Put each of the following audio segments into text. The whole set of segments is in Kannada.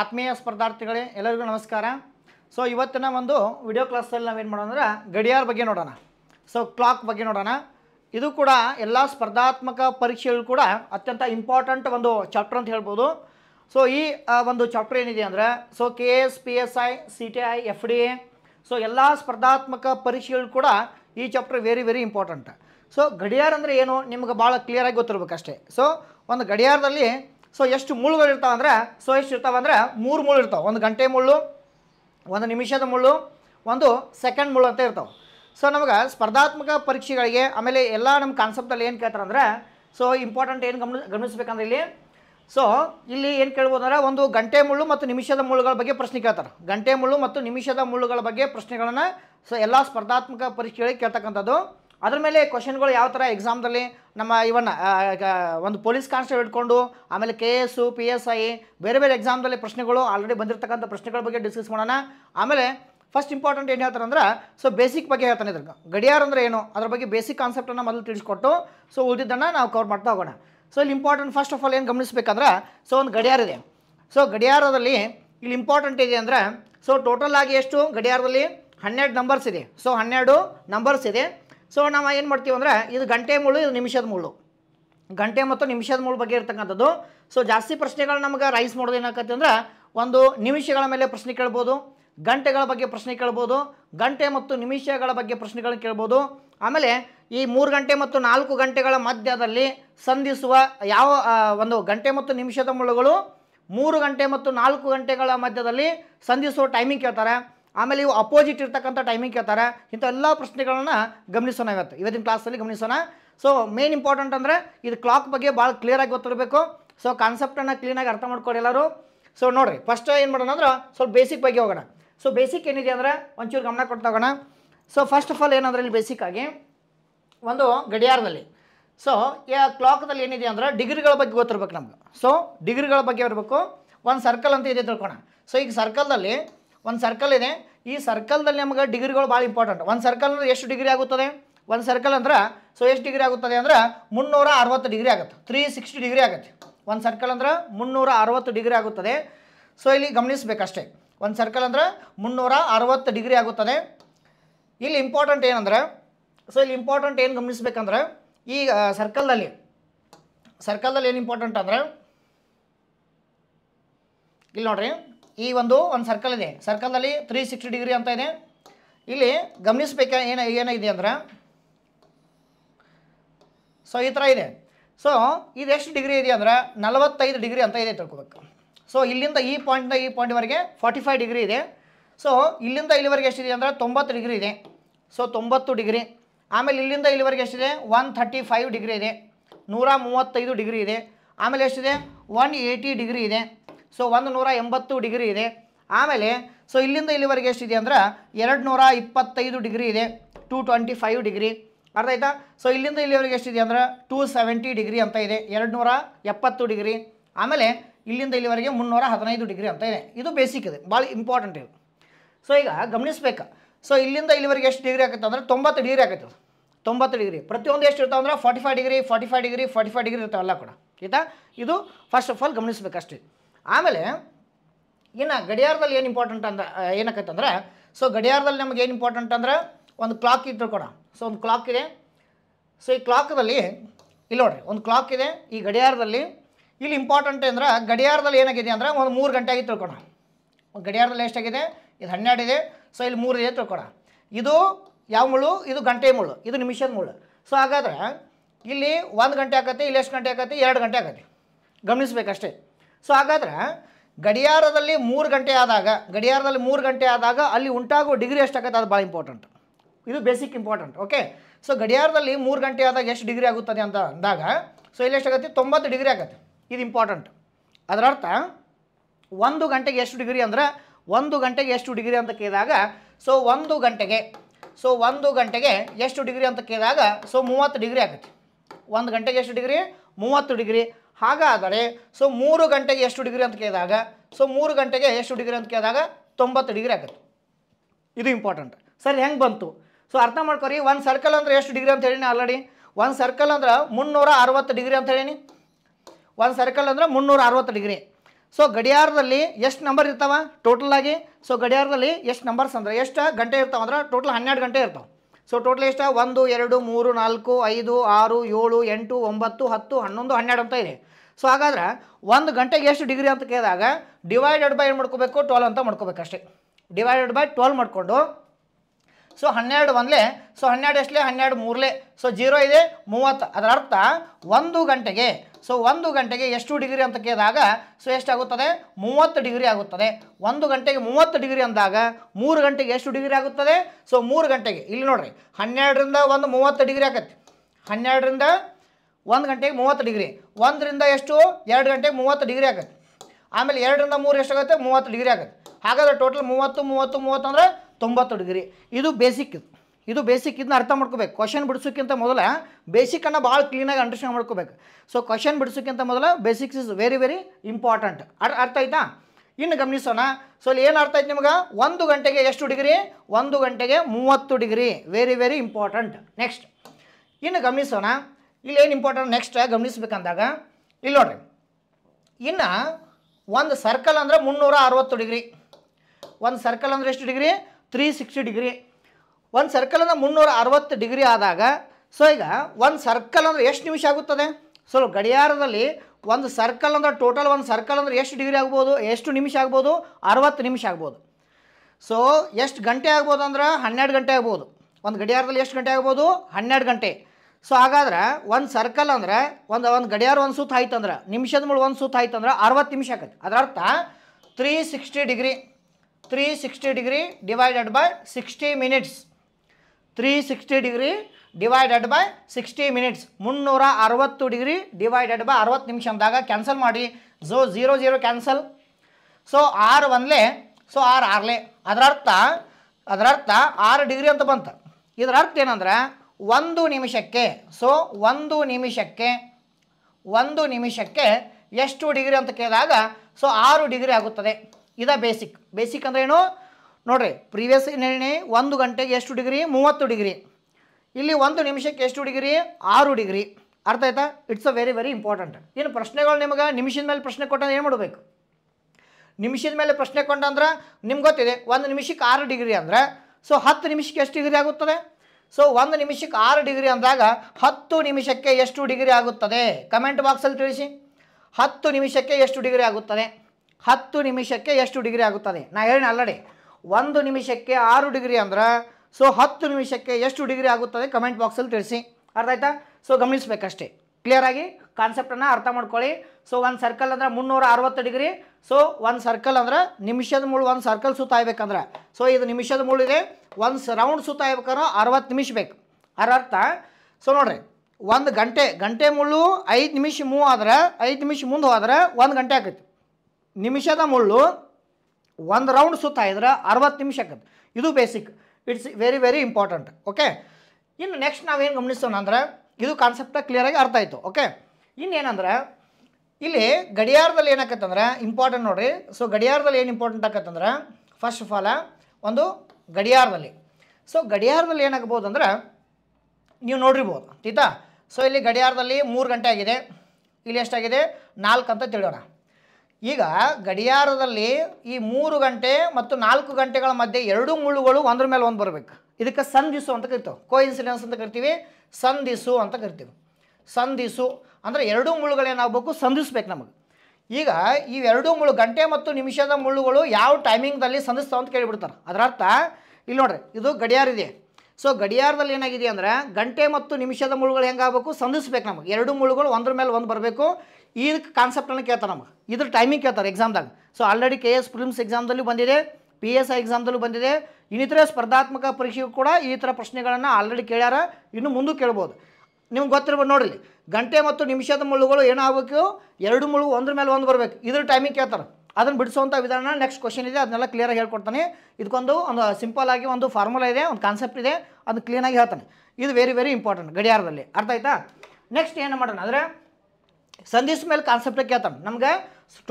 ಆತ್ಮೀಯ ಸ್ಪರ್ಧಾರ್ಥಿಗಳೇ ಎಲ್ಲರಿಗೂ ನಮಸ್ಕಾರ ಸೊ ಇವತ್ತಿನ ಒಂದು ವಿಡಿಯೋ ಕ್ಲಾಸಲ್ಲಿ ನಾವೇನು ಮಾಡೋಣ ಅಂದ್ರೆ ಗಡಿಯಾರ ಬಗ್ಗೆ ನೋಡೋಣ ಸೊ ಕ್ಲಾಕ್ ಬಗ್ಗೆ ನೋಡೋಣ ಇದು ಕೂಡ ಎಲ್ಲ ಸ್ಪರ್ಧಾತ್ಮಕ ಪರೀಕ್ಷೆಗಳು ಕೂಡ ಅತ್ಯಂತ ಇಂಪಾರ್ಟೆಂಟ್ ಒಂದು ಚಾಪ್ಟರ್ ಅಂತ ಹೇಳ್ಬೋದು ಸೊ ಈ ಒಂದು ಚಾಪ್ಟರ್ ಏನಿದೆ ಅಂದರೆ so K S P S I C T I F D A so ಎಲ್ಲ ಸ್ಪರ್ಧಾತ್ಮಕ ಪರೀಕ್ಷೆಗಳು ಕೂಡ ಈ chapter very very important so ಗಡಿಯಾರ ಅಂದರೆ ಏನು ನಿಮ್ಗೆ ಭಾಳ ಕ್ಲಿಯರಾಗಿ ಅಷ್ಟೇ ಸೊ ಒಂದು ಗಡಿಯಾರದಲ್ಲಿ ಸೊ ಎಷ್ಟು ಮುಳ್ಳುಗಳು ಇರ್ತಾವಂದ್ರೆ ಸೊ ಎಷ್ಟು ಇರ್ತಾವಂದ್ರೆ ಮೂರು ಮುಳ್ಳು ಇರ್ತಾವೆ ಒಂದು ಗಂಟೆ ಮುಳ್ಳು ಒಂದು ನಿಮಿಷದ ಮುಳ್ಳು ಒಂದು ಸೆಕೆಂಡ್ ಮುಳ್ಳು ಅಂತ ಇರ್ತಾವೆ ಸೊ ನಮಗೆ ಸ್ಪರ್ಧಾತ್ಮಕ ಪರೀಕ್ಷೆಗಳಿಗೆ ಆಮೇಲೆ ಎಲ್ಲ ನಮ್ಮ ಕಾನ್ಸೆಪ್ಟಲ್ಲಿ ಏನು ಕೇಳ್ತಾರೆ ಅಂದರೆ ಸೊ ಇಂಪಾರ್ಟೆಂಟ್ ಏನು ಗಮನ ಗಮನಿಸ್ಬೇಕಂದ್ರೆ ಇಲ್ಲಿ ಸೊ ಇಲ್ಲಿ ಏನು ಕೇಳ್ಬೋದು ಅಂದರೆ ಒಂದು ಗಂಟೆ ಮುಳ್ಳು ಮತ್ತು ನಿಮಿಷದ ಮುಳ್ಳುಗಳ ಬಗ್ಗೆ ಪ್ರಶ್ನೆ ಕೇಳ್ತಾರೆ ಗಂಟೆ ಮುಳ್ಳು ಮತ್ತು ನಿಮಿಷದ ಮುಳ್ಳುಗಳ ಬಗ್ಗೆ ಪ್ರಶ್ನೆಗಳನ್ನು ಸೊ ಎಲ್ಲ ಸ್ಪರ್ಧಾತ್ಮಕ ಪರೀಕ್ಷೆಗಳಿಗೆ ಕೇಳ್ತಕ್ಕಂಥದ್ದು ಅದ್ರ ಮೇಲೆ ಕ್ವಶನ್ಗಳು ಯಾವ ಥರ ಎಕ್ಸಾಮ್ದಲ್ಲಿ ನಮ್ಮ ಇವನ್ನ ಒಂದು ಪೊಲೀಸ್ ಕಾನ್ಸ್ಟೇಬಲ್ ಇಟ್ಕೊಂಡು ಆಮೇಲೆ K S P S I ಬೇರೆ ಬೇರೆ ಎಕ್ಸಾಮ್ದಲ್ಲಿ ಪ್ರಶ್ನೆಗಳು ಆಲ್ರೆಡಿ ಬಂದಿರತಕ್ಕಂಥ ಪ್ರಶ್ನೆಗಳ ಬಗ್ಗೆ ಡಿಸ್ಕಸ್ ಮಾಡೋಣ ಆಮೇಲೆ ಫಸ್ಟ್ ಇಂಪಾರ್ಟೆಂಟ್ ಏನು ಹೇಳ್ತಾರೆ ಅಂದ್ರೆ ಸೊ ಬೇಸಿಕ್ ಬಗ್ಗೆ ಹೇಳ್ತಾನೆ ಇದ್ರ ಗಡಿಯಾರ ಅಂದರೆ ಏನು ಅದ್ರ ಬಗ್ಗೆ ಬೇಸಿಕ್ ಕಾನ್ಸೆಪ್ಟನ್ನು ಮೊದಲು ತಿಳಿಸ್ಕೊಟ್ಟು ಸೊ ಉಳಿದಿದ್ದನ್ನು ನಾವು ಕವರ್ ಮಾಡ್ತಾ ಹೋಗೋಣ ಸೊ ಇಲ್ಲಿ ಇಂಪಾರ್ಟೆಂಟ್ ಫಸ್ಟ್ ಆಫ್ ಆಲ್ ಏನು ಗಮನಿಸಬೇಕಂದ್ರೆ ಸೊ ಒಂದು ಗಡಿಯಾರ ಇದೆ ಸೊ ಗಡಿಯಾರದಲ್ಲಿ ಇಲ್ಲಿ ಇಂಪಾರ್ಟೆಂಟ್ ಇದೆ ಅಂದರೆ ಸೊ ಟೋಟಲ್ ಆಗಿ ಎಷ್ಟು ಗಡಿಯಾರದಲ್ಲಿ ಹನ್ನೆರಡು ನಂಬರ್ಸ್ ಇದೆ ಸೊ ಹನ್ನೆರಡು ನಂಬರ್ಸ್ ಇದೆ ಸೊ ನಾವು ಏನು ಮಾಡ್ತೀವಿ ಅಂದರೆ ಇದು ಗಂಟೆ ಮುಳ್ಳು ಇದು ನಿಮಿಷದ ಮುಳ್ಳು ಗಂಟೆ ಮತ್ತು ನಿಮಿಷದ ಮುಳ್ಳು ಬಗ್ಗೆ ಇರ್ತಕ್ಕಂಥದ್ದು ಸೊ ಜಾಸ್ತಿ ಪ್ರಶ್ನೆಗಳು ನಮಗೆ ರೈಸ್ ಮಾಡೋದು ಏನಾಗತ್ತೆ ಅಂದ್ರೆ ಒಂದು ನಿಮಿಷಗಳ ಮೇಲೆ ಪ್ರಶ್ನೆ ಕೇಳ್ಬೋದು ಗಂಟೆಗಳ ಬಗ್ಗೆ ಪ್ರಶ್ನೆ ಕೇಳ್ಬೋದು ಗಂಟೆ ಮತ್ತು ನಿಮಿಷಗಳ ಬಗ್ಗೆ ಪ್ರಶ್ನೆಗಳನ್ನ ಕೇಳ್ಬೋದು ಆಮೇಲೆ ಈ ಮೂರು ಗಂಟೆ ಮತ್ತು ನಾಲ್ಕು ಗಂಟೆಗಳ ಮಧ್ಯದಲ್ಲಿ ಸಂಧಿಸುವ ಯಾವ ಒಂದು ಗಂಟೆ ಮತ್ತು ನಿಮಿಷದ ಮುಳ್ಳುಗಳು ಮೂರು ಗಂಟೆ ಮತ್ತು ನಾಲ್ಕು ಗಂಟೆಗಳ ಮಧ್ಯದಲ್ಲಿ ಸಂಧಿಸುವ ಟೈಮಿಂಗ್ ಕೇಳ್ತಾರೆ ಆಮೇಲೆ ಇವು ಅಪೋಸಿಟ್ ಇರ್ತಕ್ಕಂಥ ಟೈಮಿಂಗ್ ಕೇಳ್ತಾರೆ ಇಂಥ ಎಲ್ಲ ಪ್ರಶ್ನೆಗಳನ್ನ ಗಮನಿಸೋಣ ಇವತ್ತು ಇವತ್ತಿನ ಕ್ಲಾಸಲ್ಲಿ ಗಮನಿಸೋಣ ಸೊ ಮೇನ್ ಇಂಪಾರ್ಟೆಂಟ್ ಅಂದರೆ ಇದು ಕ್ಲಾಕ್ ಬಗ್ಗೆ ಭಾಳ ಕ್ಲಿಯರಾಗಿ ಗೊತ್ತಿರಬೇಕು ಸೊ ಕಾನ್ಸೆಪ್ಟನ್ನು ಕ್ಲೀನಾಗಿ ಅರ್ಥ ಮಾಡ್ಕೊಡಿ ಎಲ್ಲರೂ ಸೊ ನೋಡಿರಿ ಫಸ್ಟ್ ಏನು ಮಾಡೋಣ ಅಂದ್ರೆ ಸ್ವಲ್ಪ ಬೇಸಿಕ್ ಬಗ್ಗೆ ಹೋಗೋಣ ಸೊ ಬೇಸಿಕ್ ಏನಿದೆ ಅಂದರೆ ಒಂಚೂರು ಗಮನ ಕೊಟ್ಟು ಹೋಗೋಣ ಸೊ ಫಸ್ಟ್ ಆಫ್ ಆಲ್ ಏನಂದ್ರೆ ಇಲ್ಲಿ ಆಗಿ ಒಂದು ಗಡಿಯಾರದಲ್ಲಿ ಸೊ ಈ ಕ್ಲಾಕ್ದಲ್ಲಿ ಏನಿದೆ ಅಂದರೆ ಡಿಗ್ರಿಗಳ ಬಗ್ಗೆ ಗೊತ್ತಿರ್ಬೇಕು ನಮ್ಗೆ ಸೊ ಡಿಗ್ರಿಗಳ ಬಗ್ಗೆ ಇರಬೇಕು ಒಂದು ಸರ್ಕಲ್ ಅಂತ ಇದೆ ತಿಳ್ಕೋಣ ಸೊ ಈಗ ಸರ್ಕಲ್ದಲ್ಲಿ ಒಂದು ಸರ್ಕಲ್ ಇದೆ ಈ ಸರ್ಕಲ್ದಲ್ಲಿ ನಮ್ಗೆ ಡಿಗ್ರಿಗಳು ಭಾಳ ಇಂಪಾರ್ಟೆಂಟ್ ಒಂದು ಸರ್ಕಲ್ ಅಂದರೆ ಎಷ್ಟು ಡಿಗ್ರಿ ಆಗುತ್ತದೆ ಒಂದು ಸರ್ಕಲ್ ಅಂದ್ರೆ ಸೊ ಎಷ್ಟು ಡಿಗ್ರಿ ಆಗುತ್ತದೆ ಅಂದ್ರೆ ಮುನ್ನೂರ ಅರವತ್ತು ಡಿಗ್ರಿ ಆಗುತ್ತೆ ತ್ರೀ ಸಿಕ್ಸ್ಟಿ ಡಿಗ್ರಿ ಆಗುತ್ತೆ ಒಂದು ಸರ್ಕಲ್ ಅಂದ್ರೆ ಮುನ್ನೂರ ಅರವತ್ತು ಡಿಗ್ರಿ ಆಗುತ್ತದೆ ಸೊ ಇಲ್ಲಿ ಗಮನಿಸಬೇಕಷ್ಟೇ ಒಂದು ಸರ್ಕಲ್ ಅಂದ್ರೆ ಮುನ್ನೂರ ಅರವತ್ತು ಡಿಗ್ರಿ ಆಗುತ್ತದೆ ಇಲ್ಲಿ ಇಂಪಾರ್ಟೆಂಟ್ ಏನಂದ್ರೆ ಸೊ ಇಲ್ಲಿ ಇಂಪಾರ್ಟೆಂಟ್ ಏನು ಗಮನಿಸ್ಬೇಕಂದ್ರೆ ಈ ಸರ್ಕಲ್ನಲ್ಲಿ ಸರ್ಕಲ್ದಲ್ಲಿ ಏನು ಇಂಪಾರ್ಟೆಂಟ್ ಅಂದರೆ ಇಲ್ಲಿ ನೋಡ್ರಿ ಈ ಒಂದು ಒಂದು ಸರ್ಕಲ್ ಇದೆ ಸರ್ಕಲ್ನಲ್ಲಿ ತ್ರೀ ಸಿಕ್ಸ್ಟಿ ಡಿಗ್ರಿ ಅಂತ ಇದೆ ಇಲ್ಲಿ ಗಮನಿಸ್ಬೇಕ ಏನು ಏನಿದೆ ಅಂದ್ರೆ ಸೊ ಈ ಥರ ಇದೆ ಸೊ ಇದು ಎಷ್ಟು ಡಿಗ್ರಿ ಇದೆ ಅಂದ್ರೆ ನಲವತ್ತೈದು ಡಿಗ್ರಿ ಅಂತ ಇದೆ ತಿಳ್ಕೊಬೇಕು ಸೊ ಇಲ್ಲಿಂದ ಈ ಪಾಯಿಂಟಿಂದ ಈ ಪಾಯಿಂಟ್ವರೆಗೆ ಫಾರ್ಟಿ ಫೈವ್ ಡಿಗ್ರಿ ಇದೆ ಸೊ ಇಲ್ಲಿಂದ ಇಲ್ಲಿವರೆಗೆ ಎಷ್ಟಿದೆ ಅಂದರೆ ತೊಂಬತ್ತು ಡಿಗ್ರಿ ಇದೆ ಸೊ ತೊಂಬತ್ತು ಡಿಗ್ರಿ ಆಮೇಲೆ ಇಲ್ಲಿಂದ ಇಲ್ಲಿವರೆಗೆ ಎಷ್ಟಿದೆ ಒನ್ ಥರ್ಟಿ ಫೈವ್ ಡಿಗ್ರಿ ಇದೆ ನೂರ ಮೂವತ್ತೈದು ಡಿಗ್ರಿ ಇದೆ ಆಮೇಲೆ ಎಷ್ಟಿದೆ ಒನ್ ಏಯ್ಟಿ ಡಿಗ್ರಿ ಇದೆ ಸೊ ಒಂದು ನೂರ ಎಂಬತ್ತು ಡಿಗ್ರಿ ಇದೆ ಆಮೇಲೆ ಸೊ ಇಲ್ಲಿಂದ ಇಲ್ಲಿವರೆಗೆ ಎಷ್ಟಿದೆ ಅಂದ್ರೆ ಎರಡು ನೂರ ಇಪ್ಪತ್ತೈದು ಡಿಗ್ರಿ ಇದೆ ಟೂ ಟ್ವೆಂಟಿ ಫೈವ್ ಡಿಗ್ರಿ ಅರ್ಥ ಆಯ್ತಾ ಸೊ ಇಲ್ಲಿಂದ ಇಲ್ಲಿವರೆಗೆ ಎಷ್ಟಿದೆ ಅಂದ್ರೆ ಟೂ ಸೆವೆಂಟಿ ಡಿಗ್ರಿ ಅಂತ ಇದೆ ಎರಡು ನೂರ ಎಪ್ಪತ್ತು ಡಿಗ್ರಿ ಆಮೇಲೆ ಇಲ್ಲಿಂದ ಇಲ್ಲಿವರೆಗೆ ಮುನ್ನೂರ ಹದಿನೈದು ಡಿಗ್ರಿ ಅಂತ ಇದೆ ಇದು ಬೇಸಿಕ್ ಇದೆ ಭಾಳ ಇಂಪಾರ್ಟೆಂಟ್ ಇದು ಸೊ ಈಗ ಗಮನಿಸ್ಬೇಕು ಸೊ ಇಲ್ಲಿಂದ ಇಲ್ಲಿವರೆಗೆ ಎಷ್ಟು ಡಿಗ್ರಿ ಆಗುತ್ತೆ ಅಂದರೆ ತೊಂಬತ್ತು ಡಿಗ್ರಿ ಆಗುತ್ತೆ ತೊಂಬತ್ತು ಡಿಗ್ರಿ ಪ್ರತಿಯೊಂದು ಎಷ್ಟು ಇರ್ತಾವೆ ಅಂದ್ರೆ forty five degree forty five degree forty five degree ಇರ್ತಾವೆಲ್ಲ ಕೂಡ ಆಯಿತಾ ಇದು ಫಸ್ಟ್ ಆಫ್ ಆಲ್ ಗಮನಿಸ್ಬೇಕಷ್ಟೇ ಆಮೇಲೆ ಇನ್ನು ಗಡಿಯಾರದಲ್ಲಿ ಏನು ಇಂಪಾರ್ಟೆಂಟ್ ಅಂದ ಏನಕ್ಕಂತಂದ್ರೆ ಸೊ ಗಡಿಯಾರದಲ್ಲಿ ನಮಗೆ ಏನು ಇಂಪಾರ್ಟೆಂಟ್ ಅಂದ್ರೆ ಒಂದು ಕ್ಲಾಕ್ ಕೂಡ ಸೊ ಒಂದು ಕ್ಲಾಕ್ ಇದೆ ಸೊ ಈ ಕ್ಲಾಕ್ದಲ್ಲಿ ಇಲ್ಲಿ ನೋಡ್ರಿ ಒಂದು ಕ್ಲಾಕ್ ಇದೆ ಈ ಗಡಿಯಾರದಲ್ಲಿ ಇಲ್ಲಿ ಇಂಪಾರ್ಟೆಂಟ್ ಅಂದರೆ ಗಡಿಯಾರದಲ್ಲಿ ಏನಾಗಿದೆ ಅಂದ್ರೆ ಒಂದು ಮೂರು ಗಂಟೆ ಆಗಿ ತಿಳ್ಕೊಳ ಗಡಿಯಾರದಲ್ಲಿ ಎಷ್ಟಾಗಿದೆ ಇದು ಹನ್ನೆರಡು ಇದೆ ಸೊ ಇಲ್ಲಿ ಮೂರು ಇದೆ ತಿಳ್ಕೊಳ್ಳೋಣ ಇದು ಯಾವ ಮುಳ್ಳು ಇದು ಗಂಟೆ ಮುಳ್ಳು ಇದು ನಿಮಿಷದ ಮುಳು ಸೊ ಹಾಗಾದ್ರೆ ಇಲ್ಲಿ ಒಂದು ಗಂಟೆ ಆಗತ್ತೆ ಇಲ್ಲಿ ಎಷ್ಟು ಗಂಟೆ ಆಗತ್ತೆ ಎರಡು ಗಂಟೆ ಆಗತ್ತೆ ಗಮನಿಸಬೇಕಷ್ಟೇ ಸೊ ಹಾಗಾದರೆ ಗಡಿಯಾರದಲ್ಲಿ ಮೂರು ಗಂಟೆ ಆದಾಗ ಗಡಿಯಾರದಲ್ಲಿ ಮೂರು ಗಂಟೆ ಆದಾಗ ಅಲ್ಲಿ ಉಂಟಾಗೋ ಡಿಗ್ರಿ ಎಷ್ಟಾಗತ್ತೆ ಅದು ಭಾಳ ಇಂಪಾರ್ಟೆಂಟ್ ಇದು ಬೇಸಿಕ್ ಇಂಪಾರ್ಟೆಂಟ್ ಓಕೆ ಸೊ ಗಡಿಯಾರದಲ್ಲಿ ಮೂರು ಗಂಟೆ ಆದಾಗ ಎಷ್ಟು ಡಿಗ್ರಿ ಆಗುತ್ತದೆ ಅಂತ ಅಂದಾಗ ಸೊ ಇಲ್ಲಿ ಎಷ್ಟಾಗತ್ತೆ ತೊಂಬತ್ತು ಡಿಗ್ರಿ ಆಗುತ್ತೆ ಇದು ಇಂಪಾರ್ಟೆಂಟ್ ಅದರ ಅರ್ಥ ಒಂದು ಗಂಟೆಗೆ ಎಷ್ಟು ಡಿಗ್ರಿ ಅಂದರೆ ಒಂದು ಗಂಟೆಗೆ ಎಷ್ಟು ಡಿಗ್ರಿ ಅಂತ ಕೇಳಿದಾಗ ಸೊ ಒಂದು ಗಂಟೆಗೆ ಸೊ ಒಂದು ಗಂಟೆಗೆ ಎಷ್ಟು ಡಿಗ್ರಿ ಅಂತ ಕೇಳಿದಾಗ ಸೊ ಮೂವತ್ತು ಡಿಗ್ರಿ ಆಗುತ್ತೆ ಒಂದು ಗಂಟೆಗೆ ಎಷ್ಟು ಡಿಗ್ರಿ ಮೂವತ್ತು ಡಿಗ್ರಿ ಹಾಗಾದರೆ ಸೊ ಮೂರು ಗಂಟೆಗೆ ಎಷ್ಟು ಡಿಗ್ರಿ ಅಂತ ಕೇಳಿದಾಗ ಸೊ ಮೂರು ಗಂಟೆಗೆ ಎಷ್ಟು ಡಿಗ್ರಿ ಅಂತ ಕೇಳಿದಾಗ ತೊಂಬತ್ತು ಡಿಗ್ರಿ ಆಗುತ್ತೆ ಇದು ಇಂಪಾರ್ಟೆಂಟ್ ಸರಿ ಹೆಂಗೆ ಬಂತು ಸೊ ಅರ್ಥ ಮಾಡ್ಕೊರಿ ಒಂದು ಸರ್ಕಲ್ ಅಂದರೆ ಎಷ್ಟು ಡಿಗ್ರಿ ಅಂತ ಹೇಳಿನಿ ಆಲ್ರೆಡಿ ಒಂದು ಸರ್ಕಲ್ ಅಂದ್ರೆ ಮುನ್ನೂರ ಅರವತ್ತು ಡಿಗ್ರಿ ಅಂತ ಹೇಳೀನಿ ಒಂದು ಸರ್ಕಲ್ ಅಂದರೆ ಮುನ್ನೂರ ಅರವತ್ತು ಡಿಗ್ರಿ ಸೊ ಗಡಿಯಾರದಲ್ಲಿ ಎಷ್ಟು ನಂಬರ್ ಇರ್ತಾವೆ ಆಗಿ ಸೊ ಗಡಿಯಾರದಲ್ಲಿ ಎಷ್ಟು ನಂಬರ್ಸ್ ಅಂದ್ರೆ ಎಷ್ಟು ಗಂಟೆ ಇರ್ತಾವೆ ಅಂದ್ರೆ ಟೋಟಲ್ ಹನ್ನೆರಡು ಗಂಟೆ ಇರ್ತಾವೆ ಸೊ ಟೋಟಲ್ ಎಷ್ಟ ಒಂದು ಎರಡು ಮೂರು ನಾಲ್ಕು ಐದು ಆರು ಏಳು ಎಂಟು ಒಂಬತ್ತು ಹತ್ತು ಹನ್ನೊಂದು ಹನ್ನೆರಡು ಅಂತ ಇದೆ ಸೊ ಹಾಗಾದ್ರೆ ಒಂದು ಗಂಟೆಗೆ ಎಷ್ಟು ಡಿಗ್ರಿ ಅಂತ ಕೇಳಿದಾಗ ಡಿವೈಡೆಡ್ ಬೈ ಏನು ಮಾಡ್ಕೋಬೇಕು ಟ್ವೆಲ್ ಅಂತ ಮಾಡ್ಕೋಬೇಕು ಅಷ್ಟೇ ಡಿವೈಡೆಡ್ ಬೈ ಟ್ವೆಲ್ ಮಾಡಿಕೊಂಡು ಸೊ ಹನ್ನೆರಡು ಒಂದಲೇ ಸೊ ಹನ್ನೆರಡು ಎಷ್ಟಲೇ ಹನ್ನೆರಡು ಮೂರಲೇ ಸೊ ಜೀರೋ ಇದೆ ಮೂವತ್ತು ಅದರ ಅರ್ಥ ಒಂದು ಗಂಟೆಗೆ ಸೊ ಒಂದು ಗಂಟೆಗೆ ಎಷ್ಟು ಡಿಗ್ರಿ ಅಂತ ಕೇಳಿದಾಗ ಸೊ ಎಷ್ಟಾಗುತ್ತದೆ ಮೂವತ್ತು ಡಿಗ್ರಿ ಆಗುತ್ತದೆ ಒಂದು ಗಂಟೆಗೆ ಮೂವತ್ತು ಡಿಗ್ರಿ ಅಂದಾಗ ಮೂರು ಗಂಟೆಗೆ ಎಷ್ಟು ಡಿಗ್ರಿ ಆಗುತ್ತದೆ ಸೊ ಮೂರು ಗಂಟೆಗೆ ಇಲ್ಲಿ ನೋಡ್ರಿ ಹನ್ನೆರಡರಿಂದ ಒಂದು ಮೂವತ್ತು ಡಿಗ್ರಿ ಆಗತ್ತೆ ಹನ್ನೆರಡರಿಂದ ಒಂದು ಗಂಟೆಗೆ ಮೂವತ್ತು ಡಿಗ್ರಿ ಒಂದರಿಂದ ಎಷ್ಟು ಎರಡು ಗಂಟೆಗೆ ಮೂವತ್ತು ಡಿಗ್ರಿ ಆಗತ್ತೆ ಆಮೇಲೆ ಎರಡರಿಂದ ಮೂರು ಎಷ್ಟಾಗುತ್ತೆ ಮೂವತ್ತು ಡಿಗ್ರಿ ಆಗತ್ತೆ ಹಾಗಾದರೆ ಟೋಟಲ್ ಮೂವತ್ತು ಮೂವತ್ತು ಮೂವತ್ತು ಅಂದರೆ ತೊಂಬತ್ತು ಡಿಗ್ರಿ ಇದು ಬೇಸಿಕ್ ಇದು ಇದು ಬೇಸಿಕ್ ಇದನ್ನ ಅರ್ಥ ಮಾಡ್ಕೋಬೇಕು ಕ್ವಶನ್ ಬಿಡಿಸೋಕ್ಕಿಂತ ಮೊದಲ ಬೇಸಿಕನ್ನು ಭಾಳ ಕ್ಲೀನಾಗಿ ಅಂಡರ್ಸ್ಟ್ಯಾಂಡ್ ಮಾಡ್ಕೋಬೇಕು ಸೊ ಕ್ವಶನ್ ಬಿಡಿಸೋಕ್ಕಿಂತ ಮೊದಲು basics is very very important ಅರ್ ಅರ್ಥ ಆಯ್ತಾ ಇನ್ನು ಗಮನಿಸೋಣ ಸೊ ಅಲ್ಲಿ ಏನು ಅರ್ಥ ಆಯ್ತು ನಿಮಗೆ ಒಂದು ಗಂಟೆಗೆ ಎಷ್ಟು ಡಿಗ್ರಿ ಒಂದು ಗಂಟೆಗೆ ಮೂವತ್ತು degree very very important next ಇನ್ನು ಗಮನಿಸೋಣ ಇಲ್ಲಿ ಏನು ಇಂಪಾರ್ಟೆಂಟ್ ನೆಕ್ಸ್ಟ್ ಗಮನಿಸ್ಬೇಕಂದಾಗ ಇಲ್ಲಿ ನೋಡ್ರಿ ಇನ್ನು ಒಂದು ಸರ್ಕಲ್ ಅಂದರೆ ಮುನ್ನೂರ ಡಿಗ್ರಿ ಒಂದು ಸರ್ಕಲ್ ಅಂದರೆ ಎಷ್ಟು ಡಿಗ್ರಿ ತ್ರೀ ಸಿಕ್ಸ್ಟಿ ಡಿಗ್ರಿ ಒಂದು ಸರ್ಕಲ್ ಅಂದರೆ ಮುನ್ನೂರ ಅರವತ್ತು ಡಿಗ್ರಿ ಆದಾಗ ಸೊ ಈಗ ಒಂದು ಸರ್ಕಲ್ ಅಂದರೆ ಎಷ್ಟು ನಿಮಿಷ ಆಗುತ್ತದೆ ಸೊ ಗಡಿಯಾರದಲ್ಲಿ ಒಂದು ಸರ್ಕಲ್ ಅಂದರೆ ಟೋಟಲ್ ಒಂದು ಸರ್ಕಲ್ ಅಂದರೆ ಎಷ್ಟು ಡಿಗ್ರಿ ಆಗ್ಬೋದು ಎಷ್ಟು ನಿಮಿಷ ಆಗ್ಬೋದು ಅರವತ್ತು ನಿಮಿಷ ಆಗ್ಬೋದು ಸೊ ಎಷ್ಟು ಗಂಟೆ ಆಗ್ಬೋದು ಅಂದ್ರೆ ಹನ್ನೆರಡು ಗಂಟೆ ಆಗ್ಬೋದು ಒಂದು ಗಡಿಯಾರದಲ್ಲಿ ಎಷ್ಟು ಗಂಟೆ ಆಗ್ಬೋದು ಹನ್ನೆರಡು ಗಂಟೆ ಸೊ ಹಾಗಾದ್ರೆ ಒಂದು ಸರ್ಕಲ್ ಅಂದ್ರೆ ಒಂದು ಒಂದು ಗಡಿಯಾರ ಒಂದು ಸುತ್ತ ಅಂದ್ರೆ ನಿಮಿಷದ ಮುಳು ಒಂದು ಸುತ್ತ ಅಂದ್ರೆ ಅರವತ್ತು ನಿಮಿಷ ಆಗುತ್ತೆ ಅದರ ಅರ್ಥ three sixty degree three sixty degree divided by sixty minutes three sixty degree divided by sixty minutes ಮುನ್ನೂರ ಅರವತ್ತು ಡಿಗ್ರಿ ಡಿವೈಡೆಡ್ ಬೈ ಅರವತ್ತು ನಿಮಿಷ ಅಂದಾಗ ಕ್ಯಾನ್ಸಲ್ ಮಾಡಿ ಝೋ ಝೀರೋ ಝೀರೋ ಕ್ಯಾನ್ಸಲ್ ಸೊ ಆರು ಒಂದಲೇ ಸೊ ಆರು ಆರ್ಲೆ ಅದರರ್ಥ ಅದರರ್ಥ ಆರು ಡಿಗ್ರಿ ಅಂತ ಬಂತು ಇದರ ಅರ್ಥ ಏನಂದ್ರೆ ಒಂದು ನಿಮಿಷಕ್ಕೆ ಸೊ ಒಂದು ನಿಮಿಷಕ್ಕೆ ಒಂದು ನಿಮಿಷಕ್ಕೆ ಎಷ್ಟು ಡಿಗ್ರಿ ಅಂತ ಕೇಳಿದಾಗ ಸೊ ಆರು ಡಿಗ್ರಿ ಆಗುತ್ತದೆ ಇದ ಬೇಸಿಕ್ ಬೇಸಿಕ್ ಅಂದರೆ ಏನು ನೋಡಿರಿ ಪ್ರೀವಿಯಸ್ ನಿರ್ಣಯ ಒಂದು ಗಂಟೆಗೆ ಎಷ್ಟು ಡಿಗ್ರಿ ಮೂವತ್ತು ಡಿಗ್ರಿ ಇಲ್ಲಿ ಒಂದು ನಿಮಿಷಕ್ಕೆ ಎಷ್ಟು ಡಿಗ್ರಿ ಆರು ಡಿಗ್ರಿ ಅರ್ಥ ಆಯ್ತಾ it's a very very important ಏನು ಪ್ರಶ್ನೆಗಳು ನಿಮಗೆ ನಿಮಿಷದ ಮೇಲೆ ಪ್ರಶ್ನೆ ಕೊಟ್ಟರೆ ಏನು ಮಾಡಬೇಕು ನಿಮಿಷದ ಮೇಲೆ ಪ್ರಶ್ನೆ ಕೊಂಡಂದ್ರೆ ನಿಮ್ಗೆ ಗೊತ್ತಿದೆ ಒಂದು ನಿಮಿಷಕ್ಕೆ ಆರು ಡಿಗ್ರಿ ಅಂದರೆ ಸೊ ಹತ್ತು ನಿಮಿಷಕ್ಕೆ ಎಷ್ಟು ಡಿಗ್ರಿ ಆಗುತ್ತದೆ ಸೊ ಒಂದು ನಿಮಿಷಕ್ಕೆ ಆರು ಡಿಗ್ರಿ ಅಂದಾಗ ಹತ್ತು ನಿಮಿಷಕ್ಕೆ ಎಷ್ಟು ಡಿಗ್ರಿ ಆಗುತ್ತದೆ ಕಮೆಂಟ್ ಬಾಕ್ಸಲ್ಲಿ ತಿಳಿಸಿ ಹತ್ತು ನಿಮಿಷಕ್ಕೆ ಎಷ್ಟು ಡಿಗ್ರಿ ಆಗುತ್ತದೆ ಹತ್ತು ನಿಮಿಷಕ್ಕೆ ಎಷ್ಟು ಡಿಗ್ರಿ ಆಗುತ್ತದೆ ನಾ ಹೇಳಿ ಆಲ್ರೆಡಿ ಒಂದು ನಿಮಿಷಕ್ಕೆ ಆರು ಡಿಗ್ರಿ ಅಂದ್ರೆ ಸೊ ಹತ್ತು ನಿಮಿಷಕ್ಕೆ ಎಷ್ಟು ಡಿಗ್ರಿ ಆಗುತ್ತದೆ ಕಮೆಂಟ್ ಬಾಕ್ಸಲ್ಲಿ ತಿಳಿಸಿ ಅರ್ಥ ಆಯ್ತಾ ಸೊ ಗಮನಿಸ್ಬೇಕಷ್ಟೇ ಕ್ಲಿಯರ್ ಆಗಿ ಕಾನ್ಸೆಪ್ಟನ್ನು ಅರ್ಥ ಮಾಡ್ಕೊಳ್ಳಿ ಸೊ ಒಂದು ಸರ್ಕಲ್ ಅಂದ್ರೆ ಮುನ್ನೂರ ಅರವತ್ತು ಡಿಗ್ರಿ ಸೊ ಒಂದು ಸರ್ಕಲ್ ಅಂದ್ರೆ ನಿಮಿಷದ ಮುಳ್ಳು ಒಂದು ಸರ್ಕಲ್ ಸುತ್ತಾಯ್ಬೇಕಂದ್ರೆ ಸೊ ಇದು ನಿಮಿಷದ ಇದೆ ಒಂದು ರೌಂಡ್ ಸುತ್ತಾಯ್ಬೇಕಾದ್ರೆ ಅರವತ್ತು ನಿಮಿಷ ಬೇಕು ಅರ್ಥ ಸೊ ನೋಡ್ರಿ ಒಂದು ಗಂಟೆ ಗಂಟೆ ಮುಳ್ಳು ಐದು ನಿಮಿಷ ಮೂವ್ ಆದ್ರೆ ಐದು ನಿಮಿಷ ಮುಂದೆ ಹೋದ್ರೆ ಒಂದು ಗಂಟೆ ಆಕೈತಿ ನಿಮಿಷದ ಮುಳ್ಳು ಒಂದು ರೌಂಡ್ ಸುತ್ತ ಇದ್ರೆ ಅರವತ್ತು ನಿಮಿಷಕ್ಕದ್ದು ಇದು basic it's very very important okay ಇನ್ನು ನೆಕ್ಸ್ಟ್ ನಾವೇನು ಗಮನಿಸೋಣ ಅಂದರೆ ಇದು ಕಾನ್ಸೆಪ್ಟ ಕ್ಲಿಯರಾಗಿ ಅರ್ಥ ಆಯಿತು ಓಕೆ ಇನ್ನೇನಂದ್ರೆ ಇಲ್ಲಿ ಗಡಿಯಾರದಲ್ಲಿ ಏನಾಕತ್ತಂದ್ರೆ ಇಂಪಾರ್ಟೆಂಟ್ ನೋಡಿರಿ ಸೊ ಗಡಿಯಾರದಲ್ಲಿ ಏನು ಇಂಪಾರ್ಟೆಂಟ್ ಆಗತ್ತಂದ್ರೆ ಫಸ್ಟ್ ಆಫ್ ಆಲ್ ಒಂದು ಗಡಿಯಾರದಲ್ಲಿ ಸೊ ಗಡಿಯಾರದಲ್ಲಿ ಏನಾಗಬಹುದು ಅಂದ್ರೆ ನೀವು ನೋಡಿರ್ಬೋದು ಆಯ್ತಾ ಸೊ ಇಲ್ಲಿ ಗಡಿಯಾರದಲ್ಲಿ ಮೂರು ಗಂಟೆ ಆಗಿದೆ ಇಲ್ಲಿ ಎಷ್ಟಾಗಿದೆ ನಾಲ್ಕು ಅಂತ ತಿಳಿಯೋಣ ಈಗ ಗಡಿಯಾರದಲ್ಲಿ ಈ ಮೂರು ಗಂಟೆ ಮತ್ತು ನಾಲ್ಕು ಗಂಟೆಗಳ ಮಧ್ಯೆ ಎರಡು ಮುಳ್ಳುಗಳು ಒಂದ್ರ ಮೇಲೆ ಒಂದು ಬರಬೇಕು ಇದಕ್ಕೆ ಸಂಧಿಸು ಅಂತ ಕರಿತೀವಿ ಕೋ ಇನ್ಸಿಡೆನ್ಸ್ ಅಂತ ಕರಿತೀವಿ ಸಂಧಿಸು ಅಂತ ಕರಿತೀವಿ ಸಂಧಿಸು ಅಂದರೆ ಎರಡೂ ಮುಳ್ಳುಗಳೇನಾಗಬೇಕು ಸಂಧಿಸ್ಬೇಕು ನಮಗೆ ಈಗ ಈ ಎರಡು ಮುಳ್ಳು ಗಂಟೆ ಮತ್ತು ನಿಮಿಷದ ಮುಳ್ಳುಗಳು ಯಾವ ಟೈಮಿಂಗ್ದಲ್ಲಿ ಸಂಧಿಸ್ತಾವೆ ಅಂತ ಕೇಳಿಬಿಡ್ತಾರೆ ಅದರ ಅರ್ಥ ಇಲ್ಲಿ ನೋಡ್ರಿ ಇದು ಗಡಿಯಾರ ಇದೆ ಸೊ ಗಡಿಯಾರದಲ್ಲಿ ಏನಾಗಿದೆ ಅಂದರೆ ಗಂಟೆ ಮತ್ತು ನಿಮಿಷದ ಮುಳ್ಳುಗಳು ಹೆಂಗಾಗಬೇಕು ಸಂಧಿಸ್ಬೇಕು ನಮಗೆ ಎರಡು ಮುಳ್ಳುಗಳು ಒಂದ್ರ ಮೇಲೆ ಒಂದು ಬರಬೇಕು ಇದಕ್ಕೆ ಕಾನ್ಸೆಪ್ಟನ್ನು ಕೇಳ್ತಾರೆ ನಮಗೆ ಇದ್ರ ಟೈಮಿಂಗ್ ಕೇಳ್ತಾರೆ ಎಕ್ಸಾಮ್ದಾಗ so already K S prelims ಎಕ್ಸಾಮ್ದಲ್ಲೂ ಬಂದಿದೆ ಪಿ ಎಸ್ ಐ ಎಕ್ಸಾಮ್ದಲ್ಲೂ ಬಂದಿದೆ ಇನ್ನಿತರ ಸ್ಪರ್ಧಾತ್ಮಕ ಪರೀಕ್ಷೆಗೂ ಕೂಡ ಈ ಥರ ಪ್ರಶ್ನೆಗಳನ್ನು ಆಲ್ರೆಡಿ ಕೇಳ್ಯಾರ ಇನ್ನು ಮುಂದೆ ಕೇಳ್ಬೋದು ನಿಮ್ಗೆ ಗೊತ್ತಿರ್ಬೋದು ನೋಡಿರಿ ಗಂಟೆ ಮತ್ತು ನಿಮಿಷದ ಮುಳ್ಳುಗಳು ಏನಾಗಬೇಕು ಎರಡು ಮುಳ್ಳು ಒಂದ್ರ ಮೇಲೆ ಒಂದು ಬರಬೇಕು ಇದ್ರ ಟೈಮಿಂಗ್ ಕೇಳ್ತಾರೆ ಅದನ್ನು ಬಿಡಿಸುವಂಥ ವಿಧಾನ ನೆಕ್ಸ್ಟ್ ಕ್ವಶನ್ ಇದೆ ಅದನ್ನೆಲ್ಲ ಕ್ಲಿಯರಾಗಿ ಹೇಳ್ಕೊಡ್ತಾನೆ ಇದಕ್ಕೊಂದು ಒಂದು ಸಿಂಪಲ್ ಆಗಿ ಒಂದು ಫಾರ್ಮುಲಾ ಇದೆ ಒಂದು ಕಾನ್ಸೆಪ್ಟ್ ಇದೆ ಅದು ಕ್ಲೀನಾಗಿ ಹೇಳ್ತಾನೆ ಇದು ವೆರಿ ವೆರಿ ಇಂಪಾರ್ಟೆಂಟ್ ಗಡಿಯಾರದಲ್ಲಿ ಅರ್ಥ ಆಯ್ತಾ ನೆಕ್ಸ್ಟ್ ಏನು ಮಾಡೋಣ ಅಂದರೆ ಸಂಧಿಸ ಮೇಲೆ ಕಾನ್ಸೆಪ್ಟ್ ಕೇಳ್ತಾನೆ ನಮ್ಗೆ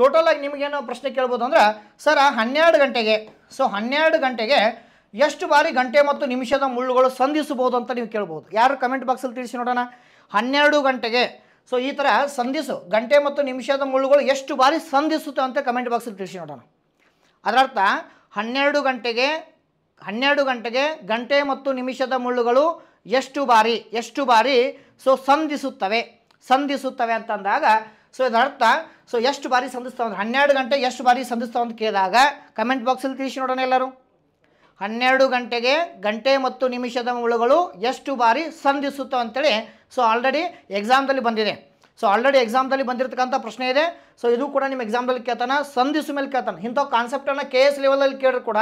ಟೋಟಲ್ ಆಗಿ ನಿಮಗೇನೋ ಪ್ರಶ್ನೆ ಕೇಳ್ಬೋದು ಅಂದ್ರೆ ಸರ್ ಹನ್ನೆರಡು ಗಂಟೆಗೆ ಸೊ ಹನ್ನೆರಡು ಗಂಟೆಗೆ ಎಷ್ಟು ಬಾರಿ ಗಂಟೆ ಮತ್ತು ನಿಮಿಷದ ಮುಳ್ಳುಗಳು ಸಂಧಿಸಬಹುದು ಅಂತ ನೀವು ಕೇಳ್ಬೋದು ಯಾರು ಕಮೆಂಟ್ ಬಾಕ್ಸಲ್ಲಿ ತಿಳಿಸಿ ನೋಡೋಣ ಹನ್ನೆರಡು ಗಂಟೆಗೆ ಸೊ ಈ ಥರ ಸಂಧಿಸು ಗಂಟೆ ಮತ್ತು ನಿಮಿಷದ ಮುಳ್ಳುಗಳು ಎಷ್ಟು ಬಾರಿ ಸಂಧಿಸುತ್ತೆ ಅಂತ ಕಮೆಂಟ್ ಬಾಕ್ಸಲ್ಲಿ ತಿಳಿಸಿ ನೋಡೋಣ ಅದರರ್ಥ ಹನ್ನೆರಡು ಗಂಟೆಗೆ ಹನ್ನೆರಡು ಗಂಟೆಗೆ ಗಂಟೆ ಮತ್ತು ನಿಮಿಷದ ಮುಳ್ಳುಗಳು ಎಷ್ಟು ಬಾರಿ ಎಷ್ಟು ಬಾರಿ ಸೊ ಸಂಧಿಸುತ್ತವೆ ಸಂಧಿಸುತ್ತವೆ ಅಂತಂದಾಗ ಸೊ ಇದರರ್ಥ ಸೊ ಎಷ್ಟು ಬಾರಿ ಸಂಧಿಸ್ತಾವ ಅಂದ್ರೆ ಹನ್ನೆರಡು ಗಂಟೆ ಎಷ್ಟು ಬಾರಿ ಸಂಧಿಸ್ತಾವ ಅಂತ ಕೇಳಿದಾಗ ಕಮೆಂಟ್ ಬಾಕ್ಸಲ್ಲಿ ತಿಳಿಸಿ ನೋಡೋಣ ಎಲ್ಲರೂ ಹನ್ನೆರಡು ಗಂಟೆಗೆ ಗಂಟೆ ಮತ್ತು ನಿಮಿಷದ ಮುಳುಗಳು ಎಷ್ಟು ಬಾರಿ ಸಂಧಿಸುತ್ತವೆ ಅಂತೇಳಿ ಸೊ ಆಲ್ರೆಡಿ ಎಕ್ಸಾಮ್ದಲ್ಲಿ ಬಂದಿದೆ ಸೊ ಆಲ್ರೆಡಿ ಎಕ್ಸಾಮ್ದಲ್ಲಿ ಬಂದಿರತಕ್ಕಂಥ ಪ್ರಶ್ನೆ ಇದೆ ಸೊ ಇದು ಕೂಡ ನಿಮ್ಮ ಎಕ್ಸಾಮ್ದಲ್ಲಿ ಕೇಳ್ತಾನ ಸಂಧಿಸು ಮೇಲೆ ಕೇಳ್ತಾನೆ ಇಂಥ ಕಾನ್ಸೆಪ್ಟನ್ನು ಕೆ ಎಸ್ ಲೆವೆಲಲ್ಲಿ ಕೇಳಿದ್ರು ಕೂಡ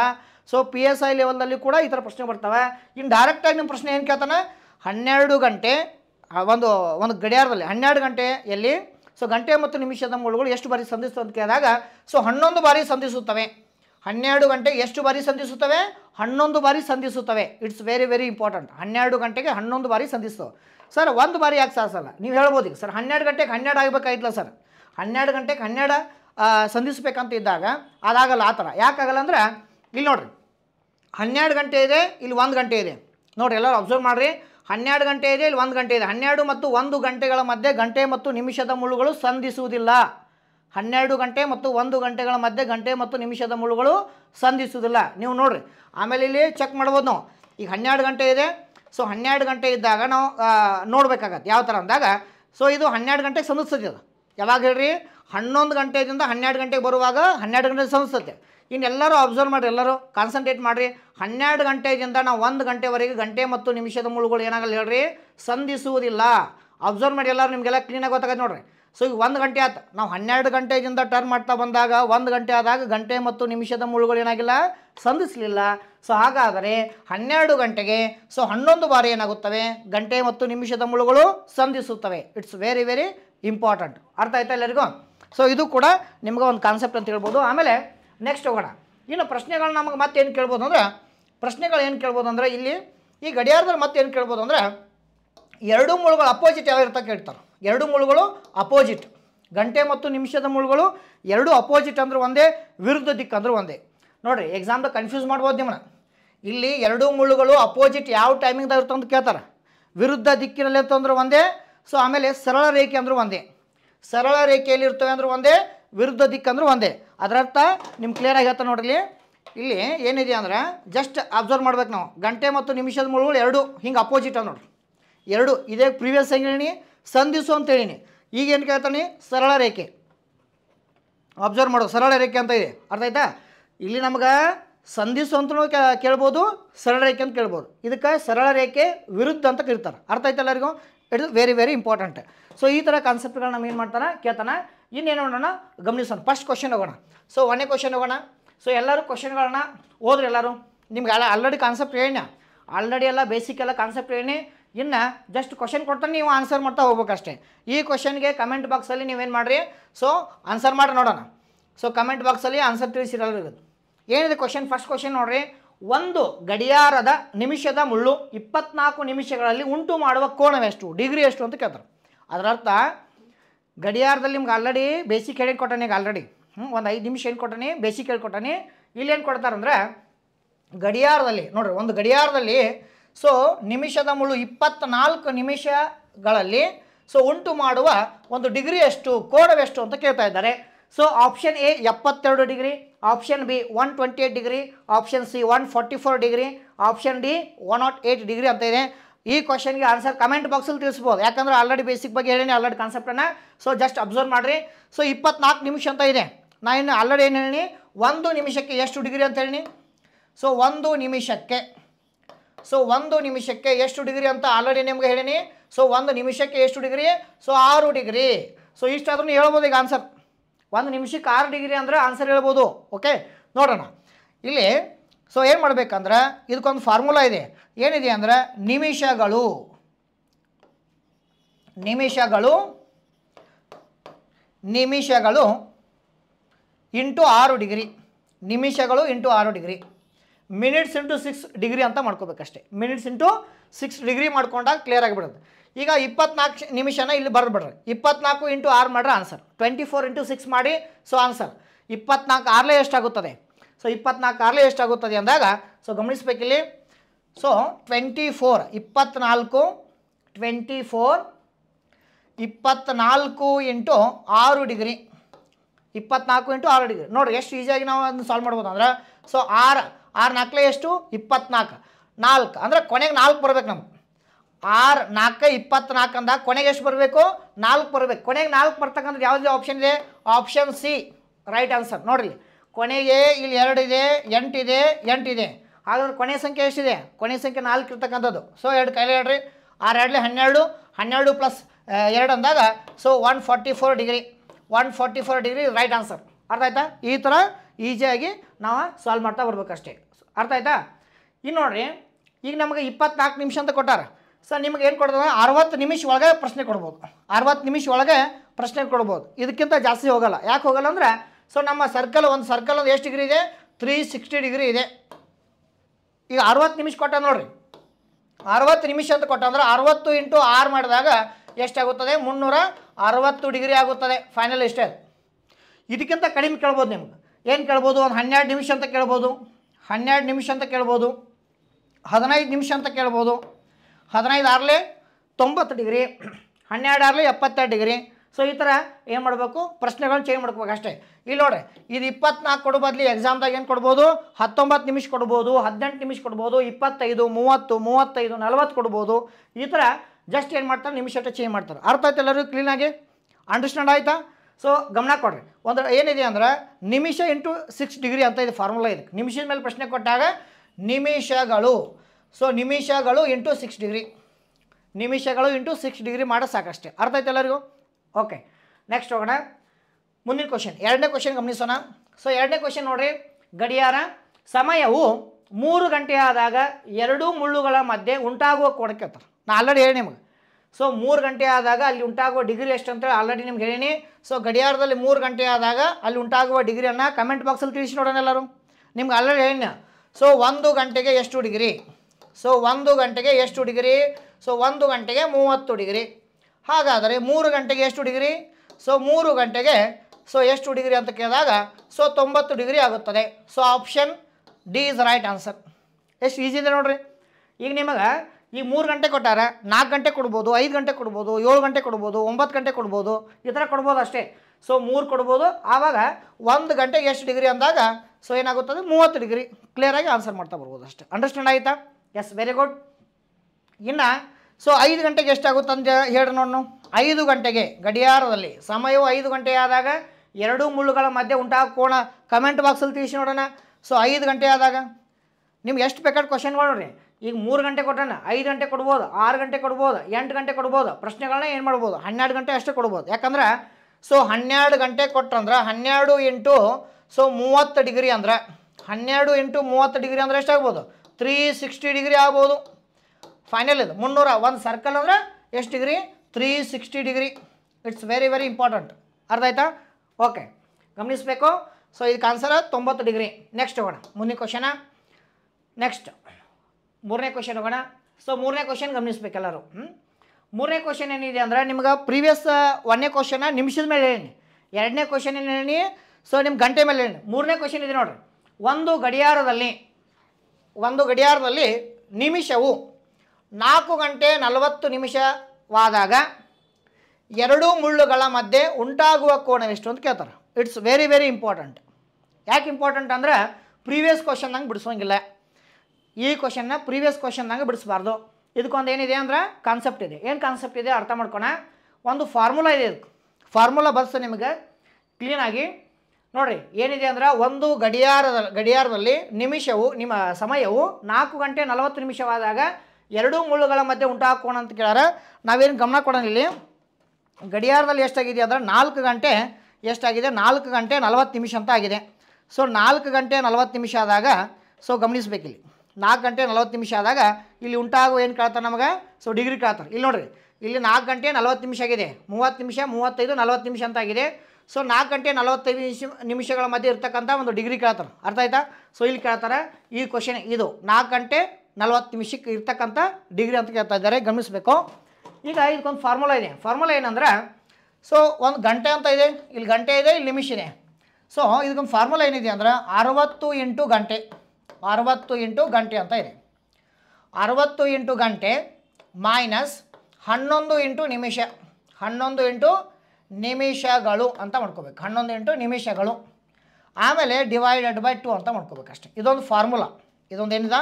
ಸೊ ಪಿ ಎಸ್ ಐ ಲೆವೆಲಲ್ಲಿ ಕೂಡ ಈ ಥರ ಪ್ರಶ್ನೆ ಬರ್ತವೆ ಇನ್ನು ಡೈರೆಕ್ಟಾಗಿ ನಿಮ್ಮ ಪ್ರಶ್ನೆ ಏನು ಕೇಳ್ತಾನೆ ಹನ್ನೆರಡು ಗಂಟೆ ಒಂದು ಒಂದು ಗಡಿಯಾರದಲ್ಲಿ ಹನ್ನೆರಡು ಗಂಟೆ ಎಲ್ಲಿ ಸೊ ಗಂಟೆ ಮತ್ತು ನಿಮಿಷದ ಮುಳುಗಳು ಎಷ್ಟು ಬಾರಿ ಸಂಧಿಸುತ್ತವೆ ಅಂತ ಕೇಳಿದಾಗ ಸೊ ಹನ್ನೊಂದು ಬಾರಿ ಸಂಧಿಸುತ್ತವೆ ಹನ್ನೆರಡು ಗಂಟೆಗೆ ಎಷ್ಟು ಬಾರಿ ಸಂಧಿಸುತ್ತವೆ ಹನ್ನೊಂದು ಬಾರಿ ಸಂಧಿಸುತ್ತವೆ ಇಟ್ಸ್ ವೆರಿ ವೆರಿ ಇಂಪಾರ್ಟೆಂಟ್ ಹನ್ನೆರಡು ಗಂಟೆಗೆ ಹನ್ನೊಂದು ಬಾರಿ ಸಂಧಿಸ್ತವೆ ಸರ್ ಒಂದು ಬಾರಿ ಯಾಕೆ ಸಾಧಿಸಲ್ಲ ನೀವು ಹೇಳ್ಬೋದು ಈಗ ಸರ್ ಹನ್ನೆರಡು ಗಂಟೆಗೆ ಹನ್ನೆರಡು ಆಗಬೇಕಾಯ್ತಲ್ಲ ಸರ್ ಹನ್ನೆರಡು ಗಂಟೆಗೆ ಹನ್ನೆರಡು ಸಂಧಿಸಬೇಕಂತ ಇದ್ದಾಗ ಅದಾಗಲ್ಲ ಆ ಥರ ಯಾಕಾಗಲ್ಲ ಅಂದ್ರೆ ಇಲ್ಲಿ ನೋಡಿರಿ ಹನ್ನೆರಡು ಗಂಟೆ ಇದೆ ಇಲ್ಲಿ ಒಂದು ಗಂಟೆ ಇದೆ ನೋಡಿರಿ ಎಲ್ಲರೂ ಅಬ್ಸರ್ವ್ ಮಾಡಿರಿ ಹನ್ನೆರಡು ಗಂಟೆ ಇದೆ ಇಲ್ಲಿ ಒಂದು ಗಂಟೆ ಇದೆ ಹನ್ನೆರಡು ಮತ್ತು ಒಂದು ಗಂಟೆಗಳ ಮಧ್ಯೆ ಗಂಟೆ ಮತ್ತು ನಿಮಿಷದ ಮುಳುಗಳು ಸಂಧಿಸುವುದಿಲ್ಲ ಹನ್ನೆರಡು ಗಂಟೆ ಮತ್ತು ಒಂದು ಗಂಟೆಗಳ ಮಧ್ಯೆ ಗಂಟೆ ಮತ್ತು ನಿಮಿಷದ ಮುಳುಗಳು ಸಂಧಿಸುವುದಿಲ್ಲ ನೀವು ನೋಡಿರಿ ಆಮೇಲೆ ಇಲ್ಲಿ ಚೆಕ್ ಮಾಡ್ಬೋದು ನಾವು ಈಗ ಹನ್ನೆರಡು ಗಂಟೆ ಇದೆ ಸೊ ಹನ್ನೆರಡು ಗಂಟೆ ಇದ್ದಾಗ ನಾವು ನೋಡಬೇಕಾಗತ್ತೆ ಯಾವ ಥರ ಅಂದಾಗ ಸೊ ಇದು ಹನ್ನೆರಡು ಗಂಟೆಗೆ ಸಂಧಿಸ್ತದೆ ಅದು ಯಾವಾಗ ಹೇಳ್ರಿ ಹನ್ನೊಂದು ಗಂಟೆಯಿಂದ ಹನ್ನೆರಡು ಗಂಟೆಗೆ ಬರುವಾಗ ಹನ್ನೆರಡು ಗಂಟೆಗೆ ಸಂಧಿಸ್ತದೆ ಇನ್ನೆಲ್ಲರೂ ಅಬ್ಸರ್ವ್ ಮಾಡಿರಿ ಎಲ್ಲರೂ ಕಾನ್ಸಂಟ್ರೇಟ್ ಮಾಡಿರಿ ಹನ್ನೆರಡು ಗಂಟೆಯಿಂದ ನಾವು ಒಂದು ಗಂಟೆವರೆಗೆ ಗಂಟೆ ಮತ್ತು ನಿಮಿಷದ ಮುಳುಗಳು ಏನಾಗಲ್ಲ ಹೇಳ್ರಿ ಸಂಧಿಸುವುದಿಲ್ಲ ಅಬ್ಸರ್ವ್ ಮಾಡಿ ಎಲ್ಲರೂ ನಿಮಗೆಲ್ಲ ಕ್ಲೀನಾಗಿ ಗೊತ್ತಾಗತ್ತೆ ನೋಡ್ರಿ ಸೊ ಈಗ ಒಂದು ಗಂಟೆ ಆಯ್ತು ನಾವು ಹನ್ನೆರಡು ಗಂಟೆಯಿಂದ ಟರ್ನ್ ಮಾಡ್ತಾ ಬಂದಾಗ ಒಂದು ಗಂಟೆ ಆದಾಗ ಗಂಟೆ ಮತ್ತು ನಿಮಿಷದ ಮುಳುಗಳು ಏನಾಗಿಲ್ಲ ಸಂಧಿಸಲಿಲ್ಲ ಸೊ ಹಾಗಾದರೆ ಹನ್ನೆರಡು ಗಂಟೆಗೆ ಸೊ ಹನ್ನೊಂದು ಬಾರಿ ಏನಾಗುತ್ತವೆ ಗಂಟೆ ಮತ್ತು ನಿಮಿಷದ ಮುಳುಗಳು ಸಂಧಿಸುತ್ತವೆ ಇಟ್ಸ್ ವೆರಿ ವೆರಿ ಇಂಪಾರ್ಟೆಂಟ್ ಅರ್ಥ ಆಯ್ತಾ ಎಲ್ಲರಿಗೂ ಸೊ ಇದು ಕೂಡ ನಿಮ್ಗೆ ಒಂದು ಕಾನ್ಸೆಪ್ಟ್ ಅಂತ ಹೇಳ್ಬೋದು ಆಮೇಲೆ ನೆಕ್ಸ್ಟ್ ಹೋಗೋಣ ಇನ್ನು ಪ್ರಶ್ನೆಗಳು ನಮಗೆ ಮತ್ತೇನು ಕೇಳ್ಬೋದು ಅಂದರೆ ಪ್ರಶ್ನೆಗಳು ಏನು ಕೇಳ್ಬೋದು ಅಂದರೆ ಇಲ್ಲಿ ಈ ಗಡಿಯಾರದಲ್ಲಿ ಮತ್ತೆ ಏನು ಕೇಳ್ಬೋದು ಅಂದರೆ ಎರಡು ಮುಳುಗಳು ಅಪೋಸಿಟ್ ಯಾವ ಇರ್ತಾ ಕೇಳ್ತಾರೆ ಎರಡು ಮುಳುಗಳು ಅಪೋಸಿಟ್ ಗಂಟೆ ಮತ್ತು ನಿಮಿಷದ ಮುಳುಗಳು ಎರಡು ಅಪೋಸಿಟ್ ಅಂದ್ರೆ ಒಂದೇ ವಿರುದ್ಧ ದಿಕ್ಕು ಅಂದ್ರೆ ಒಂದೇ ನೋಡಿರಿ ಎಕ್ಸಾಂಪಲ್ ಕನ್ಫ್ಯೂಸ್ ಮಾಡ್ಬೋದು ನಿಮ್ಮನ್ನ ಇಲ್ಲಿ ಎರಡು ಮುಳ್ಳುಗಳು ಅಪೋಸಿಟ್ ಯಾವ ಟೈಮಿಂಗ್ದಾಗ ಅಂತ ಕೇಳ್ತಾರೆ ವಿರುದ್ಧ ದಿಕ್ಕಿನಲ್ಲಿ ಅಂತಂದ್ರೆ ಒಂದೇ ಸೊ ಆಮೇಲೆ ಸರಳ ರೇಖೆ ಅಂದ್ರೆ ಒಂದೇ ಸರಳ ರೇಖೆಯಲ್ಲಿ ಇರ್ತವೆ ಅಂದ್ರೆ ಒಂದೇ ವಿರುದ್ಧ ದಿಕ್ಕಂದರೂ ಒಂದೇ ಅದರರ್ಥ ನಿಮ್ಮ ಆಗಿ ಹೇಳ್ತಾರೆ ನೋಡ್ರಿ ಇಲ್ಲಿ ಏನಿದೆ ಅಂದ್ರೆ ಜಸ್ಟ್ ಅಬ್ಸರ್ವ್ ಮಾಡ್ಬೇಕು ನಾವು ಗಂಟೆ ಮತ್ತು ನಿಮಿಷದ ಮುಳುಗಳು ಎರಡು ಹಿಂಗೆ ಅಪೋಸಿಟ್ ಅವ ನೋಡ್ರಿ ಎರಡು ಇದೇ ಪ್ರೀವಿಯಸ್ ಹೆಂಗೆ ಹೇಳಿನಿ ಸಂಧಿಸು ಅಂತ ಹೇಳೀನಿ ಈಗೇನು ಕೇಳ್ತಾನೆ ಸರಳ ರೇಖೆ ಅಬ್ಸರ್ವ್ ಮಾಡೋದು ಸರಳ ರೇಖೆ ಅಂತ ಇದೆ ಅರ್ಥ ಆಯ್ತಾ ಇಲ್ಲಿ ನಮ್ಗೆ ಸಂಧಿಸು ಅಂತಲೂ ಕೇಳ್ಬೋದು ಸರಳ ರೇಖೆ ಅಂತ ಕೇಳ್ಬೋದು ಇದಕ್ಕೆ ಸರಳ ರೇಖೆ ವಿರುದ್ಧ ಅಂತ ಕರೀತಾರೆ ಅರ್ಥ ಆಯ್ತಾ ಎಲ್ಲರಿಗೂ it is very very important so ಈ ಥರ ಕಾನ್ಸೆಪ್ಟ್ಗಳನ್ನ ಏನು ಮಾಡ್ತಾನೆ ಕೇಳ್ತಾನೆ ಇನ್ನೇನು ನೋಡೋಣ ಗಮನಿಸೋಣ ಫಸ್ಟ್ ಕ್ವಶನ್ ಹೋಗೋಣ ಸೊ ಒನ್ನೇ ಕ್ವಶನ್ ಹೋಗೋಣ ಸೊ ಎಲ್ಲರೂ ಕ್ವಶನ್ಗಳನ್ನ ಓದ್ರಿ ಎಲ್ಲರೂ ನಿಮ್ಗೆ ಆಲ್ರೆಡಿ ಕಾನ್ಸೆಪ್ಟ್ ಹೇಳಿನ ಆಲ್ರೆಡಿ ಎಲ್ಲ ಬೇಸಿಕ್ ಎಲ್ಲ ಕಾನ್ಸೆಪ್ಟ್ ಹೇಳಿ ಇನ್ನು ಜಸ್ಟ್ ಕ್ವಶನ್ ಕೊಡ್ತಾನೆ ನೀವು ಆನ್ಸರ್ ಮಾಡ್ತಾ ಹೋಗ್ಬೇಕಷ್ಟೇ ಈ ಕ್ವಶನ್ಗೆ ಕಮೆಂಟ್ ಬಾಕ್ಸಲ್ಲಿ ನೀವೇನು ಮಾಡಿರಿ ಸೊ ಆನ್ಸರ್ ಮಾಡಿ ನೋಡೋಣ ಸೊ ಕಮೆಂಟ್ ಬಾಕ್ಸಲ್ಲಿ ಆನ್ಸರ್ ತಿಳಿಸಿರಲ್ಲ ಏನಿದೆ ಕ್ವಶನ್ ಫಸ್ಟ್ ಕ್ವಶನ್ ನೋಡ್ರಿ ಒಂದು ಗಡಿಯಾರದ ನಿಮಿಷದ ಮುಳ್ಳು ಇಪ್ಪತ್ನಾಲ್ಕು ನಿಮಿಷಗಳಲ್ಲಿ ಉಂಟು ಮಾಡುವ ಕೋಣವೆಷ್ಟು ಡಿಗ್ರಿ ಎಷ್ಟು ಅಂತ ಕೇಳ್ತಾರೆ ಅದರರ್ಥ ಗಡಿಯಾರದಲ್ಲಿ ನಿಮ್ಗೆ ಆಲ್ರೆಡಿ ಬೇಸಿಕ್ ಕೊಟ್ಟೆ ನೀವು ಆಲ್ರೆಡಿ ಹ್ಞೂ ಒಂದು ಐದು ನಿಮಿಷ ಹೇಳ್ಕೊಟ್ಟನಿ ಬೇಸಿಕ್ ಹೇಳ್ಕೊಟ್ಟನಿ ಇಲ್ಲೇನು ಕೊಡ್ತಾರಂದ್ರೆ ಗಡಿಯಾರದಲ್ಲಿ ನೋಡ್ರಿ ಒಂದು ಗಡಿಯಾರದಲ್ಲಿ ಸೊ ನಿಮಿಷದ ಮುಳು ಇಪ್ಪತ್ನಾಲ್ಕು ನಿಮಿಷಗಳಲ್ಲಿ ಸೊ ಉಂಟು ಮಾಡುವ ಒಂದು ಡಿಗ್ರಿ ಎಷ್ಟು ಕೋಡವೆಷ್ಟು ಅಂತ ಕೇಳ್ತಾ ಇದ್ದಾರೆ ಸೊ ಆಪ್ಷನ್ ಎ ಎಪ್ಪತ್ತೆರಡು degree option B one twenty eight degree option C one forty four degree option D one nought eight degree ಅಂತ ಇದೆ ಈ ಕ್ವಶನ್ಗೆ ಆನ್ಸರ್ ಕಮೆಂಟ್ ಬಾಕ್ಸಲ್ಲಿ ತಿಳಿಸ್ಬೋದು ಯಾಕಂದ್ರೆ ಆಲ್ರೆಡಿ ಬೇಸಿಕ್ ಬಗ್ಗೆ ಹೇಳಿ ಆಲ್ರೆಡಿ ಕಾನ್ಸೆಪ್ಟನ್ನು ಸೊ ಜಸ್ಟ್ ಅಬ್ಸರ್ವ್ ಮಾಡಿರಿ ಸೊ ಇಪ್ಪತ್ನಾಲ್ಕು ನಿಮಿಷ ಅಂತ ಇದೆ ನಾ ಇನ್ನು ಆಲ್ರೆಡಿ ಏನು ಹೇಳಿ ಒಂದು ನಿಮಿಷಕ್ಕೆ ಎಷ್ಟು ಡಿಗ್ರಿ ಅಂತ ಹೇಳಿ ಸೊ ಒಂದು ನಿಮಿಷಕ್ಕೆ ಸೊ ಒಂದು ನಿಮಿಷಕ್ಕೆ ಎಷ್ಟು ಡಿಗ್ರಿ ಅಂತ ಆಲ್ರೆಡಿ ನಿಮ್ಗೆ ಹೇಳೀನಿ ಸೊ ಒಂದು ನಿಮಿಷಕ್ಕೆ ಎಷ್ಟು ಡಿಗ್ರಿ ಸೊ ಆರು ಡಿಗ್ರಿ ಸೊ ಇಷ್ಟಾದ್ರೂ ಹೇಳ್ಬೋದು ಈಗ ಆನ್ಸರ್ ಒಂದು ನಿಮಿಷಕ್ಕೆ ಆರು ಡಿಗ್ರಿ ಅಂದರೆ ಆನ್ಸರ್ ಹೇಳ್ಬೋದು ಓಕೆ ನೋಡೋಣ ಇಲ್ಲಿ ಸೊ ಏನು ಮಾಡಬೇಕಂದ್ರೆ ಇದಕ್ಕೊಂದು ಫಾರ್ಮುಲಾ ಇದೆ ಏನಿದೆ ಅಂದರೆ ನಿಮಿಷಗಳು ನಿಮಿಷಗಳು ನಿಮಿಷಗಳು ಇಂಟು ಆರು ಡಿಗ್ರಿ ನಿಮಿಷಗಳು ಇಂಟು ಆರು degree minutes into six degree ಅಂತ ಮಾಡ್ಕೋಬೇಕಷ್ಟೇ ಮಿನಿಟ್ಸ್ ಇಂಟು ಸಿಕ್ಸ್ ಡಿಗ್ರಿ ಮಾಡ್ಕೊಂಡಾಗ ಕ್ಲಿಯರ್ ಆಗಿಬಿಡುತ್ತೆ ಈಗ ಇಪ್ಪತ್ನಾಲ್ಕು ನಿಮಿಷನ ಇಲ್ಲಿ ಬಿಡ್ರಿ ಇಪ್ಪತ್ನಾಲ್ಕು ಇಂಟು ಆರು ಮಾಡ್ರೆ answer twenty four into six ಮಾಡಿ ಸೊ ಆನ್ಸರ್ ಇಪ್ಪತ್ನಾಲ್ಕು ಆರಲೇ ಎಷ್ಟಾಗುತ್ತದೆ ಸೊ ಇಪ್ಪತ್ನಾಲ್ಕು ಆರಲೇ ಎಷ್ಟಾಗುತ್ತದೆ ಅಂದಾಗ ಸೊ ಗಮನಿಸ್ಬೇಕಿಲ್ಲಿ ಸೊ ಟ್ವೆಂಟಿ ಫೋರ್ ಇಪ್ಪತ್ನಾಲ್ಕು ಟ್ವೆಂಟಿ ಫೋರ್ ಇಪ್ಪತ್ನಾಲ್ಕು ಇಂಟು ಆರು ಡಿಗ್ರಿ ಇಪ್ಪತ್ನಾಲ್ಕು ಇಂಟು ಆರು ಡಿಗ್ರಿ ನೋಡಿರಿ ಎಷ್ಟು ಈಸಿಯಾಗಿ ನಾವು ಅದನ್ನು ಸಾಲ್ವ್ ಮಾಡ್ಬೋದು ಅಂದ್ರೆ ಸೊ ಆರು ಆರು ನಾಲ್ಕಲೆ ಎಷ್ಟು ಇಪ್ಪತ್ನಾಲ್ಕು ನಾಲ್ಕು ಅಂದರೆ ಕೊನೆಗೆ ನಾಲ್ಕು ಬರಬೇಕು ನಮ್ಗೆ ಆರು ನಾಲ್ಕು ಇಪ್ಪತ್ನಾಲ್ಕು ಅಂದಾಗ ಕೊನೆಗೆ ಎಷ್ಟು ಬರಬೇಕು ನಾಲ್ಕು ಬರಬೇಕು ಕೊನೆಗೆ ನಾಲ್ಕು ಬರ್ತಕ್ಕಂಥ ಯಾವುದೇ ಆಪ್ಷನ್ ಇದೆ ಆಪ್ಷನ್ ಸಿ ರೈಟ್ ಆನ್ಸರ್ ನೋಡಿರಿ ಕೊನೆಗೆ ಇಲ್ಲಿ ಎರಡು ಇದೆ ಎಂಟಿದೆ ಎಂಟಿದೆ ಹಾಗಾದ್ರೆ ಕೊನೆ ಸಂಖ್ಯೆ ಎಷ್ಟಿದೆ ಕೊನೆ ಸಂಖ್ಯೆ ನಾಲ್ಕು ಇರ್ತಕ್ಕಂಥದ್ದು ಸೊ ಎರಡು ಕೈಲಿ ಹೇಳ್ರಿ ಆರು ಎರಡು ಹನ್ನೆರಡು ಹನ್ನೆರಡು ಪ್ಲಸ್ ಎರಡು ಅಂದಾಗ so one forty four degree one forty four degree right answer ಅರ್ಥ ಆಯ್ತಾ ಈ ಥರ ಈಸಿಯಾಗಿ ನಾವು ಸಾಲ್ವ್ ಮಾಡ್ತಾ ಬರ್ಬೇಕಷ್ಟೇ ಅರ್ಥ ಆಯ್ತಾ ಇನ್ನು ನೋಡಿರಿ ಈಗ ನಮಗೆ ಇಪ್ಪತ್ನಾಲ್ಕು ನಿಮಿಷ ಅಂತ ಕೊಟ್ಟಾರ ಸರ್ ನಿಮ್ಗೆ ಏನು ಕೊಡ್ತಾರೆ ಅರವತ್ತು ನಿಮಿಷ ಒಳಗೆ ಪ್ರಶ್ನೆ ಕೊಡ್ಬೋದು ಅರವತ್ತು ನಿಮಿಷ ಒಳಗೆ ಪ್ರಶ್ನೆ ಕೊಡ್ಬೋದು ಇದಕ್ಕಿಂತ ಜಾಸ್ತಿ ಹೋಗೋಲ್ಲ ಯಾಕೆ ಹೋಗಲ್ಲ ಅಂದರೆ ಸೊ ನಮ್ಮ ಸರ್ಕಲ್ ಒಂದು ಸರ್ಕಲ್ ಒಂದು ಎಷ್ಟು ಡಿಗ್ರಿ ಇದೆ ತ್ರೀ ಸಿಕ್ಸ್ಟಿ ಡಿಗ್ರಿ ಇದೆ ಈಗ ಅರವತ್ತು ನಿಮಿಷ ಕೊಟ್ಟ ನೋಡಿರಿ ಅರವತ್ತು ನಿಮಿಷ ಅಂತ ಕೊಟ್ಟಂದ್ರೆ ಅರವತ್ತು ಇಂಟು ಆರು ಮಾಡಿದಾಗ ಎಷ್ಟಾಗುತ್ತದೆ ಮುನ್ನೂರ ಅರವತ್ತು ಡಿಗ್ರಿ ಆಗುತ್ತದೆ ಫೈನಲ್ ಎಷ್ಟೇ ಇದಕ್ಕಿಂತ ಕಡಿಮೆ ಕೇಳ್ಬೋದು ನಿಮ್ಗೆ ಏನು ಕೇಳ್ಬೋದು ಒಂದು ಹನ್ನೆರಡು ನಿಮಿಷ ಅಂತ ಕೇಳ್ಬೋದು ಹನ್ನೆರಡು ನಿಮಿಷ ಅಂತ ಕೇಳ್ಬೋದು ಹದಿನೈದು ನಿಮಿಷ ಅಂತ ಕೇಳ್ಬೋದು ಹದಿನೈದು ಆರಲೆ ತೊಂಬತ್ತು ಡಿಗ್ರಿ ಹನ್ನೆರಡು ಆರಲೆ ಎಪ್ಪತ್ತೆರಡು ಡಿಗ್ರಿ ಸೊ ಈ ಥರ ಏನು ಮಾಡಬೇಕು ಪ್ರಶ್ನೆಗಳನ್ನ ಚೇಂಜ್ ಮಾಡ್ಕೋಬೇಕು ಅಷ್ಟೇ ಇಲ್ಲಿ ನೋಡ್ರಿ ಇದು ಇಪ್ಪತ್ನಾಲ್ಕು ಕೊಡು ಬದಲು ಎಕ್ಸಾಮ್ದಾಗ ಏನು ಕೊಡ್ಬೋದು ಹತ್ತೊಂಬತ್ತು ನಿಮಿಷ ಕೊಡ್ಬೋದು ಹದಿನೆಂಟು ನಿಮಿಷ ಕೊಡ್ಬೋದು ಇಪ್ಪತ್ತೈದು ಮೂವತ್ತು ಮೂವತ್ತೈದು ನಲ್ವತ್ತು ಕೊಡ್ಬೋದು ಈ ಥರ ಜಸ್ಟ್ ಏನು ಮಾಡ್ತಾರೆ ನಿಮಿಷ ಚೇಂಜ್ ಮಾಡ್ತಾರೆ ಅರ್ಥ ಆಯ್ತು ಎಲ್ಲರಿಗೂ ಕ್ಲೀನಾಗಿ ಅಂಡರ್ಸ್ಟ್ಯಾಂಡ್ ಆಯಿತಾ ಸೊ ಗಮನ ಕೊಡ್ರಿ ಒಂದು ಏನಿದೆ ಅಂದ್ರೆ ನಿಮಿಷ ಇಂಟು ಸಿಕ್ಸ್ ಡಿಗ್ರಿ ಅಂತ ಇದು ಫಾರ್ಮುಲಾ ಇದೆ ನಿಮಿಷದ ಮೇಲೆ ಪ್ರಶ್ನೆ ಕೊಟ್ಟಾಗ ನಿಮಿಷಗಳು ಸೊ ನಿಮಿಷಗಳು ಇಂಟು ಸಿಕ್ಸ್ ಡಿಗ್ರಿ ನಿಮಿಷಗಳು ಇಂಟು ಸಿಕ್ಸ್ ಡಿಗ್ರಿ ಮಾಡೋ ಸಾಕಷ್ಟೇ ಅರ್ಥ ಆಯ್ತು ಎಲ್ಲರಿಗೂ ಓಕೆ ನೆಕ್ಸ್ಟ್ ಹೋಗೋಣ ಮುಂದಿನ ಕ್ವಶನ್ ಎರಡನೇ ಕ್ವಶನ್ ಗಮನಿಸೋಣ ಸೊ ಎರಡನೇ ಕ್ವಶನ್ ನೋಡ್ರಿ ಗಡಿಯಾರ ಸಮಯವು ಮೂರು ಗಂಟೆ ಆದಾಗ ಎರಡು ಮುಳ್ಳುಗಳ ಮಧ್ಯೆ ಉಂಟಾಗುವ ಕೋಡಕ್ಕೆ ನಾ ಆಲ್ರೆಡಿ ಹೇಳಿ ನಿಮಗೆ ಸೊ ಮೂರು ಗಂಟೆ ಆದಾಗ ಅಲ್ಲಿ ಉಂಟಾಗುವ ಡಿಗ್ರಿ ಎಷ್ಟು ಅಂತೇಳಿ ಆಲ್ರೆಡಿ ನಿಮ್ಗೆ ಹೇಳೀನಿ ಸೊ ಗಡಿಯಾರದಲ್ಲಿ ಮೂರು ಗಂಟೆ ಆದಾಗ ಅಲ್ಲಿ ಉಂಟಾಗುವ ಡಿಗ್ರಿಯನ್ನು ಕಮೆಂಟ್ ಬಾಕ್ಸಲ್ಲಿ ತಿಳಿಸಿ ನೋಡೋಣ ಎಲ್ಲರೂ ನಿಮ್ಗೆ ಆಲ್ರೆಡಿ ಹೇಳಿ ಸೊ ಒಂದು ಗಂಟೆಗೆ ಎಷ್ಟು ಡಿಗ್ರಿ ಸೊ ಒಂದು ಗಂಟೆಗೆ ಎಷ್ಟು ಡಿಗ್ರಿ ಸೊ ಒಂದು ಗಂಟೆಗೆ ಮೂವತ್ತು ಡಿಗ್ರಿ ಹಾಗಾದರೆ ಮೂರು ಗಂಟೆಗೆ ಎಷ್ಟು ಡಿಗ್ರಿ ಸೊ ಮೂರು ಗಂಟೆಗೆ ಸೊ ಎಷ್ಟು ಡಿಗ್ರಿ ಅಂತ ಕೇಳಿದಾಗ ಸೊ ತೊಂಬತ್ತು ಡಿಗ್ರಿ ಆಗುತ್ತದೆ so option D is right answer ಎಷ್ಟು ಈಸಿ ಇದೆ ನೋಡಿರಿ ಈಗ ನಿಮಗೆ ಈ ಮೂರು ಗಂಟೆ ಕೊಟ್ಟಾರ ನಾಲ್ಕು ಗಂಟೆ ಕೊಡ್ಬೋದು ಐದು ಗಂಟೆ ಕೊಡ್ಬೋದು ಏಳು ಗಂಟೆ ಕೊಡ್ಬೋದು ಒಂಬತ್ತು ಗಂಟೆ ಕೊಡ್ಬೋದು ಈ ಥರ ಕೊಡ್ಬೋದು ಅಷ್ಟೇ ಸೊ ಮೂರು ಕೊಡ್ಬೋದು ಆವಾಗ ಒಂದು ಗಂಟೆಗೆ ಎಷ್ಟು ಡಿಗ್ರಿ ಅಂದಾಗ ಸೊ ಏನಾಗುತ್ತದೆ ಮೂವತ್ತು ಡಿಗ್ರಿ ಕ್ಲಿಯರಾಗಿ ಆನ್ಸರ್ ಮಾಡ್ತಾ ಬರ್ಬೋದು ಅಷ್ಟೇ ಅಂಡರ್ಸ್ಟ್ಯಾಂಡ್ ಆಯಿತಾ ಎಸ್ ವೆರಿ ಗುಡ್ ಇನ್ನು ಸೊ ಐದು ಗಂಟೆಗೆ ಎಷ್ಟಾಗುತ್ತಂತ ಹೇಳಿ ನೋಡೋಣ ಐದು ಗಂಟೆಗೆ ಗಡಿಯಾರದಲ್ಲಿ ಸಮಯವು ಐದು ಗಂಟೆ ಆದಾಗ ಎರಡು ಮುಳ್ಳುಗಳ ಮಧ್ಯೆ ಉಂಟಾಗೋಣ ಕಮೆಂಟ್ ಬಾಕ್ಸಲ್ಲಿ ತಿಳಿಸಿ ನೋಡೋಣ ಸೊ ಐದು ಗಂಟೆ ಆದಾಗ ನಿಮ್ಗೆ ಎಷ್ಟು ಬೇಕಾದ ಕ್ವಶನ್ ಮಾಡೋಣ ಈಗ ಮೂರು ಗಂಟೆ ಕೊಟ್ಟಣ ಐದು ಗಂಟೆ ಕೊಡ್ಬೋದು ಆರು ಗಂಟೆ ಕೊಡ್ಬೋದು ಎಂಟು ಗಂಟೆ ಕೊಡ್ಬೋದು ಪ್ರಶ್ನೆಗಳನ್ನ ಏನು ಮಾಡ್ಬೋದು ಹನ್ನೆರಡು ಗಂಟೆ ಅಷ್ಟೇ ಕೊಡ್ಬೋದು ಯಾಕಂದ್ರೆ ಸೊ ಹನ್ನೆರಡು ಗಂಟೆ ಕೊಟ್ಟಂದ್ರೆ ಹನ್ನೆರಡು ಇಂಟು ಸೊ ಮೂವತ್ತು ಡಿಗ್ರಿ ಅಂದ್ರೆ ಹನ್ನೆರಡು ಇಂಟು ಮೂವತ್ತು ಡಿಗ್ರಿ ಅಂದರೆ ಎಷ್ಟಾಗ್ಬೋದು ತ್ರೀ ಸಿಕ್ಸ್ಟಿ ಡಿಗ್ರಿ ಆಗ್ಬೋದು ಫೈನಲ್ ಇದು ಮುನ್ನೂರ ಒಂದು ಸರ್ಕಲ್ ಅಂದರೆ ಎಷ್ಟು degree three sixty degree it's very very important ಅರ್ಥ ಆಯ್ತಾ ಓಕೆ ಗಮನಿಸಬೇಕು ಸೊ ಇದಕ್ಕೆ ಆನ್ಸರ್ ತೊಂಬತ್ತು ಡಿಗ್ರಿ ನೆಕ್ಸ್ಟ್ ಹೋಗೋಣ ಮುಂದಿನ ಕ್ವಶನ ನೆಕ್ಸ್ಟ್ ಮೂರನೇ ಕ್ವಶನ್ ಹೋಗೋಣ ಸೊ ಮೂರನೇ ಕ್ವಶನ್ ಗಮನಿಸ್ಬೇಕು ಎಲ್ಲರೂ ಹ್ಞೂ ಮೂರನೇ ಕ್ವಶನ್ ಏನಿದೆ ಅಂದ್ರೆ ನಿಮ್ಗೆ ಪ್ರೀವಿಯಸ್ ಒಂದನೇ ಕ್ವಶನ ನಿಮಿಷದ ಮೇಲೆ ಹೇಳಿ ಎರಡನೇ ಕ್ವಶನ್ ಏನು ಹೇಳಿ ಸೊ ನಿಮ್ಮ ಗಂಟೆ ಮೇಲೆ ಹೇಳಿ ಮೂರನೇ ಕ್ವಶನ್ ಇದೆ ನೋಡಿರಿ ಒಂದು ಗಡಿಯಾರದಲ್ಲಿ ಒಂದು ಗಡಿಯಾರದಲ್ಲಿ ನಿಮಿಷವು ನಾಲ್ಕು ಗಂಟೆ ನಲವತ್ತು ನಿಮಿಷವಾದಾಗ ಎರಡೂ ಮುಳ್ಳುಗಳ ಮಧ್ಯೆ ಉಂಟಾಗುವ ಕೋಣವೆಷ್ಟು ಅಂತ ಕೇಳ್ತಾರೆ ಇಟ್ಸ್ ವೆರಿ ವೆರಿ ಇಂಪಾರ್ಟೆಂಟ್ ಯಾಕೆ ಇಂಪಾರ್ಟೆಂಟ್ ಅಂದರೆ ಪ್ರೀವಿಯಸ್ ಕ್ವಶನ್ದಂಗೆ ಬಿಡಿಸೋಂಗಿಲ್ಲ ಈ ಕ್ವಶನ್ನ ಪ್ರೀವಿಯಸ್ ಕ್ವಶನ್ನಂಗೆ ಬಿಡಿಸಬಾರ್ದು ಇದಕ್ಕೊಂದು ಏನಿದೆ ಅಂದ್ರೆ ಕಾನ್ಸೆಪ್ಟ್ ಇದೆ ಏನು ಕಾನ್ಸೆಪ್ಟ್ ಇದೆ ಅರ್ಥ ಮಾಡ್ಕೋಣ ಒಂದು ಫಾರ್ಮುಲಾ ಇದೆ ಇದಕ್ಕೆ ಫಾರ್ಮುಲಾ ಬಸ್ ನಿಮಗೆ ಕ್ಲೀನಾಗಿ ನೋಡಿರಿ ಏನಿದೆ ಅಂದ್ರೆ ಒಂದು ಗಡಿಯಾರದ ಗಡಿಯಾರದಲ್ಲಿ ನಿಮಿಷವು ನಿಮ್ಮ ಸಮಯವು ನಾಲ್ಕು ಗಂಟೆ ನಲವತ್ತು ನಿಮಿಷವಾದಾಗ ಎರಡೂ ಮುಳ್ಳುಗಳ ಮಧ್ಯೆ ಉಂಟಾಕೋಣ ಅಂತ ಕೇಳಾರೆ ನಾವೇನು ಗಮನ ಕೊಡೋಣ ಇಲ್ಲಿ ಗಡಿಯಾರದಲ್ಲಿ ಎಷ್ಟಾಗಿದೆ ಅಂದರೆ ನಾಲ್ಕು ಗಂಟೆ ಎಷ್ಟಾಗಿದೆ ನಾಲ್ಕು ಗಂಟೆ ನಲವತ್ತು ನಿಮಿಷ ಅಂತ ಆಗಿದೆ ಸೊ ನಾಲ್ಕು ಗಂಟೆ ನಲವತ್ತು ನಿಮಿಷ ಆದಾಗ ಸೊ ಗಮನಿಸಬೇಕಿಲ್ಲಿ ನಾಲ್ಕು ಗಂಟೆ ನಲವತ್ತು ನಿಮಿಷ ಆದಾಗ ಇಲ್ಲಿ ಉಂಟಾಗುವ ಏನು ಕೇಳ್ತಾರೆ ನಮಗೆ ಸೊ ಡಿಗ್ರಿ ಕೇಳ್ತಾರೆ ಇಲ್ಲಿ ನೋಡಿರಿ ಇಲ್ಲಿ ನಾಲ್ಕು ಗಂಟೆ ನಲವತ್ತು ನಿಮಿಷ ಆಗಿದೆ ಮೂವತ್ತು ನಿಮಿಷ ಮೂವತ್ತೈದು ನಲವತ್ತು ನಿಮಿಷ ಅಂತ ಆಗಿದೆ ಸೊ ನಾಲ್ಕು ಗಂಟೆ ನಲವತ್ತೈದು ನಿಮಿಷ ನಿಮಿಷಗಳ ಮಧ್ಯೆ ಇರ್ತಕ್ಕಂಥ ಒಂದು ಡಿಗ್ರಿ ಕೇಳ್ತಾರೆ ಅರ್ಥ ಆಯ್ತಾ ಸೊ ಇಲ್ಲಿ ಕೇಳ್ತಾರೆ ಈ ಕ್ವಶನ್ ಇದು ನಾಲ್ಕು ಗಂಟೆ ನಲ್ವತ್ತು ನಿಮಿಷಕ್ಕೆ ಇರ್ತಕ್ಕಂಥ ಡಿಗ್ರಿ ಅಂತ ಕೇಳ್ತಾ ಇದ್ದಾರೆ ಗಮನಿಸಬೇಕು ಈಗ ಇದಕ್ಕೊಂದು ಫಾರ್ಮುಲಾ ಇದೆ ಫಾರ್ಮುಲಾ ಏನಂದ್ರೆ ಸೊ ಒಂದು ಗಂಟೆ ಅಂತ ಇದೆ ಇಲ್ಲಿ ಗಂಟೆ ಇದೆ ಇಲ್ಲಿ ನಿಮಿಷ ಇದೆ ಸೊ ಇದಕ್ಕೊಂದು ಫಾರ್ಮುಲಾ ಏನಿದೆ ಅಂದ್ರೆ ಅರವತ್ತು ಇಂಟು ಗಂಟೆ ಅರವತ್ತು ಇಂಟು ಗಂಟೆ ಅಂತ ಇದೆ ಅರವತ್ತು ಇಂಟು ಗಂಟೆ ಮೈನಸ್ ಹನ್ನೊಂದು ಇಂಟು ನಿಮಿಷ ಹನ್ನೊಂದು ಇಂಟು ನಿಮಿಷಗಳು ಅಂತ ಮಾಡ್ಕೋಬೇಕು ಹನ್ನೊಂದು ಇಂಟು ನಿಮಿಷಗಳು ಆಮೇಲೆ ಡಿವೈಡೆಡ್ ಬೈ ಟು ಅಂತ ಮಾಡ್ಕೋಬೇಕು ಅಷ್ಟೇ ಇದೊಂದು ಫಾರ್ಮುಲಾ ಇದೊಂದು ಏನಿದೆ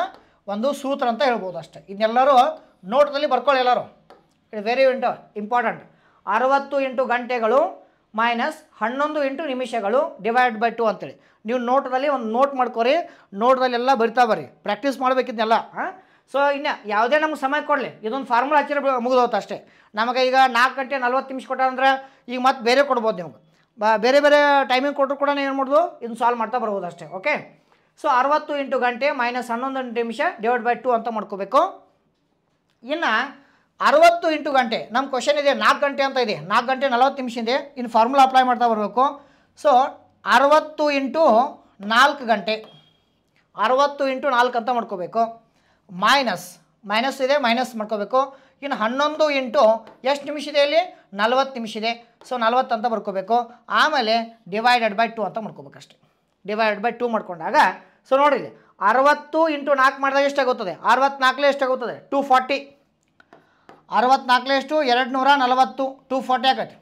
ಒಂದು ಸೂತ್ರ ಅಂತ ಹೇಳ್ಬೋದು ಅಷ್ಟೆ ಇನ್ನೆಲ್ಲರೂ ನೋಟದಲ್ಲಿ ಬರ್ಕೊಳ್ಳಿ ಎಲ್ಲರೂ ಇಟ್ ವೆರಿ ಇಂಟ ಇಂಪಾರ್ಟೆಂಟ್ ಅರವತ್ತು ಎಂಟು ಗಂಟೆಗಳು ಮೈನಸ್ ಹನ್ನೊಂದು ಎಂಟು ನಿಮಿಷಗಳು ಡಿವೈಡ್ ಬೈ ಟು ಅಂತೇಳಿ ನೀವು ನೋಟದಲ್ಲಿ ಒಂದು ನೋಟ್ ಮಾಡ್ಕೊರಿ ನೋಟ್ದಲ್ಲೆಲ್ಲ ಬರಿತಾ ಬರ್ರಿ ಪ್ರಾಕ್ಟೀಸ್ ಮಾಡಬೇಕಿದ್ನೆಲ್ಲ ಹಾಂ ಸೊ ಇನ್ನು ಯಾವುದೇ ನಮ್ಗೆ ಸಮಯ ಕೊಡಲಿ ಇದೊಂದು ಫಾರ್ಮುಲಾ ಹಚ್ಚಿರ ಮುಗಿದೋತ ಅಷ್ಟೇ ನಮಗೆ ಈಗ ನಾಲ್ಕು ಗಂಟೆ ನಲ್ವತ್ತು ನಿಮಿಷ ಕೊಟ್ಟಾರಂದ್ರೆ ಈಗ ಮತ್ತೆ ಬೇರೆ ಕೊಡ್ಬೋದು ನಿಮ್ಗೆ ಬೇರೆ ಬೇರೆ ಟೈಮಿಂಗ್ ಕೊಟ್ಟರು ಕೂಡ ಏನು ಮಾಡೋದು ಇದನ್ನು ಸಾಲ್ವ್ ಮಾಡ್ತಾ ಬರ್ಬೋದು ಅಷ್ಟೇ ಓಕೆ ಸೊ ಅರವತ್ತು ಇಂಟು ಗಂಟೆ ಮೈನಸ್ ಹನ್ನೊಂದು ನಿಮಿಷ ಡಿವೈಡ್ ಬೈ ಟು ಅಂತ ಮಾಡ್ಕೋಬೇಕು ಇನ್ನು ಅರವತ್ತು ಇಂಟು ಗಂಟೆ ನಮ್ಮ ಕ್ವಶನ್ ಇದೆ ನಾಲ್ಕು ಗಂಟೆ ಅಂತ ಇದೆ ನಾಲ್ಕು ಗಂಟೆ ನಲವತ್ತು ನಿಮಿಷ ಇದೆ ಇನ್ನು ಫಾರ್ಮುಲಾ ಅಪ್ಲೈ ಮಾಡ್ತಾ ಬರಬೇಕು ಸೊ ಅರವತ್ತು ಇಂಟು ನಾಲ್ಕು ಗಂಟೆ ಅರವತ್ತು ಇಂಟು ನಾಲ್ಕು ಅಂತ ಮಾಡ್ಕೋಬೇಕು ಮೈನಸ್ ಮೈನಸ್ ಇದೆ ಮೈನಸ್ ಮಾಡ್ಕೋಬೇಕು ಇನ್ನು ಹನ್ನೊಂದು ಇಂಟು ಎಷ್ಟು ನಿಮಿಷ ಇದೆ ಇಲ್ಲಿ ನಲವತ್ತು ನಿಮಿಷ ಇದೆ ಸೊ ನಲವತ್ತು ಅಂತ ಬರ್ಕೋಬೇಕು ಆಮೇಲೆ ಡಿವೈಡೆಡ್ ಬೈ ಟು ಅಂತ ಮಾಡ್ಕೋಬೇಕಷ್ಟೆ ಡಿವೈಡೆಡ್ ಬೈ ಟು ಮಾಡ್ಕೊಂಡಾಗ ಸೊ ನೋಡಿರಿ ಅರವತ್ತು ಇಂಟು ನಾಲ್ಕು ಮಾಡಿದಾಗ ಎಷ್ಟಾಗುತ್ತದೆ ಅರವತ್ನಾಲ್ಕಲೇ ಎಷ್ಟಾಗುತ್ತದೆ ಟು ಫಾರ್ಟಿ ಅರವತ್ನಾಲ್ಕಲೇ ಎಷ್ಟು ಎರಡು ನೂರ ನಲವತ್ತು ಟು ಫಾರ್ಟಿ ಆಗತ್ತೆ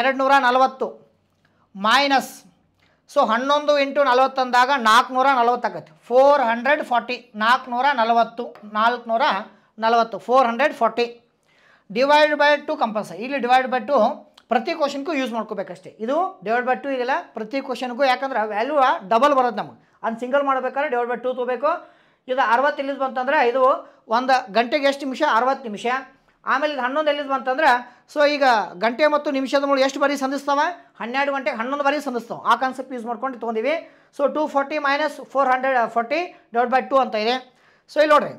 ಎರಡು ನೂರ ನಲವತ್ತು ಮೈನಸ್ ಸೊ ಹನ್ನೊಂದು ಇಂಟು ನಲವತ್ತಂದಾಗ ನಾಲ್ಕುನೂರ ನಲವತ್ತಾಗತ್ತೆ ಫೋರ್ ಹಂಡ್ರೆಡ್ ಫಾರ್ಟಿ ನಾಲ್ಕುನೂರ ನಲವತ್ತು ನಾಲ್ಕುನೂರ ನಲವತ್ತು four hundred forty divide by two compulsory ಇಲ್ಲಿ ಡಿವೈಡ್ ಬೈ ಟು ಪ್ರತಿ ಕ್ವಶನ್ಗೂ ಯೂಸ್ ಮಾಡ್ಕೋಬೇಕಷ್ಟೇ ಇದು ಡಿವೈಡ್ ಬೈ ಟು ಇದೆಲ್ಲ ಪ್ರತಿ ಕ್ವಶನ್ಗೂ ಯಾಕಂದ್ರೆ ವ್ಯಾಲ್ಯೂ ಡಬಲ್ ಬರೋದು ನಮಗೆ ಅದನ್ನು ಸಿಂಗಲ್ ಮಾಡ್ಬೇಕಾದ್ರೆ ಡಿವೈಡ್ ಬೈ ಟೂ ತೊಗೋಬೇಕು ಇದು ಅರವತ್ತು ಎಲ್ಲಿಸ್ ಬಂತಂದರೆ ಇದು ಒಂದು ಗಂಟೆಗೆ ಎಷ್ಟು ನಿಮಿಷ ಅರವತ್ತು ನಿಮಿಷ ಆಮೇಲೆ ಇದು ಹನ್ನೊಂದು ಎಲ್ಲಿಸ್ ಬಂತಂದ್ರೆ ಸೊ ಈಗ ಗಂಟೆ ಮತ್ತು ನಿಮಿಷದ ಮೂಲ ಎಷ್ಟು ಬಾರಿ ಸಂಧಿಸ್ತಾವೆ ಹನ್ನೆರಡು ಗಂಟೆಗೆ ಹನ್ನೊಂದು ಬಾರಿ ಸಂಧಿಸ್ತಾವೆ ಆ ಕಾನ್ಸೆಪ್ಟ್ ಯೂಸ್ ಮಾಡ್ಕೊಂಡು ತೊಗೊಂಡಿವಿ so two forty minus four hundred forty divide by two ಅಂತ ಇದೆ ಸೊ ಇಲ್ಲಿ ನೋಡಿರಿ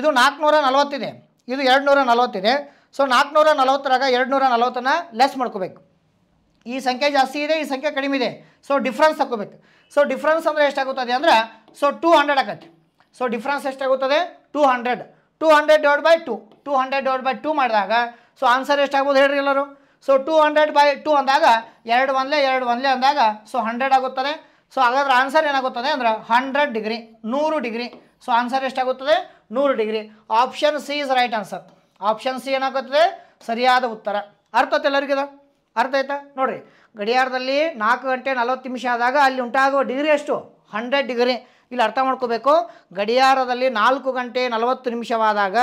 ಇದು ನಾಲ್ಕುನೂರ ನಲ್ವತ್ತಿದೆ ಇದು ಎರಡು ನೂರ ನಲ್ವತ್ತಿದೆ ಸೊ ನಾಲ್ಕುನೂರ ನಲ್ವತ್ತರಾಗ ಎರಡು ನೂರ ನಲ್ವತ್ತನ್ನು ಲೆಸ್ ಮಾಡ್ಕೋಬೇಕು ಈ ಸಂಖ್ಯೆ ಜಾಸ್ತಿ ಇದೆ ಈ ಸಂಖ್ಯೆ ಕಡಿಮೆ ಇದೆ ಸೊ ಡಿಫ್ರೆನ್ಸ್ ತಗೋಬೇಕು ಸೊ ಡಿಫ್ರೆನ್ಸ್ ಅಂದರೆ ಎಷ್ಟಾಗುತ್ತದೆ ಅಂದರೆ ಸೊ ಟೂ ಹಂಡ್ರೆಡ್ ಆಗತ್ತೆ ಸೊ ಡಿಫ್ರೆನ್ಸ್ ಎಷ್ಟಾಗುತ್ತದೆ two hundred two hundred divide by two two hundred divide by two ಮಾಡಿದಾಗ ಸೊ ಆನ್ಸರ್ ಎಷ್ಟಾಗ್ಬೋದು ಹೇಳ್ರಿ ಎಲ್ಲರೂ so two hundred by two ಅಂದಾಗ ಎರಡು ಒಂದಲೇ ಎರಡು ಒಂದಲೇ ಅಂದಾಗ ಸೊ ಹಂಡ್ರೆಡ್ ಆಗುತ್ತದೆ ಸೊ ಹಾಗಾದ್ರೆ ಆನ್ಸರ್ ಏನಾಗುತ್ತದೆ ಅಂದರೆ ಹಂಡ್ರೆಡ್ ಡಿಗ್ರಿ ನೂರು ಡಿಗ್ರಿ ಸೊ ಆನ್ಸರ್ ಎಷ್ಟಾಗುತ್ತದೆ ನೂರು degree option C is right answer option C ಏನಾಗುತ್ತದೆ ಸರಿಯಾದ ಉತ್ತರ ಅರ್ಥ ಎಲ್ಲರಿಗಿದೆ ಅರ್ಥ ಆಯ್ತಾ ನೋಡಿರಿ ಗಡಿಯಾರದಲ್ಲಿ ನಾಲ್ಕು ಗಂಟೆ ನಲವತ್ತು ನಿಮಿಷ ಆದಾಗ ಅಲ್ಲಿ ಉಂಟಾಗುವ ಡಿಗ್ರಿ ಎಷ್ಟು ಹಂಡ್ರೆಡ್ ಡಿಗ್ರಿ ಇಲ್ಲಿ ಅರ್ಥ ಮಾಡ್ಕೋಬೇಕು ಗಡಿಯಾರದಲ್ಲಿ ನಾಲ್ಕು ಗಂಟೆ ನಲವತ್ತು ನಿಮಿಷವಾದಾಗ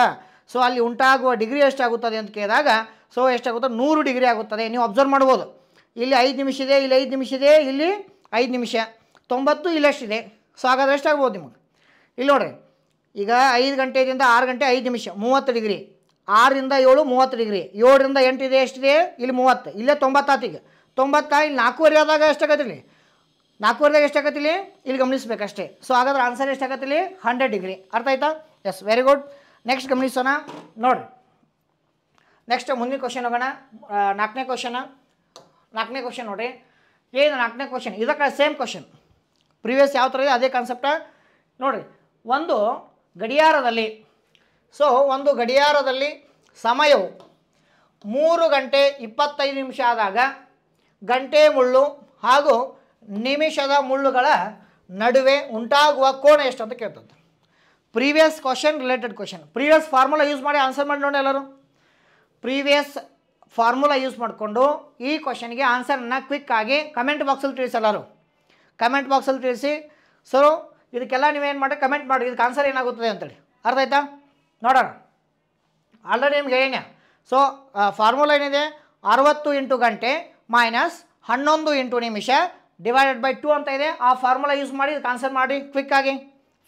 ಸೊ ಅಲ್ಲಿ ಉಂಟಾಗುವ ಡಿಗ್ರಿ ಎಷ್ಟಾಗುತ್ತದೆ ಅಂತ ಕೇಳಿದಾಗ ಸೊ ಎಷ್ಟಾಗುತ್ತೆ ನೂರು ಡಿಗ್ರಿ ಆಗುತ್ತದೆ ನೀವು ಅಬ್ಸರ್ವ್ ಮಾಡ್ಬೋದು ಇಲ್ಲಿ ಐದು ನಿಮಿಷ ಇದೆ ಇಲ್ಲಿ ಐದು ನಿಮಿಷ ಇದೆ ಇಲ್ಲಿ ಐದು ನಿಮಿಷ ತೊಂಬತ್ತು ಇಲ್ಲಷ್ಟಿದೆ ಸೊ ಹಾಗಾದ್ರೆ ಎಷ್ಟಾಗ್ಬೋದು ನಿಮಗೆ ಇಲ್ಲಿ ನೋಡಿರಿ ಈಗ ಐದು ಗಂಟೆಯಿಂದ ಆರು ಗಂಟೆ ಐದು ನಿಮಿಷ ಮೂವತ್ತು ಡಿಗ್ರಿ ಆರರಿಂದ ಏಳು ಮೂವತ್ತು ಡಿಗ್ರಿ ಏಳರಿಂದ ಎಂಟು ಇದೆ ಎಷ್ಟಿದೆ ಇಲ್ಲಿ ಮೂವತ್ತು ಇಲ್ಲೇ ತೊಂಬತ್ತಾತಿಗೆ ತೊಂಬತ್ತ ಇಲ್ಲಿ ನಾಲ್ಕೂವರೆ ಆದಾಗ ಎಷ್ಟಾಗತ್ತಿಲ್ಲಿ ನಾಲ್ಕೂವರೆದಾಗ ಎಷ್ಟಾಗತ್ತಿಲ್ಲಿ ಇಲ್ಲಿ ಗಮನಿಸಬೇಕಷ್ಟೇ ಸೊ ಹಾಗಾದ್ರೆ ಆನ್ಸರ್ ಎಷ್ಟಾಗತ್ತಿಲ್ಲಿ ಹಂಡ್ರೆಡ್ ಡಿಗ್ರಿ ಅರ್ಥ ಆಯ್ತಾ ಎಸ್ ವೆರಿ ಗುಡ್ ನೆಕ್ಸ್ಟ್ ಗಮನಿಸೋಣ ನೋಡಿ ನೆಕ್ಸ್ಟ್ ಮುಂದಿನ ಕ್ವಶನ್ ಹೋಗೋಣ ನಾಲ್ಕನೇ ಕ್ವಶನ ನಾಲ್ಕನೇ ಕ್ವಶನ್ ನೋಡಿರಿ ಏನು ನಾಲ್ಕನೇ ಕ್ವಶನ್ ಇದಕ್ಕೆ ಸೇಮ್ ಕ್ವಶನ್ ಪ್ರಿವಿಯಸ್ ಯಾವ ಥರ ಇದೆ ಅದೇ ಕಾನ್ಸೆಪ್ಟ ನೋಡಿರಿ ಒಂದು ಗಡಿಯಾರದಲ್ಲಿ ಸೊ ಒಂದು ಗಡಿಯಾರದಲ್ಲಿ ಸಮಯವು ಮೂರು ಗಂಟೆ ಇಪ್ಪತ್ತೈದು ನಿಮಿಷ ಆದಾಗ ಗಂಟೆ ಮುಳ್ಳು ಹಾಗೂ ನಿಮಿಷದ ಮುಳ್ಳುಗಳ ನಡುವೆ ಉಂಟಾಗುವ ಕೋಣ ಎಷ್ಟು ಅಂತ ಕೇಳ್ತದೆ previous question related question previous formula use ಮಾಡಿ ಆನ್ಸರ್ ಮಾಡಿ ನೋಡಿ ಎಲ್ಲರೂ ಪ್ರೀವಿಯಸ್ ಫಾರ್ಮುಲಾ ಯೂಸ್ ಮಾಡಿಕೊಂಡು ಈ ಕ್ವಶನ್ಗೆ ಆನ್ಸರನ್ನು ಕ್ವಿಕ್ಕಾಗಿ ಕಮೆಂಟ್ ಬಾಕ್ಸಲ್ಲಿ ತಿಳಿಸಿ ಎಲ್ಲರೂ ಕಮೆಂಟ್ ಬಾಕ್ಸಲ್ಲಿ ತಿಳಿಸಿ ಸರ್ ಇದಕ್ಕೆಲ್ಲ ನೀವೇನು ಮಾಡಿ ಕಮೆಂಟ್ ಮಾಡಿ ಇದಕ್ಕೆ ಆನ್ಸರ್ ಏನಾಗುತ್ತದೆ ಅಂತೇಳಿ ಅರ್ಥ ಆಯ್ತಾ ನೋಡೋಣ ಆಲ್ರೆಡಿ ನಿಮ್ಗೆ ಹೇಳಿನ ಸೊ ಫಾರ್ಮುಲಾ ಏನಿದೆ ಅರವತ್ತು ಇಂಟು ಗಂಟೆ ಮೈನಸ್ ಹನ್ನೊಂದು ಇಂಟು ನಿಮಿಷ ಡಿವೈಡೆಡ್ ಬೈ ಟು ಅಂತ ಇದೆ ಆ ಫಾರ್ಮುಲಾ ಯೂಸ್ ಮಾಡಿ ಆನ್ಸರ್ ಮಾಡಿ ಕ್ವಿಕ್ಕಾಗಿ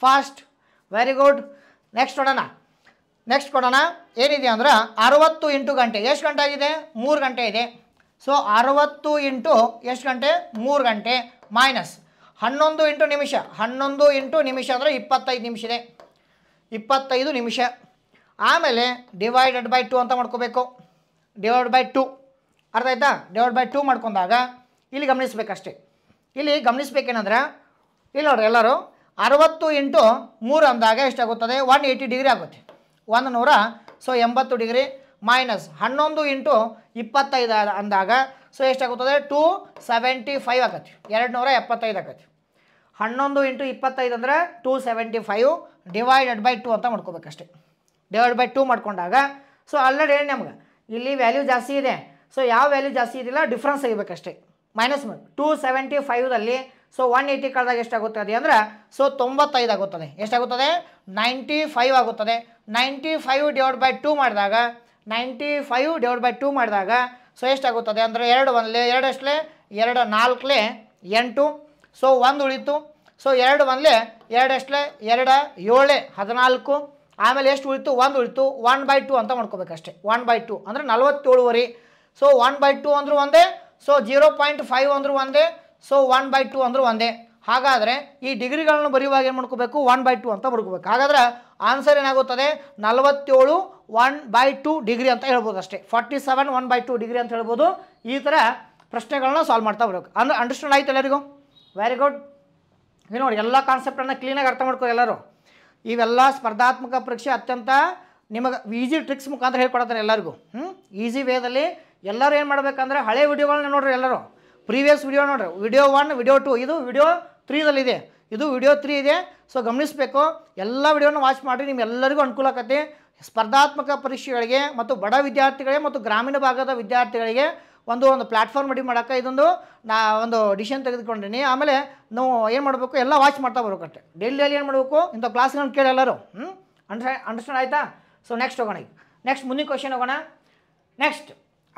ಫಾಸ್ಟ್ ವೆರಿ ಗುಡ್ ನೆಕ್ಸ್ಟ್ ನೋಡೋಣ ನೆಕ್ಸ್ಟ್ ಕೊಡೋಣ ಏನಿದೆ ಅಂದ್ರೆ ಅರವತ್ತು ಇಂಟು ಗಂಟೆ ಎಷ್ಟು ಗಂಟೆ ಆಗಿದೆ ಮೂರು ಗಂಟೆ ಇದೆ ಸೊ ಅರವತ್ತು ಇಂಟು ಎಷ್ಟು ಗಂಟೆ ಮೂರು ಗಂಟೆ ಮೈನಸ್ ಹನ್ನೊಂದು ಇಂಟು ನಿಮಿಷ ಹನ್ನೊಂದು ಇಂಟು ನಿಮಿಷ ಅಂದರೆ ಇಪ್ಪತ್ತೈದು ನಿಮಿಷ ಇದೆ ಇಪ್ಪತ್ತೈದು ನಿಮಿಷ ಆಮೇಲೆ ಡಿವೈಡೆಡ್ ಬೈ ಟು ಅಂತ ಮಾಡ್ಕೋಬೇಕು ಡಿವೈಡ್ ಬೈ ಟು ಅರ್ಥ ಆಯ್ತಾ ಡಿವೈಡ್ ಬೈ ಟು ಮಾಡ್ಕೊಂಡಾಗ ಇಲ್ಲಿ ಗಮನಿಸ್ಬೇಕಷ್ಟೇ ಇಲ್ಲಿ ಗಮನಿಸ್ಬೇಕೇನಂದ್ರೆ ಇಲ್ಲಿ ನೋಡ್ರಿ ಎಲ್ಲರೂ ಅರವತ್ತು ಇಂಟು ಮೂರು ಅಂದಾಗ ಎಷ್ಟಾಗುತ್ತದೆ ಒನ್ ಏಯ್ಟಿ ಡಿಗ್ರಿ ಆಗುತ್ತೆ ಒಂದು ನೂರ ಸೊ ಎಂಬತ್ತು ಡಿಗ್ರಿ ಮೈನಸ್ ಹನ್ನೊಂದು ಇಂಟು ಇಪ್ಪತ್ತೈದು ಅಂದಾಗ ಸೊ ಎಷ್ಟಾಗುತ್ತದೆ ಟೂ ಸೆವೆಂಟಿ ಫೈವ್ ಆಗತ್ತೆ ಎರಡು ನೂರ ಎಪ್ಪತ್ತೈದು ಆಗತ್ತೆ ಹನ್ನೊಂದು ಇಂಟು ಇಪ್ಪತ್ತೈದು ಅಂದರೆ two seventy five divided by two ಅಂತ ಮಾಡ್ಕೋಬೇಕಷ್ಟೇ ಡಿವೈಡ್ ಬೈ ಟೂ ಮಾಡ್ಕೊಂಡಾಗ ಸೊ ಆಲ್ರೆಡಿ ಹೇಳಿ ನಮ್ಗೆ ಇಲ್ಲಿ ವ್ಯಾಲ್ಯೂ ಜಾಸ್ತಿ ಇದೆ ಸೊ ಯಾವ ವ್ಯಾಲ್ಯೂ ಜಾಸ್ತಿ ಇದಿಲ್ಲ ಡಿಫ್ರೆನ್ಸ್ ಆಗಿಬೇಕಷ್ಟೇ ಮೈನಸ್ ಮಾಡಿ ಟೂ ಸೆವೆಂಟಿ ಫೈವ್ದಲ್ಲಿ ಸೊ ಒನ್ ಏಯ್ಟಿ ಕಳೆದಾಗ ಎಷ್ಟಾಗುತ್ತದೆ ಅಂದರೆ ಸೊ ತೊಂಬತ್ತೈದು ಆಗುತ್ತದೆ ಎಷ್ಟಾಗುತ್ತದೆ ನೈಂಟಿ ಫೈವ್ ಆಗುತ್ತದೆ ninety five divide by two ಮಾಡಿದಾಗ ninety five divide by two ಮಾಡಿದಾಗ ಸೊ ಎಷ್ಟಾಗುತ್ತದೆ ಅಂದರೆ ಎರಡು ಒಂದಲೆ ಎರಡು ಎರಡು ನಾಲ್ಕಲೆ ಎಂಟು ಸೊ ಒಂದು ಉಳಿತು ಸೊ ಎರಡು ಒಂದಲೆ ಎರಡು ಎರಡು ಏಳೆ ಹದಿನಾಲ್ಕು ಆಮೇಲೆ ಎಷ್ಟು ಉಳಿತು ಒಂದು ಉಳಿತು ಒನ್ ಬೈ ಟು ಅಂತ ಅಷ್ಟೇ ಒನ್ ಬೈ ಟು ಅಂದರೆ ನಲವತ್ತೇಳುವರಿ ಸೊ ಒನ್ ಬೈ ಟು ಅಂದರೂ ಒಂದೇ ಸೊ ಜೀರೋ ಪಾಯಿಂಟ್ ಫೈವ್ ಅಂದರೂ ಒಂದೇ ಸೊ ಒನ್ ಬೈ ಟು ಅಂದರೂ ಒಂದೇ ಹಾಗಾದರೆ ಈ ಡಿಗ್ರಿಗಳನ್ನು ಬರೆಯುವಾಗ ಏನು ಮಾಡ್ಕೋಬೇಕು ಒನ್ ಬೈ ಟು ಅಂತ ಬರ್ಕೋಬೇಕು ಹಾಗಾದ್ರೆ ಆನ್ಸರ್ ಏನಾಗುತ್ತದೆ ನಲವತ್ತೇಳು ಒನ್ ಬೈ ಟು ಡಿಗ್ರಿ ಅಂತ ಹೇಳ್ಬೋದು ಅಷ್ಟೇ forty seven one by two degree ಅಂತ ಹೇಳ್ಬೋದು ಈ ಥರ ಪ್ರಶ್ನೆಗಳನ್ನ ಸಾಲ್ವ್ ಮಾಡ್ತಾ ಬರಬೇಕು ಅಂದರೆ ಅಂಡರ್ಸ್ಟ್ಯಾಂಡ್ ಆಯ್ತು ಎಲ್ಲರಿಗೂ ವೆರಿ ಗುಡ್ ನೋಡಿ ಎಲ್ಲ ಕಾನ್ಸೆಪ್ಟನ್ನು ಕ್ಲೀನಾಗಿ ಅರ್ಥ ಮಾಡ್ಕೋ ಎಲ್ಲರೂ ಇವೆಲ್ಲ ಸ್ಪರ್ಧಾತ್ಮಕ ಪರೀಕ್ಷೆ ಅತ್ಯಂತ ನಿಮಗೆ ಈಸಿ ಟ್ರಿಕ್ಸ್ ಮುಖಾಂತರ ಹೇಳ್ಕೊಡತಾರೆ ಎಲ್ಲರಿಗೂ ಹ್ಞೂ ಈಸಿ ವೇದಲ್ಲಿ ಎಲ್ಲರೂ ಏನು ಮಾಡಬೇಕಂದ್ರೆ ಹಳೆ ವಿಡಿಯೋಗಳನ್ನ ನೋಡ್ರಿ ಎಲ್ಲರೂ ಪ್ರೀವಿಯಸ್ ವಿಡಿಯೋ ನೋಡ್ರಿ ವಿಡಿಯೋ ಒನ್ ವಿಡಿಯೋ ಟು ಇದು ವಿಡಿಯೋ ತ್ರೀದಲ್ಲಿದೆ ಇದು ವಿಡಿಯೋ ತ್ರೀ ಇದೆ ಸೊ ಗಮನಿಸಬೇಕು ಎಲ್ಲ ವಿಡಿಯೋನ ವಾಚ್ ಮಾಡಿರಿ ಎಲ್ಲರಿಗೂ ಅನುಕೂಲ ಆಗತ್ತೆ ಸ್ಪರ್ಧಾತ್ಮಕ ಪರೀಕ್ಷೆಗಳಿಗೆ ಮತ್ತು ಬಡ ವಿದ್ಯಾರ್ಥಿಗಳಿಗೆ ಮತ್ತು ಗ್ರಾಮೀಣ ಭಾಗದ ವಿದ್ಯಾರ್ಥಿಗಳಿಗೆ ಒಂದು ಒಂದು ಪ್ಲ್ಯಾಟ್ಫಾರ್ಮ್ ರೆಡಿ ಮಾಡೋಕೆ ಇದೊಂದು ನಾ ಒಂದು ಡಿಸಿಷನ್ ತೆಗೆದುಕೊಂಡಿನಿ ಆಮೇಲೆ ನಾವು ಏನು ಮಾಡಬೇಕು ಎಲ್ಲ ವಾಚ್ ಮಾಡ್ತಾ ಅಷ್ಟೆ ಡೈಲಿ ಡೈಲಿ ಏನು ಮಾಡಬೇಕು ಇಂಥ ಕ್ಲಾಸ್ಗಳನ್ನು ಕೇಳಿ ಎಲ್ಲರೂ ಹ್ಞೂ ಅಂಡರ್ಸ್ಟ್ಯಾಂಡ್ ಅಂಡರ್ಸ್ಟ್ಯಾಂಡ್ ಆಯಿತಾ ಸೊ ನೆಕ್ಸ್ಟ್ ಹೋಗೋಣ ಈಗ ನೆಕ್ಸ್ಟ್ ಮುಂದಿನ ಕ್ವಶನ್ ಹೋಗೋಣ ನೆಕ್ಸ್ಟ್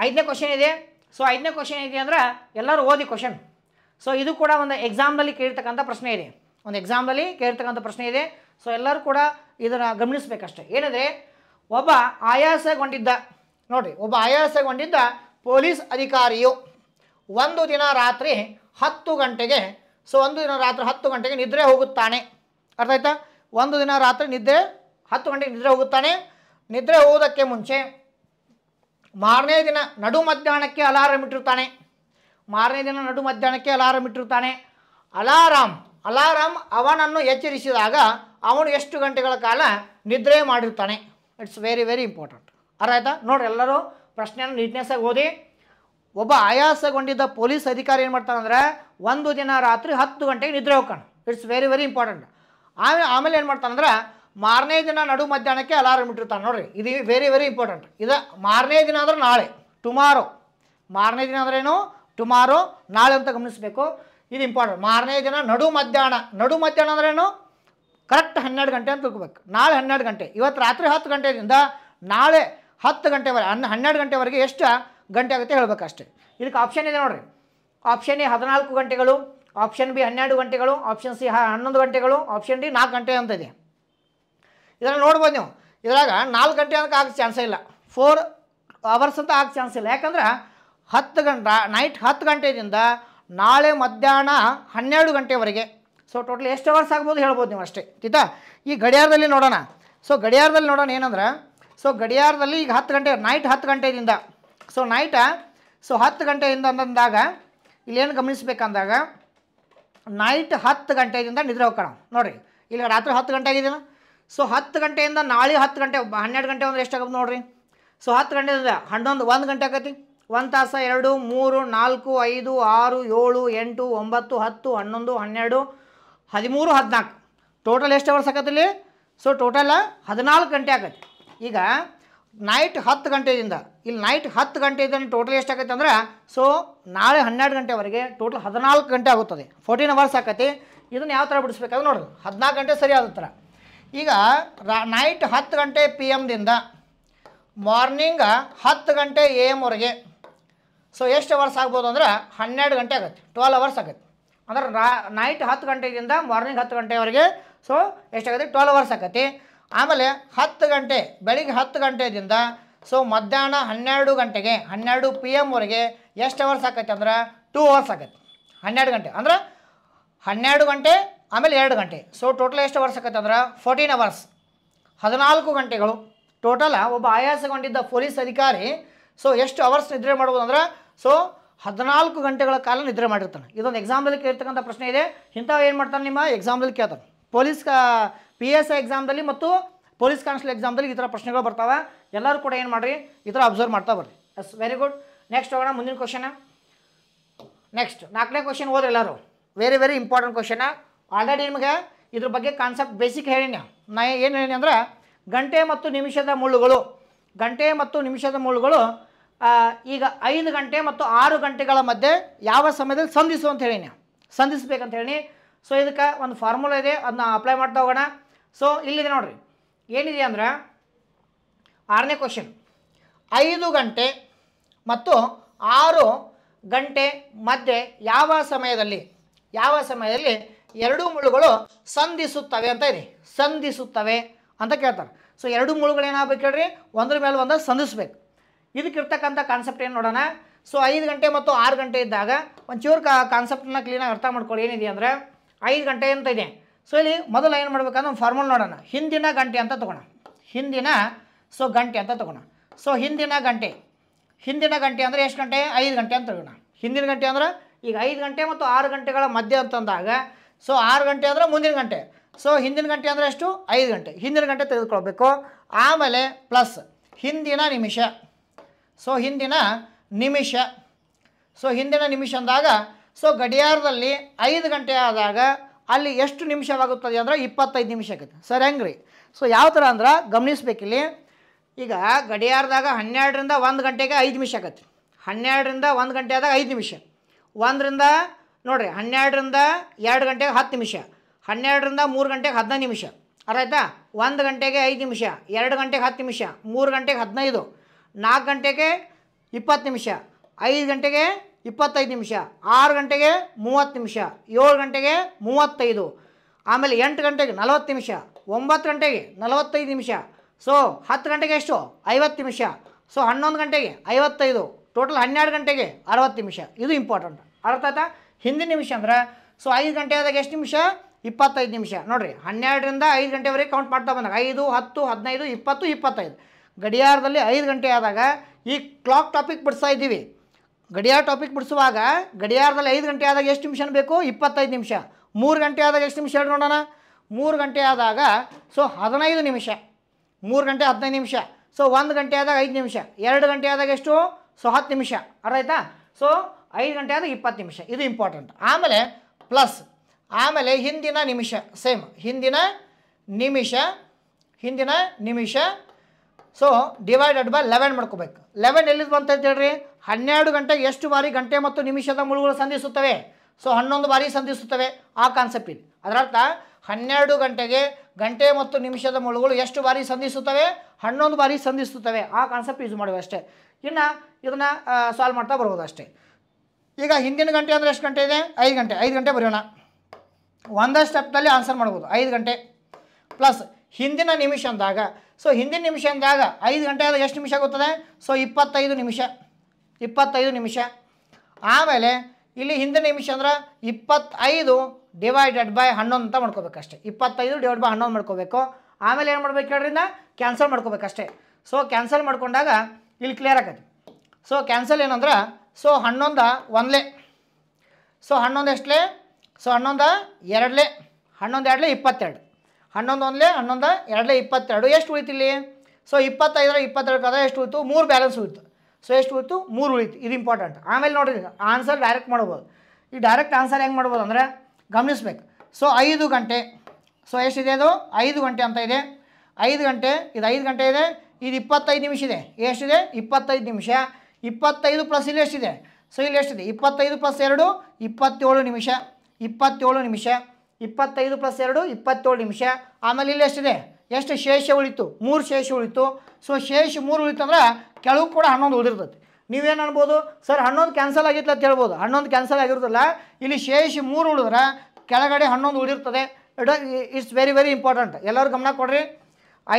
ಐದನೇ ಕ್ವಶನ್ ಇದೆ ಸೊ ಐದನೇ ಕ್ವಶನ್ ಇದೆ ಅಂದರೆ ಎಲ್ಲರೂ ಓದಿ ಕ್ವಶನ್ ಸೊ ಇದು ಕೂಡ ಒಂದು ಎಕ್ಸಾಮ್ನಲ್ಲಿ ಕೇಳ್ತಕ್ಕಂಥ ಪ್ರಶ್ನೆ ಇದೆ ಒಂದು ಎಕ್ಸಾಮ್ನಲ್ಲಿ ಕೇಳಿರ್ತಕ್ಕಂಥ ಪ್ರಶ್ನೆ ಇದೆ ಸೊ ಎಲ್ಲರೂ ಕೂಡ ಇದನ್ನು ಗಮನಿಸಬೇಕಷ್ಟೆ ಏನಂದರೆ ಒಬ್ಬ ಆಯಾಸಗೊಂಡಿದ್ದ ನೋಡಿರಿ ಒಬ್ಬ ಆಯಾಸಗೊಂಡಿದ್ದ ಪೊಲೀಸ್ ಅಧಿಕಾರಿಯು ಒಂದು ದಿನ ರಾತ್ರಿ ಹತ್ತು ಗಂಟೆಗೆ ಸೊ ಒಂದು ದಿನ ರಾತ್ರಿ ಹತ್ತು ಗಂಟೆಗೆ ನಿದ್ರೆ ಹೋಗುತ್ತಾನೆ ಅರ್ಥ ಆಯ್ತಾ ಒಂದು ದಿನ ರಾತ್ರಿ ನಿದ್ರೆ ಹತ್ತು ಗಂಟೆಗೆ ನಿದ್ರೆ ಹೋಗುತ್ತಾನೆ ನಿದ್ರೆ ಹೋಗೋದಕ್ಕೆ ಮುಂಚೆ ಮಾರನೇ ದಿನ ನಡು ಮಧ್ಯಾಹ್ನಕ್ಕೆ ಅಲಾರಾಮ್ ಇಟ್ಟಿರ್ತಾನೆ ಮಾರನೇ ದಿನ ನಡು ಮಧ್ಯಾಹ್ನಕ್ಕೆ ಅಲಾರಾಮ್ ಇಟ್ಟಿರ್ತಾನೆ ಅಲಾರಾಮ್ ಅಲಾರಾಮ್ ಅವನನ್ನು ಎಚ್ಚರಿಸಿದಾಗ ಅವನು ಎಷ್ಟು ಗಂಟೆಗಳ ಕಾಲ ನಿದ್ರೆ ಮಾಡಿರ್ತಾನೆ ಇಟ್ಸ್ ವೆರಿ ವೆರಿ ಇಂಪಾರ್ಟೆಂಟ್ ಅರ್ಥ ಆಯ್ತಾ ನೋಡ್ರಿ ಎಲ್ಲರೂ ಪ್ರಶ್ನೆಯನ್ನು ನೀಟ್ನೆಸ್ಸಾಗಿ ಓದಿ ಒಬ್ಬ ಆಯಾಸಗೊಂಡಿದ್ದ ಪೊಲೀಸ್ ಅಧಿಕಾರಿ ಏನು ಅಂದ್ರೆ ಒಂದು ದಿನ ರಾತ್ರಿ ಹತ್ತು ಗಂಟೆಗೆ ನಿದ್ರೆ ಹೋಗ್ತಾನೆ ಇಟ್ಸ್ ವೆರಿ ವೆರಿ ಇಂಪಾರ್ಟೆಂಟ್ ಆಮೇಲೆ ಆಮೇಲೆ ಏನು ಮಾಡ್ತಾನಂದ್ರೆ ಮಾರನೇ ದಿನ ನಡು ಮಧ್ಯಾಹ್ನಕ್ಕೆ ಅಲಾರಮ್ ಇಟ್ಟಿರ್ತಾನೆ ನೋಡಿರಿ ಇದು ವೆರಿ ವೆರಿ ಇಂಪಾರ್ಟೆಂಟ್ ಇದು ಮಾರನೇ ದಿನ ಅಂದ್ರೆ ನಾಳೆ ಟುಮಾರೋ ಮಾರನೇ ದಿನ ಅಂದ್ರೇನು ಟುಮಾರೋ ನಾಳೆ ಅಂತ ಗಮನಿಸಬೇಕು ಇದು ಇಂಪಾರ್ಟೆಂಟ್ ಮಾರನೇ ದಿನ ನಡು ಮಧ್ಯಾಹ್ನ ನಡು ಮಧ್ಯಾಹ್ನ ಅಂದ್ರೇನು ಕರೆಕ್ಟ್ ಹನ್ನೆರಡು ಗಂಟೆ ಅಂತ ತಿಳ್ಕೊಬೇಕು ನಾಳೆ ಹನ್ನೆರಡು ಗಂಟೆ ಇವತ್ತು ರಾತ್ರಿ ಹತ್ತು ಗಂಟೆಯಿಂದ ನಾಳೆ ಹತ್ತು ಗಂಟೆವರೆಗೆ ಹನ್ನ ಹನ್ನೆರಡು ಗಂಟೆವರೆಗೆ ಎಷ್ಟು ಗಂಟೆ ಆಗುತ್ತೆ ಹೇಳಬೇಕಷ್ಟೆ ಇದಕ್ಕೆ ಆಪ್ಷನ್ ಇದೆ ನೋಡಿರಿ ಆಪ್ಷನ್ ಎ ಹದಿನಾಲ್ಕು ಗಂಟೆಗಳು ಆಪ್ಷನ್ ಬಿ ಹನ್ನೆರಡು ಗಂಟೆಗಳು ಆಪ್ಷನ್ ಸಿ ಹನ್ನೊಂದು ಗಂಟೆಗಳು ಆಪ್ಷನ್ ಡಿ ನಾಲ್ಕು ಗಂಟೆ ಅಂತ ಇದೆ ಇದರಲ್ಲಿ ನೋಡ್ಬೋದು ನೀವು ಇದ್ರಾಗ ನಾಲ್ಕು ಗಂಟೆ ಅಂತ ಆಗ ಚಾನ್ಸೇ ಇಲ್ಲ ಫೋರ್ ಅವರ್ಸ್ ಅಂತ ಆಗ ಚಾನ್ಸ್ ಇಲ್ಲ ಯಾಕಂದ್ರೆ ಹತ್ತು ಗಂಟೆ ನೈಟ್ ಹತ್ತು ಗಂಟೆಯಿಂದ ನಾಳೆ ಮಧ್ಯಾಹ್ನ ಹನ್ನೆರಡು ಗಂಟೆವರೆಗೆ ಸೊ ಟೋಟಲ್ ಎಷ್ಟು ಅವರ್ಸ್ ಆಗ್ಬೋದು ಹೇಳ್ಬೋದು ನೀವು ಅಷ್ಟೇ ಆಯಿತಾ ಈ ಗಡಿಯಾರದಲ್ಲಿ ನೋಡೋಣ ಸೊ ಗಡಿಯಾರದಲ್ಲಿ ನೋಡೋಣ ಏನಂದ್ರೆ ಸೊ ಗಡಿಯಾರದಲ್ಲಿ ಈಗ ಹತ್ತು ಗಂಟೆ ನೈಟ್ ಹತ್ತು ಗಂಟೆಯಿಂದ ಸೊ ನೈಟ ಸೊ ಹತ್ತು ಗಂಟೆಯಿಂದ ಅಂದಾಗ ಇಲ್ಲೇನು ಗಮನಿಸ್ಬೇಕಂದಾಗ ನೈಟ್ ಹತ್ತು ಗಂಟೆಯಿಂದ ನಿದ್ರೆ ಹೋಗೋಣ ನೋಡಿರಿ ಇಲ್ಲಿ ರಾತ್ರಿ ಹತ್ತು ಗಂಟೆ ಆಗಿದ್ದೀನಿ ಸೊ ಹತ್ತು ಗಂಟೆಯಿಂದ ನಾಳೆ ಹತ್ತು ಗಂಟೆ ಹನ್ನೆರಡು ಗಂಟೆ ಒಂದು ಎಷ್ಟಾಗುತ್ತೆ ನೋಡಿರಿ ಸೊ ಹತ್ತು ಗಂಟೆಯಿಂದ ಹನ್ನೊಂದು ಒಂದು ಗಂಟೆ ಆಗತಿ ಒಂದು ತಾಸು ಎರಡು ಮೂರು ನಾಲ್ಕು ಐದು ಆರು ಏಳು ಎಂಟು ಒಂಬತ್ತು ಹತ್ತು ಹನ್ನೊಂದು ಹನ್ನೆರಡು ಹದಿಮೂರು ಹದಿನಾಲ್ಕು ಟೋಟಲ್ ಎಷ್ಟು ಅವರ್ಸ್ ಆಗತ್ತಿಲ್ಲಿ ಸೊ ಟೋಟಲ್ ಹದಿನಾಲ್ಕು ಗಂಟೆ ಆಗತ್ತೆ ಈಗ ನೈಟ್ ಹತ್ತು ಗಂಟೆಯಿಂದ ಇಲ್ಲಿ ನೈಟ್ ಹತ್ತು ಗಂಟೆಯಿಂದ ಟೋಟಲ್ ಎಷ್ಟಾಗೈತೆ ಅಂದ್ರೆ ಸೊ ನಾಳೆ ಹನ್ನೆರಡು ಗಂಟೆವರೆಗೆ ಟೋಟಲ್ ಹದಿನಾಲ್ಕು ಗಂಟೆ ಆಗುತ್ತದೆ ಫೋರ್ಟೀನ್ ಅವರ್ಸ್ ಆಕತಿ ಇದನ್ನು ಯಾವ ಥರ ಬಿಡಿಸ್ಬೇಕಾದ್ರೆ ನೋಡೋದು ಹದಿನಾಲ್ಕು ಗಂಟೆ ಸರಿ ಆದ ಈಗ ರಾ ನೈಟ್ ಹತ್ತು ಗಂಟೆ ಪಿ ಎಮ್ದಿಂದ ಮಾರ್ನಿಂಗ್ ಹತ್ತು ಗಂಟೆ ಎ ಎಮ್ವರೆಗೆ ಸೊ ಎಷ್ಟು ಅವರ್ಸ್ ಆಗ್ಬೋದು ಅಂದ್ರೆ ಹನ್ನೆರಡು ಗಂಟೆ ಆಗುತ್ತೆ ಟ್ವೆಲ್ ಅವರ್ಸ್ ಆಗತ್ತೆ ಅಂದ್ರೆ ನೈಟ್ ಹತ್ತು ಗಂಟೆಯಿಂದ ಮಾರ್ನಿಂಗ್ ಹತ್ತು ಗಂಟೆವರೆಗೆ ಸೊ ಎಷ್ಟಾಗತ್ತೆ ಟ್ವೆಲ್ ಅವರ್ಸ್ ಆಗತ್ತೆ ಆಮೇಲೆ ಹತ್ತು ಗಂಟೆ ಬೆಳಿಗ್ಗೆ ಹತ್ತು ಗಂಟೆಯಿಂದ ಸೊ ಮಧ್ಯಾಹ್ನ ಹನ್ನೆರಡು ಗಂಟೆಗೆ ಹನ್ನೆರಡು ಪಿ ಎಮ್ವರೆಗೆ ಎಷ್ಟು ಅವರ್ಸ್ ಆಕೈತೆ ಅಂದ್ರೆ ಟೂ ಅವರ್ಸ್ ಆಗೈತೆ ಹನ್ನೆರಡು ಗಂಟೆ ಅಂದ್ರೆ ಹನ್ನೆರಡು ಗಂಟೆ ಆಮೇಲೆ ಎರಡು ಗಂಟೆ ಸೊ ಟೋಟಲ್ ಎಷ್ಟು ಅವರ್ಸ್ ಆಗತ್ತೆ ಅಂದ್ರೆ ಫೋರ್ಟೀನ್ ಅವರ್ಸ್ ಹದಿನಾಲ್ಕು ಗಂಟೆಗಳು ಟೋಟಲ ಒಬ್ಬ ಆಯಾಸಗೊಂಡಿದ್ದ ಪೊಲೀಸ್ ಅಧಿಕಾರಿ ಸೊ ಎಷ್ಟು ಅವರ್ಸ್ ನಿದ್ರೆ ಮಾಡ್ಬೋದು ಅಂದ್ರೆ ಸೊ ಹದಿನಾಲ್ಕು ಗಂಟೆಗಳ ಕಾಲ ನಿದ್ರೆ ಮಾಡಿರ್ತಾನೆ ಇದೊಂದು ಎಕ್ಸಾಂಪಲ್ ಕೇಳ್ತಕ್ಕಂಥ ಪ್ರಶ್ನೆ ಇದೆ ಇಂಥವು ಏನು ಮಾಡ್ತಾನೆ ನಿಮ್ಮ ಎಕ್ಸಾಂಪಲ್ ಕೇಳ್ತಾನೆ ಪೊಲೀಸ್ ಪಿ ಎಸ್ ಐ ಎಕ್ಸಾಮ್ದಲ್ಲಿ ಮತ್ತು ಪೊಲೀಸ್ ಕಾನ್ಸ್ಟೇಬಲ್ ಎಕ್ಸಾಮ್ದಲ್ಲಿ ಈ ಥರ ಪ್ರಶ್ನೆಗಳು ಬರ್ತಾವೆ ಎಲ್ಲರೂ ಕೂಡ ಏನು ಮಾಡಿರಿ ಈ ಥರ ಅಬ್ಸರ್ವ್ ಮಾಡ್ತಾ ಬರ್ರಿ ಎಸ್ ವೆರಿ ಗುಡ್ ನೆಕ್ಸ್ಟ್ ಹೋಗೋಣ ಮುಂದಿನ ಕ್ವಶನ ನೆಕ್ಸ್ಟ್ ನಾಲ್ಕನೇ ಕ್ವಶನ್ ಓದ್ರಿ ಎಲ್ಲರೂ very very important question already ನಿಮಗೆ ಇದ್ರ ಬಗ್ಗೆ ಕಾನ್ಸೆಪ್ಟ್ ಬೇಸಿಕ್ ಹೇಳಿನಿ ನಾ ಏನು ಹೇಳಿನಿ ಅಂದರೆ ಗಂಟೆ ಮತ್ತು ನಿಮಿಷದ ಮುಳ್ಳುಗಳು ಗಂಟೆ ಮತ್ತು ನಿಮಿಷದ ಮುಳ್ಳುಗಳು ಈಗ ಐದು ಗಂಟೆ ಮತ್ತು ಆರು ಗಂಟೆಗಳ ಮಧ್ಯೆ ಯಾವ ಸಮಯದಲ್ಲಿ ಸಂಧಿಸು ಅಂತ ಹೇಳೀನಿ ಸಂಧಿಸ್ಬೇಕಂತ ಹೇಳಿ ಸೊ ಇದಕ್ಕೆ ಒಂದು ಫಾರ್ಮುಲಾ ಇದೆ ಅದನ್ನ ಅಪ್ಲೈ ಮಾಡ್ತಾ ಹೋಗೋಣ ಸೊ ಇಲ್ಲಿದೆ ನೋಡ್ರಿ ಏನಿದೆ ಅಂದ್ರೆ ಆರನೇ ಕ್ವಶನ್ ಐದು ಗಂಟೆ ಮತ್ತು ಆರು ಗಂಟೆ ಮಧ್ಯೆ ಯಾವ ಸಮಯದಲ್ಲಿ ಯಾವ ಸಮಯದಲ್ಲಿ ಎರಡು ಮುಳುಗಳು ಸಂಧಿಸುತ್ತವೆ ಅಂತ ಇದೆ ಸಂಧಿಸುತ್ತವೆ ಅಂತ ಕೇಳ್ತಾರೆ ಸೊ ಎರಡು ಏನಾಗಬೇಕು ಹೇಳ್ರಿ ಒಂದ್ರ ಮೇಲೆ ಒಂದು ಸಂಧಿಸ್ಬೇಕು ಇದಕ್ಕಿರ್ತಕ್ಕಂಥ ಕಾನ್ಸೆಪ್ಟ್ ಏನು ನೋಡೋಣ ಸೊ ಐದು ಗಂಟೆ ಮತ್ತು ಆರು ಗಂಟೆ ಇದ್ದಾಗ ಒಂಚೂರು ಕಾ ಕಾನ್ಸೆಪ್ಟನ್ನ ಕ್ಲೀನಾಗಿ ಅರ್ಥ ಮಾಡ್ಕೊಳ್ಳಿ ಏನಿದೆ ಅಂದರೆ ಐದು ಗಂಟೆ ಅಂತ ಇದೆ ಸೊ ಇಲ್ಲಿ ಮೊದಲು ಏನು ಮಾಡ್ಬೇಕಂದ್ರೆ ಒಂದು ಫಾರ್ಮುಲ್ ನೋಡೋಣ ಹಿಂದಿನ ಗಂಟೆ ಅಂತ ತಗೋಣ ಹಿಂದಿನ ಸೊ ಗಂಟೆ ಅಂತ ತಗೋಣ ಸೊ ಹಿಂದಿನ ಗಂಟೆ ಹಿಂದಿನ ಗಂಟೆ ಅಂದರೆ ಎಷ್ಟು ಗಂಟೆ ಐದು ಗಂಟೆ ಅಂತ ತಗೋಣ ಹಿಂದಿನ ಗಂಟೆ ಅಂದ್ರೆ ಈಗ ಐದು ಗಂಟೆ ಮತ್ತು ಆರು ಗಂಟೆಗಳ ಮಧ್ಯ ಅಂತಂದಾಗ ಸೊ ಆರು ಗಂಟೆ ಅಂದರೆ ಮುಂದಿನ ಗಂಟೆ ಸೊ ಹಿಂದಿನ ಗಂಟೆ ಅಂದರೆ ಎಷ್ಟು ಐದು ಗಂಟೆ ಹಿಂದಿನ ಗಂಟೆ ತೆಗೆದುಕೊಳ್ಬೇಕು ಆಮೇಲೆ ಪ್ಲಸ್ ಹಿಂದಿನ ನಿಮಿಷ ಸೊ ಹಿಂದಿನ ನಿಮಿಷ ಸೊ ಹಿಂದಿನ ನಿಮಿಷ ಅಂದಾಗ ಸೊ ಗಡಿಯಾರದಲ್ಲಿ ಐದು ಗಂಟೆ ಆದಾಗ ಅಲ್ಲಿ ಎಷ್ಟು ನಿಮಿಷವಾಗುತ್ತದೆ ಅಂದರೆ ಇಪ್ಪತ್ತೈದು ನಿಮಿಷ ಆಗುತ್ತೆ ಸರ್ ಹೆಂಗ್ರಿ ಸೊ ಯಾವ ಥರ ಅಂದ್ರೆ ಗಮನಿಸ್ಬೇಕಿಲ್ಲಿ ಈಗ ಗಡಿಯಾರದಾಗ ಹನ್ನೆರಡರಿಂದ ಒಂದು ಗಂಟೆಗೆ ಐದು ನಿಮಿಷ ಆಗತ್ತೆ ಹನ್ನೆರಡರಿಂದ ಒಂದು ಗಂಟೆ ಆದಾಗ ಐದು ನಿಮಿಷ ಒಂದರಿಂದ ನೋಡಿರಿ ಹನ್ನೆರಡರಿಂದ ಎರಡು ಗಂಟೆಗೆ ಹತ್ತು ನಿಮಿಷ ಹನ್ನೆರಡರಿಂದ ಮೂರು ಗಂಟೆಗೆ ಹದಿನೈದು ನಿಮಿಷ ಅರ್ಥಾಯ್ತಾ ಒಂದು ಗಂಟೆಗೆ ಐದು ನಿಮಿಷ ಎರಡು ಗಂಟೆಗೆ ಹತ್ತು ನಿಮಿಷ ಮೂರು ಗಂಟೆಗೆ ಹದಿನೈದು ನಾಲ್ಕು ಗಂಟೆಗೆ ಇಪ್ಪತ್ತು ನಿಮಿಷ ಐದು ಗಂಟೆಗೆ ಇಪ್ಪತ್ತೈದು ನಿಮಿಷ ಆರು ಗಂಟೆಗೆ ಮೂವತ್ತು ನಿಮಿಷ ಏಳು ಗಂಟೆಗೆ ಮೂವತ್ತೈದು ಆಮೇಲೆ ಎಂಟು ಗಂಟೆಗೆ ನಲವತ್ತು ನಿಮಿಷ ಒಂಬತ್ತು ಗಂಟೆಗೆ ನಲವತ್ತೈದು ನಿಮಿಷ ಸೊ ಹತ್ತು ಗಂಟೆಗೆ ಎಷ್ಟು ಐವತ್ತು ನಿಮಿಷ ಸೊ ಹನ್ನೊಂದು ಗಂಟೆಗೆ ಐವತ್ತೈದು ಟೋಟಲ್ ಹನ್ನೆರಡು ಗಂಟೆಗೆ ಅರವತ್ತು ನಿಮಿಷ ಇದು ಇಂಪಾರ್ಟೆಂಟ್ ಅರ್ಥ ಆಯ್ತಾ ಹಿಂದಿನ ನಿಮಿಷ ಅಂದ್ರೆ ಸೊ ಐದು ಗಂಟೆಯಾದಾಗ ಎಷ್ಟು ನಿಮಿಷ ಇಪ್ಪತ್ತೈದು ನಿಮಿಷ ನೋಡಿರಿ ಹನ್ನೆರಡರಿಂದ ಐದು ಗಂಟೆವರೆಗೆ ಕೌಂಟ್ ಮಾಡ್ತಾ ಬಂದಾಗ ಐದು ಹತ್ತು ಹದಿನೈದು ಇಪ್ಪತ್ತು ಇಪ್ಪತ್ತೈದು ಗಡಿಯಾರದಲ್ಲಿ ಐದು ಗಂಟೆ ಆದಾಗ ಈ ಕ್ಲಾಕ್ ಟಾಪಿಕ್ ಬಿಡಿಸ್ತಾ ಇದ್ದೀವಿ ಗಡಿಯಾರ ಟಾಪಿಕ್ ಬಿಡಿಸುವಾಗ ಗಡಿಯಾರದಲ್ಲಿ ಐದು ಗಂಟೆ ಆದಾಗ ಎಷ್ಟು ನಿಮಿಷ ಬೇಕು ಇಪ್ಪತ್ತೈದು ನಿಮಿಷ ಮೂರು ಗಂಟೆ ಆದಾಗ ಎಷ್ಟು ನಿಮಿಷ ಹೇಳಿ ನೋಡೋಣ ಮೂರು ಗಂಟೆ ಆದಾಗ ಸೊ ಹದಿನೈದು ನಿಮಿಷ ಮೂರು ಗಂಟೆ ಹದಿನೈದು ನಿಮಿಷ ಸೊ ಒಂದು ಗಂಟೆ ಆದಾಗ ಐದು ನಿಮಿಷ ಎರಡು ಗಂಟೆ ಆದಾಗ ಎಷ್ಟು ಸೊ ಹತ್ತು ನಿಮಿಷ ಅರ್ಥ ಸೊ ಐದು ಗಂಟೆ ಆದಾಗ ಇಪ್ಪತ್ತು ನಿಮಿಷ ಇದು ಇಂಪಾರ್ಟೆಂಟ್ ಆಮೇಲೆ ಪ್ಲಸ್ ಆಮೇಲೆ ಹಿಂದಿನ ನಿಮಿಷ ಸೇಮ್ ಹಿಂದಿನ ನಿಮಿಷ ಹಿಂದಿನ ನಿಮಿಷ ಸೊ ಡಿವೈಡೆಡ್ ಬೈ ಲೆವೆನ್ ಮಾಡ್ಕೋಬೇಕು ಲೆವೆನ್ ಎಲ್ಲಿದ್ದು ಅಂತ ಹೇಳ್ರಿ ಹನ್ನೆರಡು ಗಂಟೆಗೆ ಎಷ್ಟು ಬಾರಿ ಗಂಟೆ ಮತ್ತು ನಿಮಿಷದ ಮುಳುಗಳು ಸಂಧಿಸುತ್ತವೆ ಸೊ ಹನ್ನೊಂದು ಬಾರಿ ಸಂಧಿಸುತ್ತವೆ ಆ ಕಾನ್ಸೆಪ್ಟ್ ಇದೆ ಅದರರ್ಥ ಹನ್ನೆರಡು ಗಂಟೆಗೆ ಗಂಟೆ ಮತ್ತು ನಿಮಿಷದ ಮುಳುಗಳು ಎಷ್ಟು ಬಾರಿ ಸಂಧಿಸುತ್ತವೆ ಹನ್ನೊಂದು ಬಾರಿ ಸಂಧಿಸುತ್ತವೆ ಆ ಕಾನ್ಸೆಪ್ಟ್ ಯೂಸ್ ಮಾಡುವೆ ಅಷ್ಟೇ ಇನ್ನು ಇದನ್ನು ಸಾಲ್ವ್ ಮಾಡ್ತಾ ಬರ್ಬೋದು ಅಷ್ಟೇ ಈಗ ಹಿಂದಿನ ಗಂಟೆ ಅಂದರೆ ಎಷ್ಟು ಗಂಟೆ ಇದೆ ಐದು ಗಂಟೆ ಐದು ಗಂಟೆ ಬರೆಯೋಣ ಒಂದೇ ಸ್ಟೆಪ್ನಲ್ಲಿ ಆನ್ಸರ್ ಮಾಡ್ಬೋದು ಐದು ಗಂಟೆ ಪ್ಲಸ್ ಹಿಂದಿನ ನಿಮಿಷ ಅಂದಾಗ ಸೊ ಹಿಂದಿನ ನಿಮಿಷ ಅಂದಾಗ ಐದು ಗಂಟೆ ಆದರೆ ಎಷ್ಟು ನಿಮಿಷ ಆಗುತ್ತದೆ ಸೊ ಇಪ್ಪತ್ತೈದು ನಿಮಿಷ ಇಪ್ಪತ್ತೈದು ನಿಮಿಷ ಆಮೇಲೆ ಇಲ್ಲಿ ಹಿಂದಿನ ನಿಮಿಷ ಅಂದ್ರೆ ಇಪ್ಪತ್ತೈದು ಡಿವೈಡೆಡ್ ಬೈ ಹನ್ನೊಂದು ಅಂತ ಮಾಡ್ಕೋಬೇಕಷ್ಟೇ ಇಪ್ಪತ್ತೈದು ಡಿವೈಡ್ ಬೈ ಹನ್ನೊಂದು ಮಾಡ್ಕೋಬೇಕು ಆಮೇಲೆ ಏನು ಮಾಡ್ಬೇಕು ಹೇಳ್ರಿಂದ ಕ್ಯಾನ್ಸಲ್ ಮಾಡ್ಕೋಬೇಕಷ್ಟೇ ಸೊ ಕ್ಯಾನ್ಸಲ್ ಮಾಡ್ಕೊಂಡಾಗ ಇಲ್ಲಿ ಕ್ಲಿಯರ್ ಆಗತ್ತೆ ಸೊ ಕ್ಯಾನ್ಸಲ್ ಏನಂದ್ರೆ ಸೊ ಹನ್ನೊಂದು ಒಂದಲೇ ಸೊ ಹನ್ನೊಂದು ಎಷ್ಟಲೇ ಸೊ ಹನ್ನೊಂದು ಎರಡಲೇ ಹನ್ನೊಂದು ಎರಡಲೇ ಇಪ್ಪತ್ತೆರಡು ಹನ್ನೊಂದು ಒಂದಲೇ ಹನ್ನೊಂದು ಎರಡಲೇ ಇಪ್ಪತ್ತೆರಡು ಎಷ್ಟು ಉಳಿತಿಲ್ಲಿ ಸೊ ಇಪ್ಪತ್ತೈದರ ಇಪ್ಪತ್ತೆರಡು ಕದ ಎಷ್ಟು ಉಳಿತು ಮೂರು ಬ್ಯಾಲೆನ್ಸ್ ಉಳಿತು ಸೊ ಎಷ್ಟು ಉಳಿತು ಮೂರು ಉಳಿತು ಇದು ಇಂಪಾರ್ಟೆಂಟ್ ಆಮೇಲೆ ನೋಡಿರಿ ಆನ್ಸರ್ ಡೈರೆಕ್ಟ್ ಮಾಡ್ಬೋದು ಈ ಡೈರೆಕ್ಟ್ ಆನ್ಸರ್ ಹೆಂಗೆ ಮಾಡ್ಬೋದು ಅಂದರೆ ಗಮನಿಸ್ಬೇಕು ಸೊ ಐದು ಗಂಟೆ ಸೊ ಎಷ್ಟಿದೆ ಅದು ಐದು ಗಂಟೆ ಅಂತ ಇದೆ ಐದು ಗಂಟೆ ಇದು ಐದು ಗಂಟೆ ಇದೆ ಇದು ಇಪ್ಪತ್ತೈದು ನಿಮಿಷ ಇದೆ ಎಷ್ಟಿದೆ ಇಪ್ಪತ್ತೈದು ನಿಮಿಷ ಇಪ್ಪತ್ತೈದು ಪ್ಲಸ್ ಇಲ್ಲಿ ಎಷ್ಟಿದೆ ಸೊ ಇಲ್ಲಿ ಎಷ್ಟಿದೆ ಇಪ್ಪತ್ತೈದು ಪ್ಲಸ್ ಎರಡು ಇಪ್ಪತ್ತೇಳು ನಿಮಿಷ ಇಪ್ಪತ್ತೇಳು ನಿಮಿಷ ಇಪ್ಪತ್ತೈದು ಪ್ಲಸ್ ಎರಡು ಇಪ್ಪತ್ತೇಳು ನಿಮಿಷ ಆಮೇಲೆ ಇಲ್ಲಿ ಎಷ್ಟಿದೆ ಎಷ್ಟು ಶೇಷ ಉಳಿತು ಮೂರು ಶೇಷ ಉಳಿತು ಸೊ ಶೇಷ ಮೂರು ಉಳಿತು ಉಳಿತಂದ್ರೆ ಕೆಳಗೂ ಕೂಡ ಹನ್ನೊಂದು ಉಳಿದಿರ್ತೈತಿ ನೀವೇನು ಅನ್ಬೋದು ಸರ್ ಹನ್ನೊಂದು ಕ್ಯಾನ್ಸಲ್ ಆಗಿತ್ತು ಅಂತ ಹೇಳ್ಬೋದು ಹನ್ನೊಂದು ಕ್ಯಾನ್ಸಲ್ ಆಗಿರೋದಿಲ್ಲ ಇಲ್ಲಿ ಶೇಷ ಮೂರು ಉಳಿದ್ರೆ ಕೆಳಗಡೆ ಹನ್ನೊಂದು ಉಳಿರ್ತದೆ it it's very very important ಎಲ್ಲರೂ ಗಮನ ಕೊಡ್ರಿ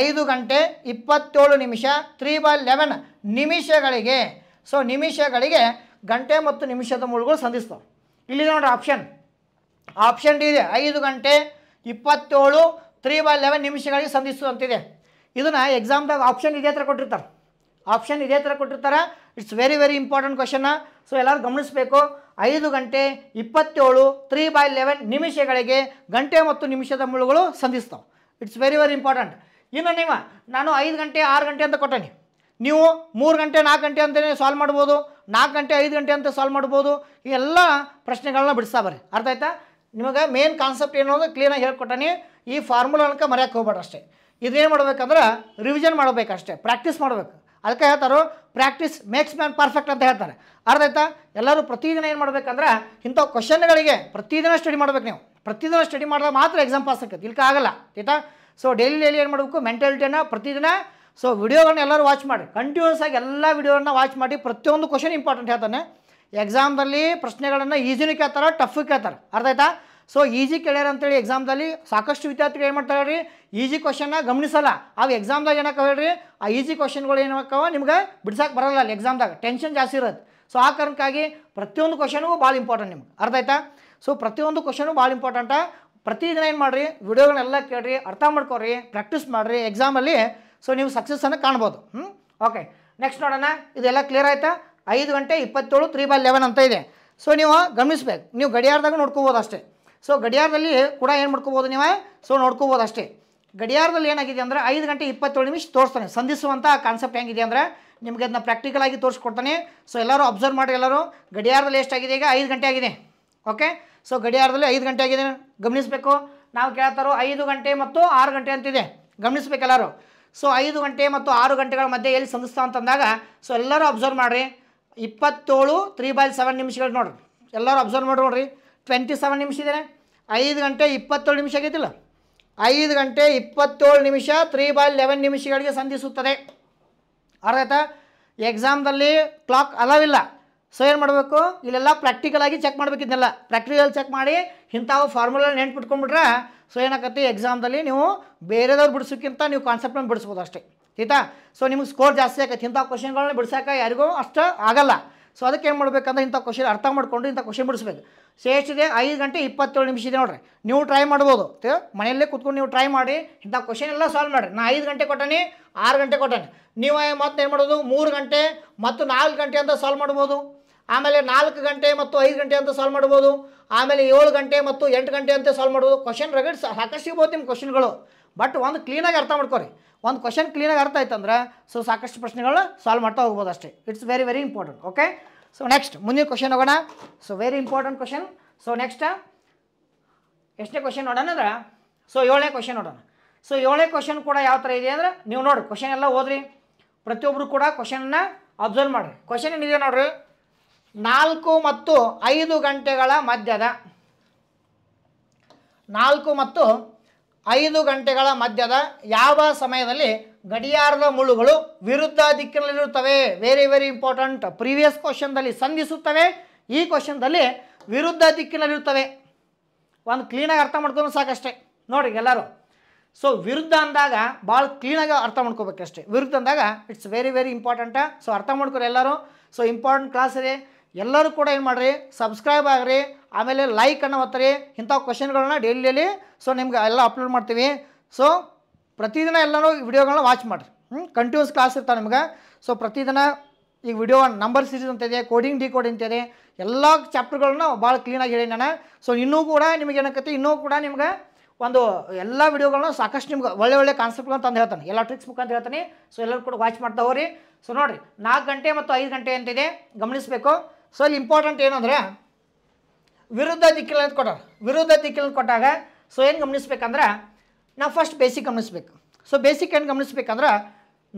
ಐದು ಗಂಟೆ ಇಪ್ಪತ್ತೇಳು ನಿಮಿಷ ತ್ರೀ ಬೈ ಲೆವೆನ್ ನಿಮಿಷಗಳಿಗೆ ಸೊ ನಿಮಿಷಗಳಿಗೆ ಗಂಟೆ ಮತ್ತು ನಿಮಿಷದ ಮೂಲಗಳು ಸಂಧಿಸ್ತವೆ ಇಲ್ಲಿ ನೋಡ್ರಿ ಆಪ್ಷನ್ ಆಪ್ಷನ್ ಡಿ ಇದೆ ಐದು ಗಂಟೆ ಇಪ್ಪತ್ತೇಳು ತ್ರೀ ಬೈ ಲೆವೆನ್ ನಿಮಿಷಗಳಿಗೆ ಸಂಧಿಸ್ತು ಅಂತಿದೆ ಇದನ್ನು ಎಕ್ಸಾಮ್ದಾಗ ಆಪ್ಷನ್ ಇದೇ ಹತ್ರ ಕೊಟ್ಟಿರ್ತಾರೆ ಆಪ್ಷನ್ ಇದೇ ಥರ ಕೊಟ್ಟಿರ್ತಾರೆ it's very very important question so ಎಲ್ಲರೂ ಗಮನಿಸಬೇಕು ಐದು ಗಂಟೆ ಇಪ್ಪತ್ತೇಳು ತ್ರೀ ಬೈ ಲೆವೆನ್ ನಿಮಿಷಗಳಿಗೆ ಗಂಟೆ ಮತ್ತು ನಿಮಿಷದ ಮುಳುಗಳು ಸಂಧಿಸ್ತಾವೆ ಇಟ್ಸ್ ವೆರಿ ವೆರಿ ಇಂಪಾರ್ಟೆಂಟ್ ಇನ್ನು ನೀವು ನಾನು ಐದು ಗಂಟೆ ಆರು ಗಂಟೆ ಅಂತ ಕೊಟ್ಟೇನಿ ನೀವು ಮೂರು ಗಂಟೆ ನಾಲ್ಕು ಗಂಟೆ ಅಂತಲೇ ಸಾಲ್ವ್ ಮಾಡ್ಬೋದು ನಾಲ್ಕು ಗಂಟೆ ಐದು ಗಂಟೆ ಅಂತ ಸಾಲ್ವ್ ಮಾಡ್ಬೋದು ಈ ಎಲ್ಲ ಪ್ರಶ್ನೆಗಳನ್ನ ಬಿಡಿಸ್ತಾ ಬರ್ರಿ ಅರ್ಥ ಆಯ್ತಾ ನಿಮಗೆ ಮೇನ್ ಕಾನ್ಸೆಪ್ಟ್ ಏನು ಅನ್ನೋದು ಕ್ಲೀನಾಗಿ ಹೇಳ್ಕೊಟ್ಟಾನೆ ಈ ಫಾರ್ಮುಲಾ ಅನ್ಕ ಮರೆಯಕ್ಕೆ ಹೋಗ್ಬೇಡ ಅಷ್ಟೇ ಇದೇನು ಮಾಡ್ಬೇಕಂದ್ರೆ ರಿವಿಷನ್ ಮಾಡಬೇಕಷ್ಟೇ ಪ್ರಾಕ್ಟೀಸ್ ಮಾಡಬೇಕು ಅದಕ್ಕೆ ಹೇಳ್ತಾರೋ ಪ್ರಾಕ್ಟೀಸ್ ಮೇಕ್ಸ್ ಮ್ಯಾನ್ ಪರ್ಫೆಕ್ಟ್ ಅಂತ ಹೇಳ್ತಾರೆ ಅರ್ಥ ಆಯ್ತಾ ಎಲ್ಲರೂ ಪ್ರತಿದಿನ ಏನು ಮಾಡಬೇಕಂದ್ರೆ ಇಂಥ ಕ್ವಶನ್ಗಳಿಗೆ ಪ್ರತಿದಿನ ಸ್ಟಡಿ ಮಾಡ್ಬೇಕು ನೀವು ಪ್ರತಿದಿನ ಸ್ಟಡಿ ಮಾಡಿದಾಗ ಮಾತ್ರ ಎಕ್ಸಾಮ್ ಪಾಸ್ ಆಗ್ತದೆ ಇಲ್ಕ ಆಗಲ್ಲ ಆಯ್ತಾ ಸೊ ಡೈಲಿ ಡೈಲಿ ಏನು ಮಾಡಬೇಕು ಮೆಂಟಾಲಿಟಿಯನ್ನು ಪ್ರತಿದಿನ ಸೊ ವೀಡಿಯೋಗಳನ್ನ ಎಲ್ಲರೂ ವಾಚ್ ಮಾಡಿ ಕಂಟಿನ್ಯೂಸ್ ಆಗಿ ಎಲ್ಲ ವಿಡಿಯೋಗಳನ್ನ ವಾಚ್ ಮಾಡಿ ಪ್ರತಿಯೊಂದು ಕ್ವಶನ್ ಇಂಪಾರ್ಟೆಂಟ್ ಹೇಳ್ತಾನೆ ಎಕ್ಸಾಮ್ದಲ್ಲಿ ಪ್ರಶ್ನೆಗಳನ್ನು ಈಸಿನೂ ಕೇಳ್ತಾರೆ ಟಫ್ ಕೇಳ್ತಾರೆ ಅರ್ಥ ಆಯ್ತಾ ಸೊ ಈಜಿ ಕೇಳ್ಯಾರ ಅಂತೇಳಿ ಎಕ್ಸಾಮ್ದಲ್ಲಿ ಸಾಕಷ್ಟು ವಿದ್ಯಾರ್ಥಿಗಳು ಏನು ಮಾಡ್ತಾರೆ ರೀ ಈಜಿ ಕ್ವಶನ್ನ ಗಮನಿಸಲ್ಲ ಅವು ಎಕ್ಸಾಮ್ದಾಗ ಏನಕ್ಕೆ ಹೇಳ್ರಿ ಆ ಈಸಿ ಕ್ವಶನ್ಗಳು ಏನು ನಿಮ್ಗೆ ಬಿಡ್ಸಕ್ಕೆ ಬರಲ್ಲ ಅಲ್ಲಿ ಎಕ್ಸಾಮ್ದಾಗ ಟೆನ್ಷನ್ ಜಾಸ್ತಿ ಇರುತ್ತೆ ಸೊ ಆ ಕಾರಣಕ್ಕಾಗಿ ಪ್ರತಿಯೊಂದು ಕ್ವಶನ್ಗೂ ಭಾಳ ಇಂಪಾರ್ಟೆಂಟ್ ನಿಮ್ಗೆ ಅರ್ಥ ಆಯ್ತಾ ಸೊ ಪ್ರತಿಯೊಂದು ಕ್ವಶನು ಭಾಳ ಇಂಪಾರ್ಟೆಂಟ ಪ್ರತಿದಿನ ಏನು ಮಾಡಿರಿ ವಿಡಿಯೋಗಳನ್ನೆಲ್ಲ ಕೇಳಿರಿ ಅರ್ಥ ಮಾಡ್ಕೊರಿ ಪ್ರಾಕ್ಟೀಸ್ ಮಾಡಿರಿ ಎಕ್ಸಾಮಲ್ಲಿ ಸೊ ನೀವು ಸಕ್ಸಸ್ಸನ್ನು ಕಾಣ್ಬೋದು ಹ್ಞೂ ಓಕೆ ನೆಕ್ಸ್ಟ್ ನೋಡೋಣ ಇದೆಲ್ಲ ಕ್ಲಿಯರ್ ಆಯಿತಾ ಐದು ಗಂಟೆ ಇಪ್ಪತ್ತೇಳು ತ್ರೀ ಬೈ ಲೆವೆನ್ ಅಂತ ಇದೆ ಸೊ ನೀವು ಗಮನಿಸ್ಬೇಕು ನೀವು ಗಡಿಯಾರದಾಗ ನೋಡ್ಕೋಬೋದು ಅಷ್ಟೇ ಸೊ ಗಡಿಯಾರದಲ್ಲಿ ಕೂಡ ಏನು ಮಾಡ್ಕೋಬೋದು ನೀವು ಸೊ ನೋಡ್ಕೋಬೋದು ಅಷ್ಟೇ ಗಡಿಯಾರದಲ್ಲಿ ಏನಾಗಿದೆ ಅಂದರೆ ಐದು ಗಂಟೆ ಇಪ್ಪತ್ತೇಳು ನಿಮಿಷ ತೋರಿಸ್ತಾನೆ ಸಂಧಿಸುವಂಥ ಕಾನ್ಸೆಪ್ಟ್ ಹೆಂಗಿದೆ ಅಂದರೆ ನಿಮಗೆ ಅದನ್ನ ಪ್ರಾಕ್ಟಿಕಲ್ ಆಗಿ ತೋರಿಸ್ಕೊಡ್ತಾನೆ ಸೊ ಎಲ್ಲರೂ ಅಬ್ಸರ್ವ್ ಮಾಡಿ ಎಲ್ಲರೂ ಗಡಿಯಾರದಲ್ಲಿ ಎಷ್ಟಾಗಿದೆ ಈಗ ಐದು ಗಂಟೆ ಆಗಿದೆ ಓಕೆ ಸೊ ಗಡಿಯಾರದಲ್ಲಿ ಐದು ಗಂಟೆ ಆಗಿದೆ ಗಮನಿಸಬೇಕು ನಾವು ಕೇಳ್ತಾರೋ ಐದು ಗಂಟೆ ಮತ್ತು ಆರು ಗಂಟೆ ಅಂತಿದೆ ಗಮನಿಸ್ಬೇಕು ಎಲ್ಲರೂ ಸೊ ಐದು ಗಂಟೆ ಮತ್ತು ಆರು ಗಂಟೆಗಳ ಮಧ್ಯೆ ಎಲ್ಲಿ ಸಂಧಿಸ್ತಾ ಅಂತಂದಾಗ ಸೊ ಎಲ್ಲರೂ ಅಬ್ಸರ್ವ್ ಮಾಡಿರಿ ಇಪ್ಪತ್ತೇಳು ತ್ರೀ ಬೈ ಸೆವೆನ್ ನಿಮಿಷಗಳು ನೋಡಿರಿ ಎಲ್ಲರೂ ಅಬ್ಸರ್ವ್ ಮಾಡಿ ನೋಡಿರಿ ಟ್ವೆಂಟಿ ಸೆವೆನ್ ನಿಮಿಷ ಇದೆ ಐದು ಗಂಟೆ ಇಪ್ಪತ್ತೇಳು ನಿಮಿಷ ಆಗೈತಿಲ್ಲ ಐದು ಗಂಟೆ ಇಪ್ಪತ್ತೇಳು ನಿಮಿಷ ತ್ರೀ ಬೈ ಲೆವೆನ್ ನಿಮಿಷಗಳಿಗೆ ಸಂಧಿಸುತ್ತದೆ ಅರ್ಥ ಎಕ್ಸಾಮ್ದಲ್ಲಿ ಕ್ಲಾಕ್ ಇಲ್ಲ ಸೊ ಏನು ಮಾಡಬೇಕು ಇಲ್ಲೆಲ್ಲ ಪ್ರಾಕ್ಟಿಕಲ್ ಆಗಿ ಚೆಕ್ ಮಾಡಬೇಕು ಇದನ್ನೆಲ್ಲ ಪ್ರಾಕ್ಟಿಕಲ್ ಚೆಕ್ ಮಾಡಿ ಇಂಥವು ಫಾರ್ಮುಲಾ ನೆನ್ಪಿಟ್ಕೊಂಡ್ಬಿಟ್ರೆ ಸೊ ಏನಾಗತ್ತೆ ಎಕ್ಸಾಮ್ದಲ್ಲಿ ನೀವು ಬೇರೆದವ್ರು ಬಿಡಿಸೋಕ್ಕಿಂತ ನೀವು ಕಾನ್ಸೆಪ್ಟನ್ನು ಬಿಡಿಸ್ಬೋದು ಅಷ್ಟೇ ಆಯಿತಾ ಸೊ ನಿಮ್ಗೆ ಸ್ಕೋರ್ ಜಾಸ್ತಿ ಆಗತ್ತೆ ಇಂಥ ಕ್ವಶನ್ಗಳನ್ನ ಬಿಡಿಸೋಕೆ ಯಾರಿಗೂ ಅಷ್ಟು ಆಗಲ್ಲ ಸೊ ಅದಕ್ಕೆ ಏನು ಮಾಡಬೇಕಂದ್ರೆ ಇಂಥ ಕ್ವಶನ್ ಅರ್ಥ ಮಾಡಿಕೊಂಡು ಇಂಥ ಕ್ವಶನ್ ಬಿಡಿಸ್ಬೇಕು ಸೇಷ್ಟಿದೆ ಐದು ಗಂಟೆ ಇಪ್ಪತ್ತೇಳು ನಿಮಿಷ ಇದೆ ನೋಡ್ರಿ ನೀವು ಟ್ರೈ ಮಾಡ್ಬೋದು ಮನೆಯಲ್ಲೇ ಕೂತ್ಕೊಂಡು ನೀವು ಟ್ರೈ ಮಾಡಿ ಇಂಥ ಕ್ವಶನ್ ಎಲ್ಲ ಸಾಲ್ವ್ ಮಾಡಿರಿ ನಾ ಐದು ಗಂಟೆ ಕೊಟ್ಟನಿ ಆರು ಗಂಟೆ ಕೊಟ್ಟನೆ ನೀವು ಮತ್ತೆ ಏನು ಮಾಡೋದು ಮೂರು ಗಂಟೆ ಮತ್ತು ನಾಲ್ಕು ಗಂಟೆ ಅಂತ ಸಾಲ್ವ್ ಮಾಡ್ಬೋದು ಆಮೇಲೆ ನಾಲ್ಕು ಗಂಟೆ ಮತ್ತು ಐದು ಗಂಟೆ ಅಂತ ಸಾಲ್ವ್ ಮಾಡ್ಬೋದು ಆಮೇಲೆ ಏಳು ಗಂಟೆ ಮತ್ತು ಎಂಟು ಗಂಟೆ ಅಂತ ಸಾಲ್ವ್ ಮಾಡ್ಬೋದು ಕ್ವಶನ್ ರಗಡ್ ಸಾಕಷ್ಟು ಸಿಗ್ಬೋದು ನಿಮ್ಮ ಕ್ವಶನ್ಗಳು ಬಟ್ ಒಂದು ಕ್ಲೀನಾಗಿ ಅರ್ಥ ಮಾಡ್ಕೊರಿ ಒಂದು ಕ್ವಶನ್ ಕ್ಲೀನಾಗಿ ಅರ್ಥ ಆಯ್ತು ಅಂದ್ರೆ ಸೊ ಸಾಕಷ್ಟು ಪ್ರಶ್ನೆಗಳು ಸಾಲ್ವ್ ಮಾಡ್ತಾ ಹೋಗ್ಬೋದು ಅಷ್ಟೇ it's very very important okay so next ಮುಂದಿನ ಕ್ವಶನ್ ಹೋಗೋಣ so very important question so next ಎಷ್ಟನೇ ಕ್ವಶನ್ ನೋಡೋಣ ಅಂದ್ರೆ ಸೊ ಏಳನೇ ಕ್ವಶನ್ ನೋಡೋಣ ಸೊ ಏಳನೇ ಕ್ವಶನ್ ಕೂಡ ಯಾವ ಥರ ಇದೆ ಅಂದ್ರೆ ನೀವು ನೋಡಿ ಕ್ವಶನ್ ಎಲ್ಲ ಓದ್ರಿ ಪ್ರತಿಯೊಬ್ಬರು ಕೂಡ ಕ್ವಶನ್ನ ಅಬ್ಸರ್ವ್ ಮಾಡಿರಿ ಕ್ವಶನ್ ಏನಿದೆ ನೋಡ್ರಿ ನಾಲ್ಕು ಮತ್ತು ಐದು ಗಂಟೆಗಳ ಮಧ್ಯದ ನಾಲ್ಕು ಮತ್ತು ಐದು ಗಂಟೆಗಳ ಮಧ್ಯದ ಯಾವ ಸಮಯದಲ್ಲಿ ಗಡಿಯಾರದ ಮುಳ್ಳುಗಳು ವಿರುದ್ಧ ದಿಕ್ಕಿನಲ್ಲಿರುತ್ತವೆ ವೆರಿ ವೆರಿ ಇಂಪಾರ್ಟೆಂಟ್ ಪ್ರೀವಿಯಸ್ ಕ್ವಶನ್ದಲ್ಲಿ ಸಂಧಿಸುತ್ತವೆ ಈ ಕ್ವಶನ್ದಲ್ಲಿ ವಿರುದ್ಧ ದಿಕ್ಕಿನಲ್ಲಿರುತ್ತವೆ ಒಂದು ಕ್ಲೀನಾಗಿ ಅರ್ಥ ಮಾಡ್ಕೊಂಡು ಸಾಕಷ್ಟೇ ನೋಡಿ ಎಲ್ಲರೂ ಸೊ ವಿರುದ್ಧ ಅಂದಾಗ ಭಾಳ ಕ್ಲೀನಾಗಿ ಅರ್ಥ ಮಾಡ್ಕೋಬೇಕಷ್ಟೇ ವಿರುದ್ಧ ಅಂದಾಗ it's very very important so ಅರ್ಥ ಮಾಡ್ಕೊರಿ ಎಲ್ಲರೂ ಸೊ ಇಂಪಾರ್ಟೆಂಟ್ ಕ್ಲಾಸ್ ಇದೆ ಎಲ್ಲರೂ ಕೂಡ ಏನು ಮಾಡಿರಿ ಸಬ್ಸ್ಕ್ರೈಬ್ ಆಗ್ರಿ ಆಮೇಲೆ ಲೈಕ್ ಲೈಕನ್ನು ಒತ್ತರಿ ಇಂಥ ಕ್ವಶನ್ಗಳನ್ನ ಡೈಲಿಯಲ್ಲಿ ಸೊ ನಿಮ್ಗೆ ಎಲ್ಲ ಅಪ್ಲೋಡ್ ಮಾಡ್ತೀವಿ ಸೊ ಪ್ರತಿದಿನ ಎಲ್ಲಾನು ವಿಡಿಯೋಗಳನ್ನ ವಾಚ್ ಮಾಡಿರಿ ಹ್ಞೂ ಕಂಟಿನ್ಯೂಸ್ ಕ್ಲಾಸ್ ಇರ್ತಾವೆ ನಿಮ್ಗೆ ಸೊ ಪ್ರತಿದಿನ ಈಗ ವಿಡಿಯೋ ನಂಬರ್ ಸೀರೀಸ್ ಅಂತ ಇದೆ ಕೋಡಿಂಗ್ ಡಿ ಕೋಡ್ ಅಂತ ಇದೆ ಎಲ್ಲ ಚಾಪ್ಟರ್ಗಳನ್ನ ಭಾಳ ಕ್ಲೀನಾಗಿ ಹೇಳಿ ನಾನು ಸೊ ಇನ್ನೂ ಕೂಡ ನಿಮಗೆ ಏನಕ್ಕೆ ಇನ್ನೂ ಕೂಡ ನಿಮ್ಗೆ ಒಂದು ಎಲ್ಲ ವಿಡಿಯೋಗಳನ್ನ ಸಾಕಷ್ಟು ನಿಮ್ಗೆ ಒಳ್ಳೆ ಒಳ್ಳೆ ಕಾನ್ಸೆಪ್ಟ್ಗಳನ್ನ ತಂದು ಹೇಳ್ತಾನೆ ಎಲ್ಲ ಟ್ರಿಕ್ಸ್ ಬುಕ್ ಅಂತ ಹೇಳ್ತಾನೆ ಸೊ ಎಲ್ಲರೂ ಕೂಡ ವಾಚ್ ಮಾಡ್ತಾ ಹೋಗ್ರಿ ಸೊ ನೋಡಿರಿ ನಾಲ್ಕು ಗಂಟೆ ಮತ್ತು ಐದು ಗಂಟೆ ಅಂತಿದೆ ಗಮನಿಸಬೇಕು ಸೊ ಅಲ್ಲಿ ಇಂಪಾರ್ಟೆಂಟ್ ಏನಂದರೆ ವಿರುದ್ಧ ದಿಕ್ಕಿನಲ್ಲಿ ಕೊಟ್ಟಾರೆ ವಿರುದ್ಧ ದಿಕ್ಕಿನಲ್ಲಿ ಕೊಟ್ಟಾಗ ಸೊ ಏನು ಗಮನಿಸ್ಬೇಕಂದ್ರೆ ನಾವು ಫಸ್ಟ್ ಬೇಸಿಕ್ ಗಮನಿಸ್ಬೇಕು ಸೊ ಬೇಸಿಕ್ ಏನು ಗಮನಿಸ್ಬೇಕಂದ್ರೆ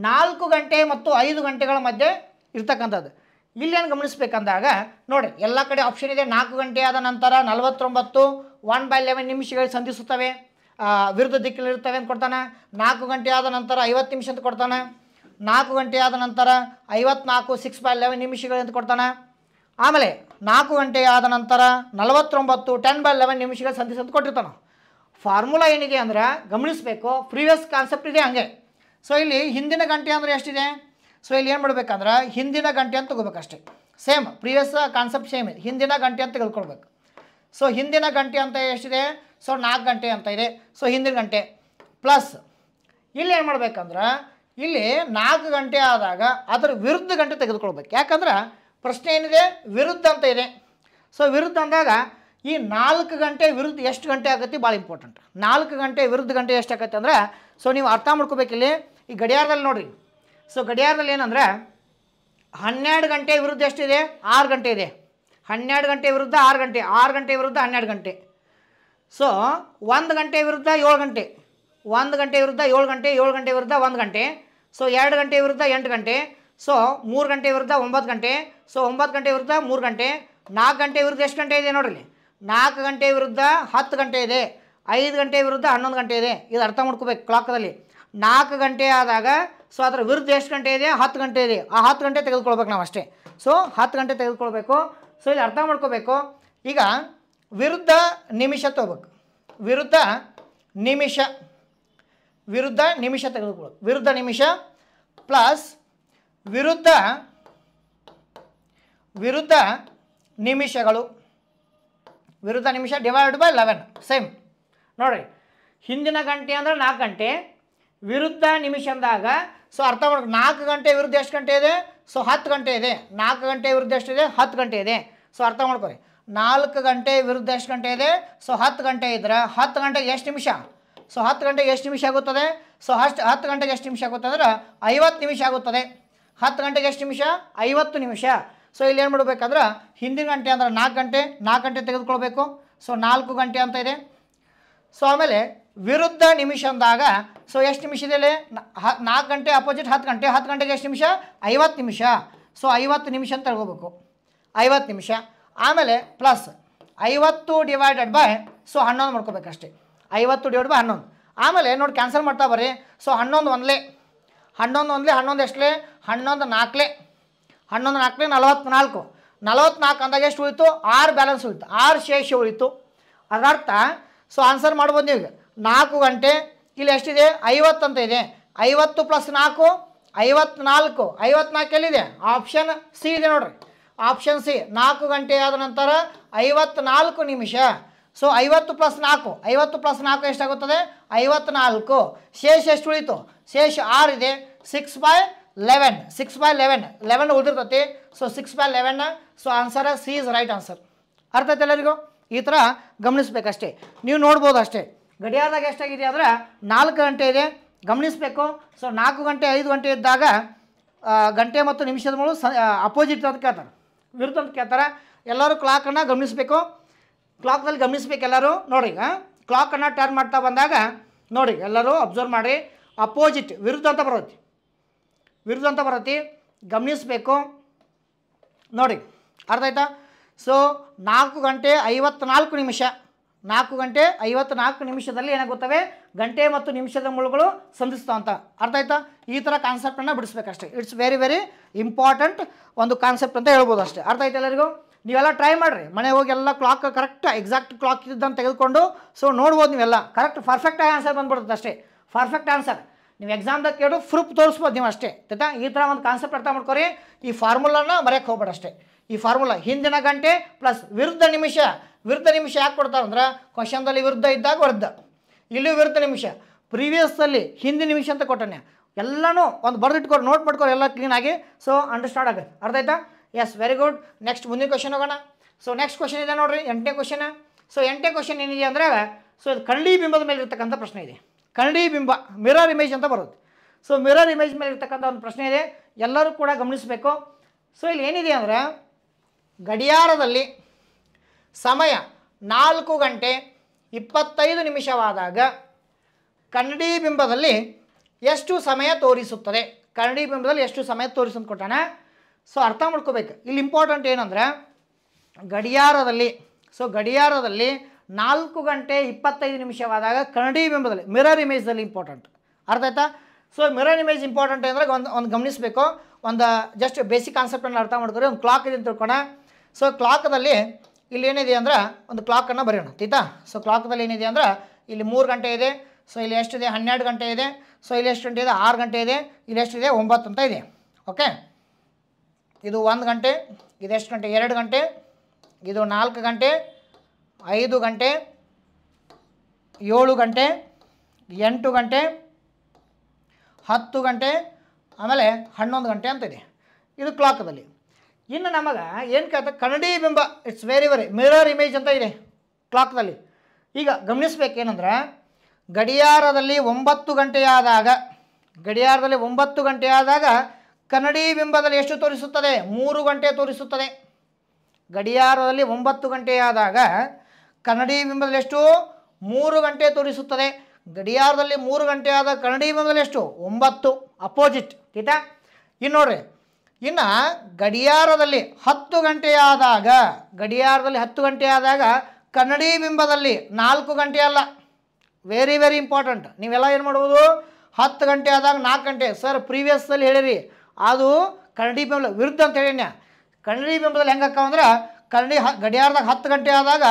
ನಾಲ್ಕು ಗಂಟೆ ಮತ್ತು ಐದು ಗಂಟೆಗಳ ಮಧ್ಯೆ ಇರ್ತಕ್ಕಂಥದ್ದು ಇಲ್ಲೇನು ಗಮನಿಸ್ಬೇಕಂದಾಗ ನೋಡಿ ಎಲ್ಲ ಕಡೆ ಆಪ್ಷನ್ ಇದೆ ನಾಲ್ಕು ಗಂಟೆ ಆದ ನಂತರ ನಲವತ್ತೊಂಬತ್ತು ಒನ್ ಬೈ ಲೆವೆನ್ ನಿಮಿಷಗಳು ಸಂಧಿಸುತ್ತವೆ ವಿರುದ್ಧ ದಿಕ್ಕಿಲಿರ್ತವೆ ಅಂತ ಕೊಡ್ತಾನೆ ನಾಲ್ಕು ಗಂಟೆ ಆದ ನಂತರ ಐವತ್ತು ನಿಮಿಷ ಅಂತ ಕೊಡ್ತಾನೆ ನಾಲ್ಕು ಗಂಟೆ ಆದ ನಂತರ ಐವತ್ನಾಲ್ಕು ಸಿಕ್ಸ್ ಬೈ ಲೆವೆನ್ ನಿಮಿಷಗಳು ಅಂತ ಕೊಡ್ತಾನೆ ಆಮೇಲೆ ನಾಲ್ಕು ಗಂಟೆ ಆದ ನಂತರ ನಲವತ್ತೊಂಬತ್ತು ಟೆನ್ ಬೈ ಲೆವೆನ್ ನಿಮಿಷಗಳ ಸಂಧಿ ಸಂತ ಕೊಟ್ಟಿರ್ತಾನೆ ಫಾರ್ಮುಲಾ ಏನಿದೆ ಅಂದ್ರೆ ಗಮನಿಸಬೇಕು ಪ್ರೀವಿಯಸ್ ಕಾನ್ಸೆಪ್ಟ್ ಇದೆ ಹಾಗೆ ಸೊ ಇಲ್ಲಿ ಹಿಂದಿನ ಗಂಟೆ ಅಂದರೆ ಎಷ್ಟಿದೆ ಸೊ ಇಲ್ಲಿ ಏನು ಮಾಡ್ಬೇಕಂದ್ರೆ ಹಿಂದಿನ ಗಂಟೆ ಅಂತ ಅಷ್ಟೇ ಸೇಮ್ ಪ್ರೀವಿಯಸ್ ಕಾನ್ಸೆಪ್ಟ್ ಸೇಮ್ ಇದೆ ಹಿಂದಿನ ಗಂಟೆ ಅಂತ ತೆಗೆದುಕೊಳ್ಬೇಕು ಸೊ ಹಿಂದಿನ ಗಂಟೆ ಅಂತ ಎಷ್ಟಿದೆ ಸೊ ನಾಲ್ಕು ಗಂಟೆ ಅಂತ ಇದೆ ಸೊ ಹಿಂದಿನ ಗಂಟೆ ಪ್ಲಸ್ ಇಲ್ಲಿ ಏನು ಮಾಡ್ಬೇಕಂದ್ರೆ ಇಲ್ಲಿ ನಾಲ್ಕು ಗಂಟೆ ಆದಾಗ ಅದರ ವಿರುದ್ಧ ಗಂಟೆ ತೆಗೆದುಕೊಳ್ಬೇಕು ಯಾಕಂದ್ರೆ ಪ್ರಶ್ನೆ ಏನಿದೆ ವಿರುದ್ಧ ಅಂತ ಇದೆ ಸೊ ವಿರುದ್ಧ ಅಂದಾಗ ಈ ನಾಲ್ಕು ಗಂಟೆ ವಿರುದ್ಧ ಎಷ್ಟು ಗಂಟೆ ಆಗುತ್ತೆ ಭಾಳ ಇಂಪಾರ್ಟೆಂಟ್ ನಾಲ್ಕು ಗಂಟೆ ವಿರುದ್ಧ ಗಂಟೆ ಎಷ್ಟಾಗತ್ತೆ ಅಂದರೆ ಸೊ ನೀವು ಅರ್ಥ ಮಾಡ್ಕೋಬೇಕಿಲ್ಲಿ ಈ ಗಡಿಯಾರದಲ್ಲಿ ನೋಡಿರಿ ಸೊ ಗಡಿಯಾರದಲ್ಲಿ ಏನಂದರೆ ಹನ್ನೆರಡು ಗಂಟೆ ವಿರುದ್ಧ ಎಷ್ಟಿದೆ ಆರು ಗಂಟೆ ಇದೆ ಹನ್ನೆರಡು ಗಂಟೆ ವಿರುದ್ಧ ಆರು ಗಂಟೆ ಆರು ಗಂಟೆ ವಿರುದ್ಧ ಹನ್ನೆರಡು ಗಂಟೆ ಸೊ ಒಂದು ಗಂಟೆ ವಿರುದ್ಧ ಏಳು ಗಂಟೆ ಒಂದು ಗಂಟೆ ವಿರುದ್ಧ ಏಳು ಗಂಟೆ ಏಳು ಗಂಟೆ ವಿರುದ್ಧ ಒಂದು ಗಂಟೆ ಸೊ ಎರಡು ಗಂಟೆ ವಿರುದ್ಧ ಎಂಟು ಗಂಟೆ ಸೊ ಮೂರು ಗಂಟೆ ವಿರುದ್ಧ ಒಂಬತ್ತು ಗಂಟೆ ಸೊ ಒಂಬತ್ತು ಗಂಟೆ ವಿರುದ್ಧ ಮೂರು ಗಂಟೆ ನಾಲ್ಕು ಗಂಟೆ ವಿರುದ್ಧ ಎಷ್ಟು ಗಂಟೆ ಇದೆ ನೋಡ್ರಿ ನಾಲ್ಕು ಗಂಟೆ ವಿರುದ್ಧ ಹತ್ತು ಗಂಟೆ ಇದೆ ಐದು ಗಂಟೆ ವಿರುದ್ಧ ಹನ್ನೊಂದು ಗಂಟೆ ಇದೆ ಇದು ಅರ್ಥ ಮಾಡ್ಕೋಬೇಕು ಕ್ಲಾಕದಲ್ಲಿ ನಾಲ್ಕು ಗಂಟೆ ಆದಾಗ ಸೊ ಅದರ ವಿರುದ್ಧ ಎಷ್ಟು ಗಂಟೆ ಇದೆ ಹತ್ತು ಗಂಟೆ ಇದೆ ಆ ಹತ್ತು ಗಂಟೆ ತೆಗೆದುಕೊಳ್ಬೇಕು ನಾವು ಅಷ್ಟೇ ಸೊ ಹತ್ತು ಗಂಟೆ ತೆಗೆದುಕೊಳ್ಬೇಕು ಸೊ ಇಲ್ಲಿ ಅರ್ಥ ಮಾಡ್ಕೋಬೇಕು ಈಗ ವಿರುದ್ಧ ನಿಮಿಷ ತಗೋಬೇಕು ವಿರುದ್ಧ ನಿಮಿಷ ವಿರುದ್ಧ ನಿಮಿಷ ತೆಗೆದುಕೊಳ್ಬೇಕು ವಿರುದ್ಧ ನಿಮಿಷ ಪ್ಲಸ್ ವಿರುದ್ಧ ವಿರುದ್ಧ ನಿಮಿಷಗಳು ವಿರುದ್ಧ ನಿಮಿಷ ಡಿವೈಡ್ ಬೈ ಲೆವೆನ್ ಸೇಮ್ ನೋಡಿರಿ ಹಿಂದಿನ ಗಂಟೆ ಅಂದರೆ ನಾಲ್ಕು ಗಂಟೆ ವಿರುದ್ಧ ನಿಮಿಷ ಅಂದಾಗ ಸೊ ಅರ್ಥ ಮಾಡಿ ನಾಲ್ಕು ಗಂಟೆ ವಿರುದ್ಧ ಎಷ್ಟು ಗಂಟೆ ಇದೆ ಸೊ ಹತ್ತು ಗಂಟೆ ಇದೆ ನಾಲ್ಕು ಗಂಟೆ ವಿರುದ್ಧ ಎಷ್ಟು ಇದೆ ಹತ್ತು ಗಂಟೆ ಇದೆ ಸೊ ಅರ್ಥ ಮಾಡ್ಕೊರಿ ನಾಲ್ಕು ಗಂಟೆ ವಿರುದ್ಧ ಎಷ್ಟು ಗಂಟೆ ಇದೆ ಸೊ ಹತ್ತು ಗಂಟೆ ಇದ್ರೆ ಹತ್ತು ಗಂಟೆಗೆ ಎಷ್ಟು ನಿಮಿಷ ಸೊ ಹತ್ತು ಗಂಟೆಗೆ ಎಷ್ಟು ನಿಮಿಷ ಆಗುತ್ತದೆ ಸೊ ಅಷ್ಟು ಹತ್ತು ಗಂಟೆಗೆ ಎಷ್ಟು ನಿಮಿಷ ಆಗುತ್ತೆ ಅಂದ್ರೆ ಐವತ್ತು ನಿಮಿಷ ಆಗುತ್ತದೆ ಹತ್ತು ಗಂಟೆಗೆ ಎಷ್ಟು ನಿಮಿಷ ಐವತ್ತು ನಿಮಿಷ ಸೊ ಇಲ್ಲಿ ಏನು ಮಾಡಬೇಕಂದ್ರೆ ಹಿಂದಿನ ಗಂಟೆ ಅಂದ್ರೆ ನಾಲ್ಕು ಗಂಟೆ ನಾಲ್ಕು ಗಂಟೆ ತೆಗೆದುಕೊಳ್ಬೇಕು ಸೊ ನಾಲ್ಕು ಗಂಟೆ ಅಂತ ಇದೆ ಸೊ ಆಮೇಲೆ ವಿರುದ್ಧ ನಿಮಿಷ ಅಂದಾಗ ಸೊ ಎಷ್ಟು ನಿಮಿಷ ಇದೆ ನಾಲ್ಕು ಗಂಟೆ ಅಪೋಸಿಟ್ ಹತ್ತು ಗಂಟೆ ಹತ್ತು ಗಂಟೆಗೆ ಎಷ್ಟು ನಿಮಿಷ ಐವತ್ತು ನಿಮಿಷ ಸೊ ಐವತ್ತು ನಿಮಿಷ ಅಂತ ತಗೋಬೇಕು ಐವತ್ತು ನಿಮಿಷ ಆಮೇಲೆ ಪ್ಲಸ್ ಐವತ್ತು ಡಿವೈಡೆಡ್ ಬೈ ಸೊ ಹನ್ನೊಂದು ಮಾಡ್ಕೋಬೇಕಷ್ಟೇ ಐವತ್ತು ಡಿವೈಡ್ ಬೈ ಹನ್ನೊಂದು ಆಮೇಲೆ ನೋಡಿ ಕ್ಯಾನ್ಸಲ್ ಮಾಡ್ತಾ ಬರ್ರಿ ಸೊ ಹನ್ನೊಂದು ಒಂದಲೇ ಹನ್ನೊಂದು ಒಂದ್ಲೆ ಹನ್ನೊಂದು ಎಷ್ಟೇ ಹನ್ನೊಂದು ನಾಲ್ಕಲೆ ಹನ್ನೊಂದು ನಾಲ್ಕಲೆ ನಲವತ್ನಾಲ್ಕು ನಲವತ್ನಾಲ್ಕು ಅಂದಾಗ ಎಷ್ಟು ಉಳಿತು ಆರು ಬ್ಯಾಲೆನ್ಸ್ ಉಳಿತು ಆರು ಶೇಷ ಉಳಿತು ಅದರ್ಥ ಸೊ ಆನ್ಸರ್ ಮಾಡ್ಬೋದು ನೀವು ನಾಲ್ಕು ಗಂಟೆ ಇಲ್ಲಿ ಎಷ್ಟಿದೆ ಐವತ್ತು ಅಂತ ಇದೆ ಐವತ್ತು ಪ್ಲಸ್ ನಾಲ್ಕು ಐವತ್ನಾಲ್ಕು ಐವತ್ನಾಲ್ಕು ಎಲ್ಲಿದೆ ಆಪ್ಷನ್ ಸಿ ಇದೆ ನೋಡ್ರಿ ಆಪ್ಷನ್ ಸಿ ನಾಲ್ಕು ಗಂಟೆ ಆದ ನಂತರ ಐವತ್ನಾಲ್ಕು ನಿಮಿಷ ಸೊ ಐವತ್ತು ಪ್ಲಸ್ ನಾಲ್ಕು ಐವತ್ತು ಪ್ಲಸ್ ನಾಲ್ಕು ಎಷ್ಟಾಗುತ್ತದೆ ಐವತ್ನಾಲ್ಕು ಶೇಷ ಎಷ್ಟು ಉಳಿತು ಶೇಷ ಆರು ಇದೆ six by eleven six by eleven eleven ಉಳಿದಿರ್ತೈತಿ so six by eleven so answer C is right answer ಅರ್ಥ ಆಯ್ತು ಎಲ್ಲರಿಗೂ ಈ ಥರ ಗಮನಿಸ್ಬೇಕಷ್ಟೇ ನೀವು ನೋಡ್ಬೋದು ಅಷ್ಟೇ ಗಡಿಯಾರದಾಗ ಎಷ್ಟಾಗಿದೆ ಅಂದರೆ ನಾಲ್ಕು ಗಂಟೆ ಇದೆ ಗಮನಿಸಬೇಕು ಸೊ ನಾಲ್ಕು ಗಂಟೆ ಐದು ಗಂಟೆ ಇದ್ದಾಗ ಗಂಟೆ ಮತ್ತು ನಿಮಿಷದ ಮೂಲ ಸ ಅಪೋಸಿಟ್ ಅಂತ ಕೇಳ್ತಾರೆ ವಿರುದ್ಧ ಅಂತ ಕೇಳ್ತಾರೆ ಎಲ್ಲರೂ ಕ್ಲಾಕನ್ನು ಗಮನಿಸಬೇಕು ಕ್ಲಾಕ್ನಲ್ಲಿ ಗಮನಿಸ್ಬೇಕು ಎಲ್ಲರೂ ನೋಡಿ ಕ್ಲಾಕನ್ನು ಟರ್ನ್ ಮಾಡ್ತಾ ಬಂದಾಗ ನೋಡಿ ಎಲ್ಲರೂ ಅಬ್ಸರ್ವ್ ಮಾಡಿ ಅಪೋಸಿಟ್ ವಿರುದ್ಧ ಅಂತ ಬರುತ್ತೆ ವಿರುದ್ಧ ಅಂತ ಬರುತ್ತೆ ಗಮನಿಸಬೇಕು ನೋಡಿ ಅರ್ಥ ಆಯ್ತಾ ಸೊ ನಾಲ್ಕು ಗಂಟೆ ಐವತ್ನಾಲ್ಕು ನಿಮಿಷ ನಾಲ್ಕು ಗಂಟೆ ಐವತ್ನಾಲ್ಕು ನಿಮಿಷದಲ್ಲಿ ಏನಾಗುತ್ತವೆ ಗಂಟೆ ಮತ್ತು ನಿಮಿಷದ ಮುಳುಗಳು ಸಂಧಿಸ್ತಾವ ಅಂತ ಅರ್ಥ ಆಯ್ತಾ ಈ ಥರ ಕಾನ್ಸೆಪ್ಟನ್ನು ಬಿಡಿಸ್ಬೇಕಷ್ಟೇ ಇಟ್ಸ್ ವೆರಿ ವೆರಿ ಇಂಪಾರ್ಟೆಂಟ್ ಒಂದು ಕಾನ್ಸೆಪ್ಟ್ ಅಂತ ಹೇಳ್ಬೋದು ಅಷ್ಟೇ ಅರ್ಥ ಆಯ್ತಾ ಎಲ್ಲರಿಗೂ ನೀವೆಲ್ಲ ಟ್ರೈ ಮಾಡಿರಿ ಮನೆ ಹೋಗಿ ಎಲ್ಲ ಕ್ಲಾಕ್ ಕರೆಕ್ಟ್ ಎಕ್ಸಾಕ್ಟ್ ಕ್ಲಾಕ್ ಇದ್ದಂತ ತೆಗೆದುಕೊಂಡು ಸೊ ನೋಡ್ಬೋದು ನೀವೆಲ್ಲ ಕರೆಕ್ಟ್ ಪರ್ಫೆಕ್ಟಾಗಿ ಆನ್ಸರ್ ಬಂದ್ಬಿಡುತ್ತೆ ಅಷ್ಟೇ ಪರ್ಫೆಕ್ಟ್ ಆನ್ಸರ್ ನೀವು ಎಕ್ಸಾಮ್ದಾಗ ಕೇಳು ಪ್ರೂಫ್ ತೋರಿಸ್ಬೋದು ನೀವು ಅಷ್ಟೇ ಆಯ್ತಾ ಈ ಥರ ಒಂದು ಕಾನ್ಸೆಪ್ಟ್ ಅರ್ಥ ಮಾಡ್ಕೊರಿ ಈ ಫಾರ್ಮುಲಾನ ಮರೆಯಕ್ಕೆ ಹೋಗ್ಬೇಡ ಅಷ್ಟೇ ಈ ಫಾರ್ಮುಲಾ ಹಿಂದಿನ ಗಂಟೆ ಪ್ಲಸ್ ವಿರುದ್ಧ ನಿಮಿಷ ವಿರುದ್ಧ ನಿಮಿಷ ಯಾಕೆ ಕೊಡ್ತಾರೆ ಅಂದ್ರೆ ಕ್ವಶನ್ದಲ್ಲಿ ವಿರುದ್ಧ ಇದ್ದಾಗ ವರ್ಧ ಇಲ್ಲೂ ವಿರುದ್ಧ ನಿಮಿಷ ಪ್ರೀವಿಯಸ್ಸಲ್ಲಿ ಹಿಂದಿನ ನಿಮಿಷ ಅಂತ ಕೊಟ್ಟಾನೆ ಎಲ್ಲನೂ ಒಂದು ಬರೆದಿಟ್ಕೊಂಡು ನೋಟ್ ಮಾಡ್ಕೊಂಡು ಎಲ್ಲ ಕ್ಲೀನಾಗಿ ಸೊ ಅಂಡರ್ಸ್ಟ್ಯಾಂಡ್ ಆಗುತ್ತೆ ಅರ್ಥ ಆಯ್ತಾ ಎಸ್ ವೆರಿ ಗುಡ್ ನೆಕ್ಸ್ಟ್ ಮುಂದಿನ ಕ್ವಶನ್ ಹೋಗೋಣ ಸೊ ನೆಕ್ಸ್ಟ್ ಕ್ವಶನ್ ಇದೆ ನೋಡ್ರಿ ಎಂಟನೇ ಕ್ವಶನ್ ಸೊ ಎಂಟನೇ ಕ್ವಶನ್ ಏನಿದೆ ಅಂದರೆ ಸೊ ಇದು ಕಳ್ಳಿ ಬಿಂಬದ ಮೇಲೆ ಇರ್ತಕ್ಕಂಥ ಪ್ರಶ್ನೆ ಇದೆ ಕನ್ನಡಿ ಬಿಂಬ ಮಿರರ್ ಇಮೇಜ್ ಅಂತ ಬರುತ್ತೆ ಸೊ ಮಿರರ್ ಇಮೇಜ್ ಮೇಲೆ ಇರ್ತಕ್ಕಂಥ ಒಂದು ಪ್ರಶ್ನೆ ಇದೆ ಎಲ್ಲರೂ ಕೂಡ ಗಮನಿಸಬೇಕು ಸೊ ಇಲ್ಲಿ ಏನಿದೆ ಅಂದರೆ ಗಡಿಯಾರದಲ್ಲಿ ಸಮಯ ನಾಲ್ಕು ಗಂಟೆ ಇಪ್ಪತ್ತೈದು ನಿಮಿಷವಾದಾಗ ಕನ್ನಡಿ ಬಿಂಬದಲ್ಲಿ ಎಷ್ಟು ಸಮಯ ತೋರಿಸುತ್ತದೆ ಕನ್ನಡಿ ಬಿಂಬದಲ್ಲಿ ಎಷ್ಟು ಸಮಯ ತೋರಿಸ್ಕೊಟ್ಟಣ ಕೊಟ್ಟಾನ ಸೊ ಅರ್ಥ ಮಾಡ್ಕೋಬೇಕು ಇಲ್ಲಿ ಇಂಪಾರ್ಟೆಂಟ್ ಏನಂದರೆ ಗಡಿಯಾರದಲ್ಲಿ ಸೊ ಗಡಿಯಾರದಲ್ಲಿ ನಾಲ್ಕು ಗಂಟೆ ಇಪ್ಪತ್ತೈದು ನಿಮಿಷವಾದಾಗ ಕನ್ನಡಿ ಬಿಂಬದಲ್ಲಿ ಮಿರರ್ ಇಮೇಜ್ದಲ್ಲಿ ಇಂಪಾರ್ಟೆಂಟ್ ಅರ್ಥ ಆಯ್ತಾ ಸೊ ಮಿರರ್ ಇಮೇಜ್ ಇಂಪಾರ್ಟೆಂಟ್ ಅಂದರೆ ಒಂದು ಒಂದು ಗಮನಿಸಬೇಕು ಒಂದು ಜಸ್ಟ್ ಬೇಸಿಕ್ ಕಾನ್ಸೆಪ್ಟನ್ನು ಅರ್ಥ ಮಾಡ್ತಾರೆ ಒಂದು ಕ್ಲಾಕ್ ಇದೆ ಅಂತ ತಿಳ್ಕೊಣ ಸೊ ಕ್ಲಾಕದಲ್ಲಿ ಇಲ್ಲಿ ಏನಿದೆ ಅಂದ್ರೆ ಒಂದು ಕ್ಲಾಕನ್ನು ಬರೆಯೋಣ ತೀತಾ ಸೊ ಕ್ಲಾಕದಲ್ಲಿ ಏನಿದೆ ಅಂದ್ರೆ ಇಲ್ಲಿ ಮೂರು ಗಂಟೆ ಇದೆ ಸೊ ಇಲ್ಲಿ ಎಷ್ಟಿದೆ ಹನ್ನೆರಡು ಗಂಟೆ ಇದೆ ಸೊ ಇಲ್ಲಿ ಎಷ್ಟು ಗಂಟೆ ಇದೆ ಆರು ಗಂಟೆ ಇದೆ ಇಲ್ಲಿ ಎಷ್ಟಿದೆ ಒಂಬತ್ತು ಅಂತ ಇದೆ ಓಕೆ ಇದು ಒಂದು ಗಂಟೆ ಇದೆಷ್ಟು ಗಂಟೆ ಎರಡು ಗಂಟೆ ಇದು ನಾಲ್ಕು ಗಂಟೆ ಐದು ಗಂಟೆ ಏಳು ಗಂಟೆ ಎಂಟು ಗಂಟೆ ಹತ್ತು ಗಂಟೆ ಆಮೇಲೆ ಹನ್ನೊಂದು ಗಂಟೆ ಅಂತ ಇದೆ ಇದು ಕ್ಲಾಕ್ದಲ್ಲಿ ಇನ್ನು ನಮಗೆ ಏನು ಕೇಳ್ತಾರೆ ಕನ್ನಡಿ ಬಿಂಬ it's very very mirror image ಅಂತ ಇದೆ ಕ್ಲಾಕ್ದಲ್ಲಿ ಈಗ ಗಮನಿಸ್ಬೇಕೇನಂದ್ರೆ ಗಡಿಯಾರದಲ್ಲಿ ಒಂಬತ್ತು ಗಂಟೆಯಾದಾಗ ಗಡಿಯಾರದಲ್ಲಿ ಒಂಬತ್ತು ಗಂಟೆಯಾದಾಗ ಕನ್ನಡಿ ಬಿಂಬದಲ್ಲಿ ಎಷ್ಟು ತೋರಿಸುತ್ತದೆ ಮೂರು ಗಂಟೆ ತೋರಿಸುತ್ತದೆ ಗಡಿಯಾರದಲ್ಲಿ ಒಂಬತ್ತು ಗಂಟೆಯಾದಾಗ ಕನ್ನಡಿ ಬಿಂಬದಲ್ಲಿ ಎಷ್ಟು ಮೂರು ಗಂಟೆ ತೋರಿಸುತ್ತದೆ ಗಡಿಯಾರದಲ್ಲಿ ಮೂರು ಆದ ಕನ್ನಡಿ ಬಿಂಬದಲ್ಲಿ ಎಷ್ಟು ಒಂಬತ್ತು ಅಪೋಸಿಟ್ ಆಯಿತಾ ಇನ್ನು ನೋಡ್ರಿ ಇನ್ನು ಗಡಿಯಾರದಲ್ಲಿ ಹತ್ತು ಗಂಟೆಯಾದಾಗ ಗಡಿಯಾರದಲ್ಲಿ ಹತ್ತು ಗಂಟೆ ಆದಾಗ ಕನ್ನಡಿ ಬಿಂಬದಲ್ಲಿ ನಾಲ್ಕು ಗಂಟೆ ಅಲ್ಲ ವೆರಿ ವೆರಿ ಇಂಪಾರ್ಟೆಂಟ್ ನೀವೆಲ್ಲ ಏನು ಮಾಡ್ಬೋದು ಹತ್ತು ಗಂಟೆ ಆದಾಗ ನಾಲ್ಕು ಗಂಟೆ ಸರ್ ಪ್ರೀವಿಯಸ್ಸಲ್ಲಿ ಹೇಳಿರಿ ಅದು ಕನ್ನಡಿ ಬೆಂಬಲ ವಿರುದ್ಧ ಅಂತ ಹೇಳಿನ ಕನ್ನಡಿ ಬಿಂಬದಲ್ಲಿ ಹೆಂಗಕ್ಕ ಅಂದ್ರೆ ಕನ್ನಡಿ ಹ ಗಡಿಯಾರದಾಗ ಹತ್ತು ಗಂಟೆ ಆದಾಗ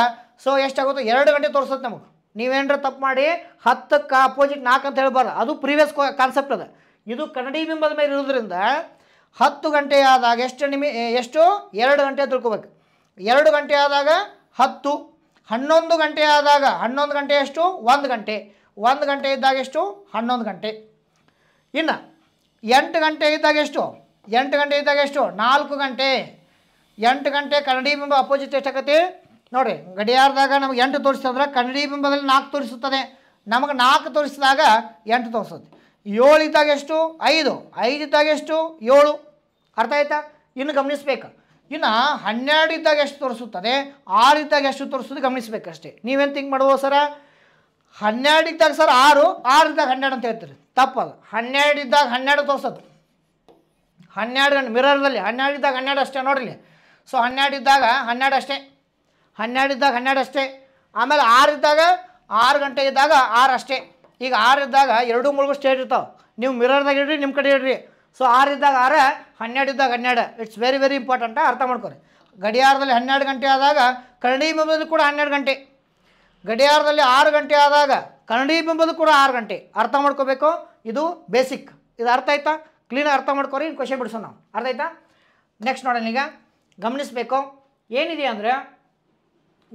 ಸೊ ಎಷ್ಟಾಗುತ್ತೋ ಎರಡು ಗಂಟೆ ತೋರಿಸುತ್ತೆ ನಮಗೆ ನೀವೇನರ ತಪ್ಪು ಮಾಡಿ ಹತ್ತಕ್ಕೆ ಅಪೋಸಿಟ್ ನಾಲ್ಕು ಅಂತ ಹೇಳ್ಬಾರ್ದು ಅದು ಪ್ರೀವಿಯಸ್ ಕಾನ್ಸೆಪ್ಟ್ ಅದು ಇದು ಕನ್ನಡಿ ಬಿಂಬದ ಮೇಲೆ ಇರೋದ್ರಿಂದ ಹತ್ತು ಗಂಟೆ ಆದಾಗ ಎಷ್ಟು ನಿಮಿ ಎಷ್ಟು ಎರಡು ಗಂಟೆ ತಿಳ್ಕೊಬೇಕು ಎರಡು ಗಂಟೆ ಆದಾಗ ಹತ್ತು ಹನ್ನೊಂದು ಗಂಟೆ ಆದಾಗ ಹನ್ನೊಂದು ಗಂಟೆ ಎಷ್ಟು ಒಂದು ಗಂಟೆ ಒಂದು ಗಂಟೆ ಇದ್ದಾಗ ಎಷ್ಟು ಹನ್ನೊಂದು ಗಂಟೆ ಇನ್ನು ಎಂಟು ಗಂಟೆ ಇದ್ದಾಗ ಎಷ್ಟು ಎಂಟು ಗಂಟೆ ಇದ್ದಾಗ ಎಷ್ಟು ನಾಲ್ಕು ಗಂಟೆ ಎಂಟು ಗಂಟೆ ಕನ್ನಡಿ ಬಿಂಬ ಅಪೋಸಿಟ್ ಎಷ್ಟಾಗತ್ತೆ ನೋಡಿರಿ ಗಡಿಯಾರದಾಗ ನಮ್ಗೆ ಎಂಟು ತೋರಿಸಿದ್ರೆ ಕನ್ನಡಿ ಬಿಂಬದಲ್ಲಿ ನಾಲ್ಕು ತೋರಿಸುತ್ತದೆ ನಮಗೆ ನಾಲ್ಕು ತೋರಿಸಿದಾಗ ಎಂಟು ತೋರಿಸುತ್ತೆ ಏಳು ಇದ್ದಾಗ ಎಷ್ಟು ಐದು ಐದು ಇದ್ದಾಗ ಎಷ್ಟು ಏಳು ಅರ್ಥ ಆಯ್ತಾ ಇನ್ನು ಗಮನಿಸ್ಬೇಕು ಇನ್ನು ಹನ್ನೆರಡು ಇದ್ದಾಗ ಎಷ್ಟು ತೋರಿಸುತ್ತದೆ ಆರು ಇದ್ದಾಗ ಎಷ್ಟು ತೋರಿಸೋದು ಗಮನಿಸ್ಬೇಕಷ್ಟೇ ನೀವೇನು ತಿಂಕ್ ಮಾಡ್ಬೋದು ಸರ ಹನ್ನೆರಡು ಇದ್ದಾಗ ಸರ್ ಆರು ಆರು ಇದ್ದಾಗ ಹನ್ನೆರಡು ಅಂತ ಹೇಳ್ತೀರಿ ತಪ್ಪದು ಹನ್ನೆರಡು ಇದ್ದಾಗ ಹನ್ನೆರಡು ತೋರ್ಸೋದು ಹನ್ನೆರಡು ಗಂಟೆ ಮಿರರ್ದಲ್ಲಿ ಹನ್ನೆರಡು ಇದ್ದಾಗ ಹನ್ನೆರಡು ಅಷ್ಟೇ ನೋಡಿರಿ ಸೊ ಹನ್ನೆರಡು ಇದ್ದಾಗ ಹನ್ನೆರಡು ಅಷ್ಟೇ ಹನ್ನೆರಡು ಇದ್ದಾಗ ಹನ್ನೆರಡು ಅಷ್ಟೇ ಆಮೇಲೆ ಆರು ಇದ್ದಾಗ ಆರು ಗಂಟೆ ಇದ್ದಾಗ ಆರು ಅಷ್ಟೇ ಈಗ ಆರು ಇದ್ದಾಗ ಎರಡು ಮೂರು ಸ್ಟೇಟ್ ಇರ್ತಾವೆ ನೀವು ಮಿರರ್ದಾಗ ಇಡ್ರಿ ನಿಮ್ಮ ಕಡೆ ಇಡ್ರಿ ಸೊ ಆರು ಇದ್ದಾಗ ಆರ ಹನ್ನೆರಡು ಇದ್ದಾಗ ಹನ್ನೆರಡು ಇಟ್ಸ್ ವೆರಿ ವೆರಿ ಇಂಪಾರ್ಟೆಂಟ ಅರ್ಥ ಮಾಡ್ಕೊರಿ ಗಡಿಯಾರದಲ್ಲಿ ಹನ್ನೆರಡು ಗಂಟೆ ಆದಾಗ ಕರ್ಣಿ ಮೊಬೈಲ್ ಕೂಡ ಹನ್ನೆರಡು ಗಂಟೆ ಗಡಿಯಾರದಲ್ಲಿ ಆರು ಗಂಟೆ ಆದಾಗ ಕನ್ನಡಿ ಬೆಂಬಲು ಕೂಡ ಆರು ಗಂಟೆ ಅರ್ಥ ಮಾಡ್ಕೋಬೇಕು ಇದು ಬೇಸಿಕ್ ಇದು ಅರ್ಥ ಆಯ್ತಾ ಕ್ಲೀನಾಗಿ ಅರ್ಥ ಮಾಡ್ಕೊರಿ ಇನ್ನು ಕ್ವಶನ್ ಬಿಡಿಸೋಣ ನಾವು ಅರ್ಥ ಆಯ್ತಾ ನೆಕ್ಸ್ಟ್ ನೋಡೋಣ ಈಗ ಗಮನಿಸಬೇಕು ಏನಿದೆ ಅಂದರೆ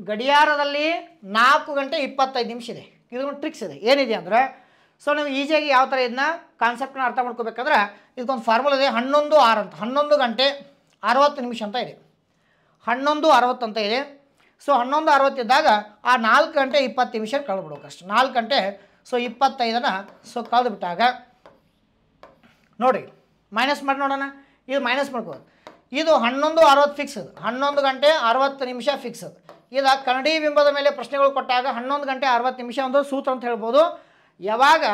ಗಡಿಯಾರದಲ್ಲಿ ನಾಲ್ಕು ಗಂಟೆ ಇಪ್ಪತ್ತೈದು ನಿಮಿಷ ಇದೆ ಇದೊಂದು ಟ್ರಿಕ್ಸ್ ಇದೆ ಏನಿದೆ ಅಂದರೆ ಸೊ ನೀವು ಈಸಿಯಾಗಿ ಯಾವ ಥರ ಇದನ್ನ ಕಾನ್ಸೆಪ್ಟ್ನ ಅರ್ಥ ಮಾಡ್ಕೋಬೇಕಂದ್ರೆ ಇದಕ್ಕೊಂದು ಫಾರ್ಮುಲಾ ಇದೆ ಹನ್ನೊಂದು ಆರು ಅಂತ ಹನ್ನೊಂದು ಗಂಟೆ ಅರವತ್ತು ನಿಮಿಷ ಅಂತ ಇದೆ ಹನ್ನೊಂದು ಅರವತ್ತು ಅಂತ ಇದೆ ಸೊ ಹನ್ನೊಂದು ಅರವತ್ತಿದ್ದಾಗ ಆ ನಾಲ್ಕು ಗಂಟೆ ಇಪ್ಪತ್ತು ನಿಮಿಷ ಕಳೆದ್ಬಿಡ್ಬೇಕು ಅಷ್ಟು ನಾಲ್ಕು ಗಂಟೆ ಸೊ ಇಪ್ಪತ್ತೈದನ ಸೊ ಕಳೆದು ಬಿಟ್ಟಾಗ ನೋಡಿ ಮೈನಸ್ ಮಾಡಿ ನೋಡೋಣ ಇದು ಮೈನಸ್ ಮಾಡ್ಕೋದು ಇದು ಹನ್ನೊಂದು ಅರವತ್ತು ಫಿಕ್ಸ್ ಅದು ಹನ್ನೊಂದು ಗಂಟೆ ಅರವತ್ತು ನಿಮಿಷ ಫಿಕ್ಸ್ ಅದು ಇದು ಕನ್ನಡಿ ಬಿಂಬದ ಮೇಲೆ ಪ್ರಶ್ನೆಗಳು ಕೊಟ್ಟಾಗ ಹನ್ನೊಂದು ಗಂಟೆ ಅರವತ್ತು ನಿಮಿಷ ಒಂದು ಸೂತ್ರ ಅಂತ ಹೇಳ್ಬೋದು ಯಾವಾಗ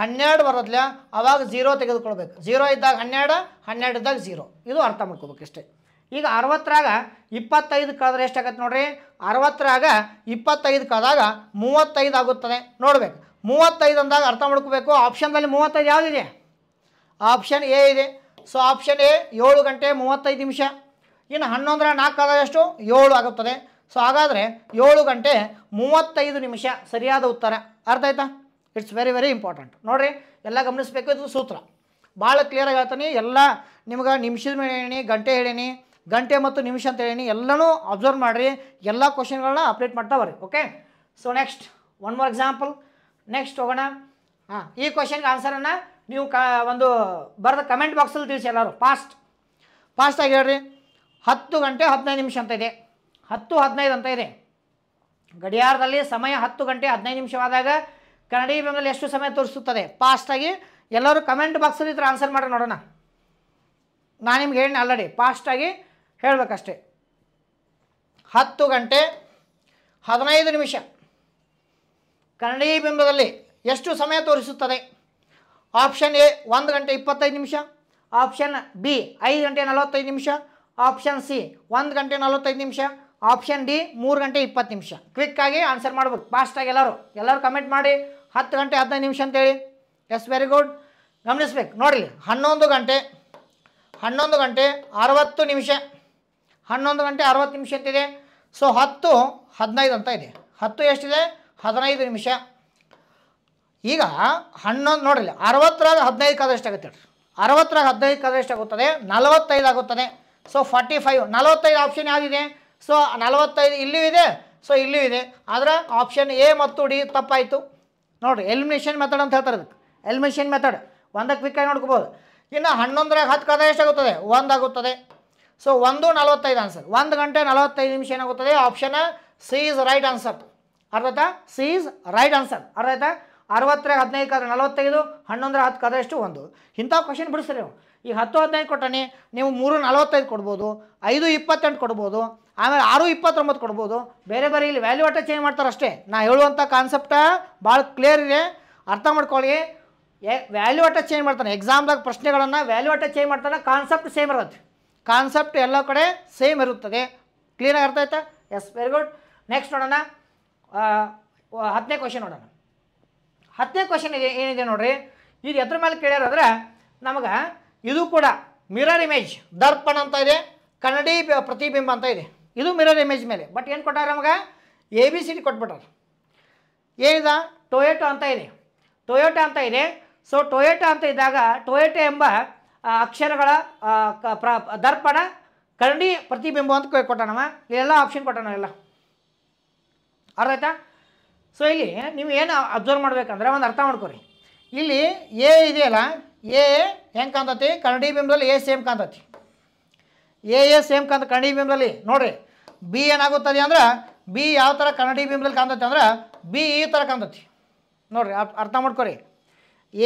ಹನ್ನೆರಡು ಬರೋದ್ಲ ಅವಾಗ ಝೀರೋ ತೆಗೆದುಕೊಳ್ಬೇಕು ಝೀರೋ ಇದ್ದಾಗ ಹನ್ನೆರಡು ಹನ್ನೆರಡು ಇದ್ದಾಗ ಝೀರೋ ಇದು ಅರ್ಥ ಮಾಡ್ಕೋಬೇಕು ಇಷ್ಟೇ ಈಗ ಅರವತ್ತರಾಗ ಇಪ್ಪತ್ತೈದು ಕಳೆದ್ರೆ ಎಷ್ಟಾಗತ್ತೆ ನೋಡ್ರಿ ಅರವತ್ತರಾಗ ಇಪ್ಪತ್ತೈದು ಕಳೆದಾಗ ಮೂವತ್ತೈದು ಆಗುತ್ತದೆ ನೋಡ್ಬೇಕು ಮೂವತ್ತೈದು ಅಂದಾಗ ಅರ್ಥ ಮಾಡ್ಕೋಬೇಕು ಆಪ್ಷನ್ದಲ್ಲಿ ಮೂವತ್ತೈದು ಯಾವುದಿದೆ ಆಪ್ಷನ್ ಎ ಇದೆ ಸೊ ಆಪ್ಷನ್ ಎ ಏಳು ಗಂಟೆ ಮೂವತ್ತೈದು ನಿಮಿಷ ಇನ್ನು ಹನ್ನೊಂದರ ನಾಲ್ಕು ಆದಾಗ ಎಷ್ಟು ಏಳು ಆಗುತ್ತದೆ ಸೊ ಹಾಗಾದರೆ ಏಳು ಗಂಟೆ ಮೂವತ್ತೈದು ನಿಮಿಷ ಸರಿಯಾದ ಉತ್ತರ ಅರ್ಥ ಆಯ್ತಾ ಇಟ್ಸ್ ವೆರಿ ವೆರಿ ಇಂಪಾರ್ಟೆಂಟ್ ನೋಡಿರಿ ಎಲ್ಲ ಗಮನಿಸಬೇಕು ಇದು ಸೂತ್ರ ಭಾಳ ಕ್ಲಿಯರಾಗಿ ಹೇಳ್ತೀನಿ ಎಲ್ಲ ನಿಮ್ಗೆ ನಿಮಿಷದ ಮೇಲೆ ಹೇಳೀನಿ ಗಂಟೆ ಹೇಳೀನಿ ಗಂಟೆ ಮತ್ತು ನಿಮಿಷ ಅಂತ ಹೇಳಿ ಎಲ್ಲನೂ ಅಬ್ಸರ್ವ್ ಮಾಡಿರಿ ಎಲ್ಲ ಕ್ವಶನ್ಗಳನ್ನ ಅಪ್ಡೇಟ್ ಮಾಡ್ತಾ ಬರ್ರಿ okay so next one more example next ಹೋಗೋಣ ಹಾಂ ಈ ಕ್ವಶನ್ಗೆ ಆನ್ಸರನ್ನು ನೀವು ಕ ಒಂದು ಬರೆದ ಕಮೆಂಟ್ ಬಾಕ್ಸಲ್ಲಿ ತಿಳಿಸಿ ಎಲ್ಲರೂ ಫಾಸ್ಟ್ ಫಾಸ್ಟಾಗಿ ಹೇಳ್ರಿ ಹತ್ತು ಗಂಟೆ ಹದಿನೈದು ನಿಮಿಷ ಅಂತ ಇದೆ ಹತ್ತು ಹದಿನೈದು ಅಂತ ಇದೆ ಗಡಿಯಾರದಲ್ಲಿ ಸಮಯ ಹತ್ತು ಗಂಟೆ ಹದಿನೈದು ನಿಮಿಷವಾದಾಗ ಕನ್ನಡಿ ಬೆಂಬಲ ಎಷ್ಟು ಸಮಯ ತೋರಿಸುತ್ತದೆ ಫಾಸ್ಟಾಗಿ ಎಲ್ಲರೂ ಕಮೆಂಟ್ ಬಾಕ್ಸಲ್ಲಿ ಈ ಥರ ಆನ್ಸರ್ ಮಾಡಿ ನೋಡೋಣ ನಾನು ನಿಮ್ಗೆ ಹೇಳಿ ಆಲ್ರೆಡಿ ಫಾಸ್ಟಾಗಿ ಹೇಳಬೇಕಷ್ಟೇ ಹತ್ತು ಗಂಟೆ ಹದಿನೈದು ನಿಮಿಷ ಕನ್ನಡಿ ಬಿಂಬದಲ್ಲಿ ಎಷ್ಟು ಸಮಯ ತೋರಿಸುತ್ತದೆ ಆಪ್ಷನ್ ಎ ಒಂದು ಗಂಟೆ ಇಪ್ಪತ್ತೈದು ನಿಮಿಷ ಆಪ್ಷನ್ ಬಿ ಐದು ಗಂಟೆ ನಲವತ್ತೈದು ನಿಮಿಷ ಆಪ್ಷನ್ ಸಿ ಒಂದು ಗಂಟೆ ನಲವತ್ತೈದು ನಿಮಿಷ ಆಪ್ಷನ್ ಡಿ ಮೂರು ಗಂಟೆ ಇಪ್ಪತ್ತು ನಿಮಿಷ ಕ್ವಿಕ್ಕಾಗಿ ಆನ್ಸರ್ ಮಾಡ್ಬೇಕು ಫಾಸ್ಟಾಗಿ ಎಲ್ಲರೂ ಎಲ್ಲರೂ ಕಮೆಂಟ್ ಮಾಡಿ ಹತ್ತು ಗಂಟೆ ಹದಿನೈದು ನಿಮಿಷ ಅಂತೇಳಿ ಎಸ್ ವೆರಿ ಗುಡ್ ಗಮನಿಸ್ಬೇಕು ನೋಡಿರಿ ಹನ್ನೊಂದು ಗಂಟೆ ಹನ್ನೊಂದು ಗಂಟೆ ಅರವತ್ತು ನಿಮಿಷ ಹನ್ನೊಂದು ಗಂಟೆ ಅರವತ್ತು ನಿಮಿಷ ಅಂತಿದೆ ಸೊ ಹತ್ತು ಹದಿನೈದು ಅಂತ ಇದೆ ಹತ್ತು ಎಷ್ಟಿದೆ ಹದಿನೈದು ನಿಮಿಷ ಈಗ ಹನ್ನೊಂದು ನೋಡಿರಿ ಅರವತ್ತರಾಗ ಹದಿನೈದು ಆಗುತ್ತೆ ಹೇಳಿ ಅರವತ್ತರಾಗ ಹದಿನೈದು ಆಗುತ್ತದೆ ನಲವತ್ತೈದು ಆಗುತ್ತದೆ ಸೊ ಫಾರ್ಟಿ ಫೈವ್ ನಲವತ್ತೈದು ಆಪ್ಷನ್ ಯಾವುದಿದೆ ಸೊ ನಲವತ್ತೈದು ಇಲ್ಲಿಯೂ ಇದೆ ಸೊ ಇಲ್ಲಿಯೂ ಇದೆ ಆದರೆ ಆಪ್ಷನ್ ಎ ಮತ್ತು ಡಿ ತಪ್ಪಾಯಿತು ನೋಡಿರಿ ಎಲಿಮಿನೇಷನ್ ಮೆಥಡ್ ಅಂತ ಹೇಳ್ತಾರೆ ಅದಕ್ಕೆ ಎಲಿಮಿನೇಷನ್ ಮೆಥಡ್ ಒಂದಕ್ಕೆ ಕ್ವಿಕ್ಕಾಗಿ ನೋಡ್ಕೋಬೋದು ಇನ್ನು ಹನ್ನೊಂದರಾಗ ಹತ್ತು ಕದ ಎಷ್ಟಾಗುತ್ತದೆ ಒಂದಾಗುತ್ತದೆ ಸೊ ಒಂದು ನಲವತ್ತೈದು ಆನ್ಸರ್ ಒಂದು ಗಂಟೆ ನಲವತ್ತೈದು ನಿಮಿಷ ಏನಾಗುತ್ತದೆ option C is right answer ಅರ್ಥ ಸಿ ಇಸ್ ರೈಟ್ ಆನ್ಸರ್ ಅರ್ಥ ಆಯ್ತಾ ಅರವತ್ತರ ಹದಿನೈದು ಕಾದ್ರೆ ನಲವತ್ತೈದು ಹನ್ನೊಂದರ ಹತ್ತು ಎಷ್ಟು ಒಂದು ಇಂಥ ಕ್ವಶನ್ ಬಿಡಿಸ್ರಿ ನೀವು ಈಗ ಹತ್ತು ಹದಿನೈದು ಕೊಟ್ಟಾನೆ ನೀವು ಮೂರು ನಲವತ್ತೈದು ಕೊಡ್ಬೋದು ಐದು ಇಪ್ಪತ್ತೆಂಟು ಕೊಡ್ಬೋದು ಆಮೇಲೆ ಆರು ಇಪ್ಪತ್ತೊಂಬತ್ತು ಕೊಡ್ಬೋದು ಬೇರೆ ಬೇರೆ ಇಲ್ಲಿ ವ್ಯಾಲ್ಯೂ ಅಟ ಚೇಂಜ್ ಮಾಡ್ತಾರೆ ಅಷ್ಟೇ ನಾ ಹೇಳುವಂಥ ಕಾನ್ಸೆಪ್ಟ ಭಾಳ ಕ್ಲಿಯರ್ ಇದೆ ಅರ್ಥ ಮಾಡ್ಕೊಳ್ಳಿ ವ್ಯಾಲ್ಯೂ ಅಟ ಚೇಂಜ್ ಮಾಡ್ತಾನೆ ಎಕ್ಸಾಮ್ದಾಗ ಪ್ರಶ್ನೆಗಳನ್ನು ವ್ಯಾಲ್ಯೂ ಅಟ್ಟ ಚೇಂಜ್ ಮಾಡ್ತಾನೆ ಕಾನ್ಸೆಪ್ಟ್ ಸೇಮ್ ಇರುತ್ತೆ ಕಾನ್ಸೆಪ್ಟ್ ಎಲ್ಲ ಕಡೆ ಸೇಮ್ ಇರುತ್ತದೆ ಕ್ಲೀನಾಗಿ ಅರ್ಥ ಆಯ್ತಾ ಎಸ್ ವೆರಿ ಗುಡ್ ನೆಕ್ಸ್ಟ್ ನೋಡೋಣ ಹತ್ತನೇ ಕ್ವಶನ್ ನೋಡೋಣ ಹತ್ತನೇ ಕ್ವಶನ್ ಇದೆ ಏನಿದೆ ನೋಡ್ರಿ ಇದು ಎದ್ರ ಮೇಲೆ ಕೇಳಿರೋದ್ರೆ ನಮಗೆ ಇದು ಕೂಡ ಮಿರರ್ ಇಮೇಜ್ ದರ್ಪಣ ಅಂತ ಇದೆ ಕನ್ನಡಿ ಪ್ರತಿಬಿಂಬ ಅಂತ ಇದೆ ಇದು ಮಿರರ್ ಇಮೇಜ್ ಮೇಲೆ ಬಟ್ ಏನು ಕೊಟ್ಟಾರ ನಮಗೆ ಎ ಬಿ ಸಿ ಡಿ ಕೊಟ್ಬಿಟ್ಟಾರ ಏನಿದೆ ಟೊಯೋಟೊ ಅಂತ ಇದೆ ಟೊಯೋಟೊ ಅಂತ ಇದೆ ಸೊ ಟೊಯೋಟೊ ಅಂತ ಇದ್ದಾಗ ಟೊಯೋಟೊ ಎಂಬ ಅಕ್ಷರಗಳ ಪ್ರ ದರ್ಪಣ ಕರಡಿ ಪ್ರತಿಬಿಂಬ ಅಂತ ಕೊಟ್ಟಣವ ಇಲ್ಲೆಲ್ಲ ಆಪ್ಷನ್ ಕೊಟ್ಟಣ ಎಲ್ಲ ಅರ್ಥ ಆಯ್ತಾ ಸೊ ಇಲ್ಲಿ ನೀವು ಏನು ಅಬ್ಸರ್ವ್ ಮಾಡಬೇಕಂದ್ರೆ ಒಂದು ಅರ್ಥ ಮಾಡ್ಕೊರಿ ಇಲ್ಲಿ ಎ ಇದೆಯಲ್ಲ ಎ ಹೆಂಗೆ ಕಾಂತತಿ ಕನ್ನಡಿ ಬಿಂಬದಲ್ಲಿ ಎ ಸೇಮ್ ಕಾಂತತಿ ಎ ಎ ಸೇಮ್ ಕಾಂತ ಕನ್ನಡಿ ಬಿಂಬದಲ್ಲಿ ನೋಡಿರಿ ಬಿ ಏನಾಗುತ್ತದೆ ಅಂದ್ರೆ ಬಿ ಯಾವ ಥರ ಕನ್ನಡಿ ಬಿಂಬದಲ್ಲಿ ಕಾಂತತಿ ಅಂದ್ರೆ ಬಿ ಈ ಥರ ಕಾಣ್ತತಿ ನೋಡಿರಿ ಅರ್ಥ ಮಾಡ್ಕೊರಿ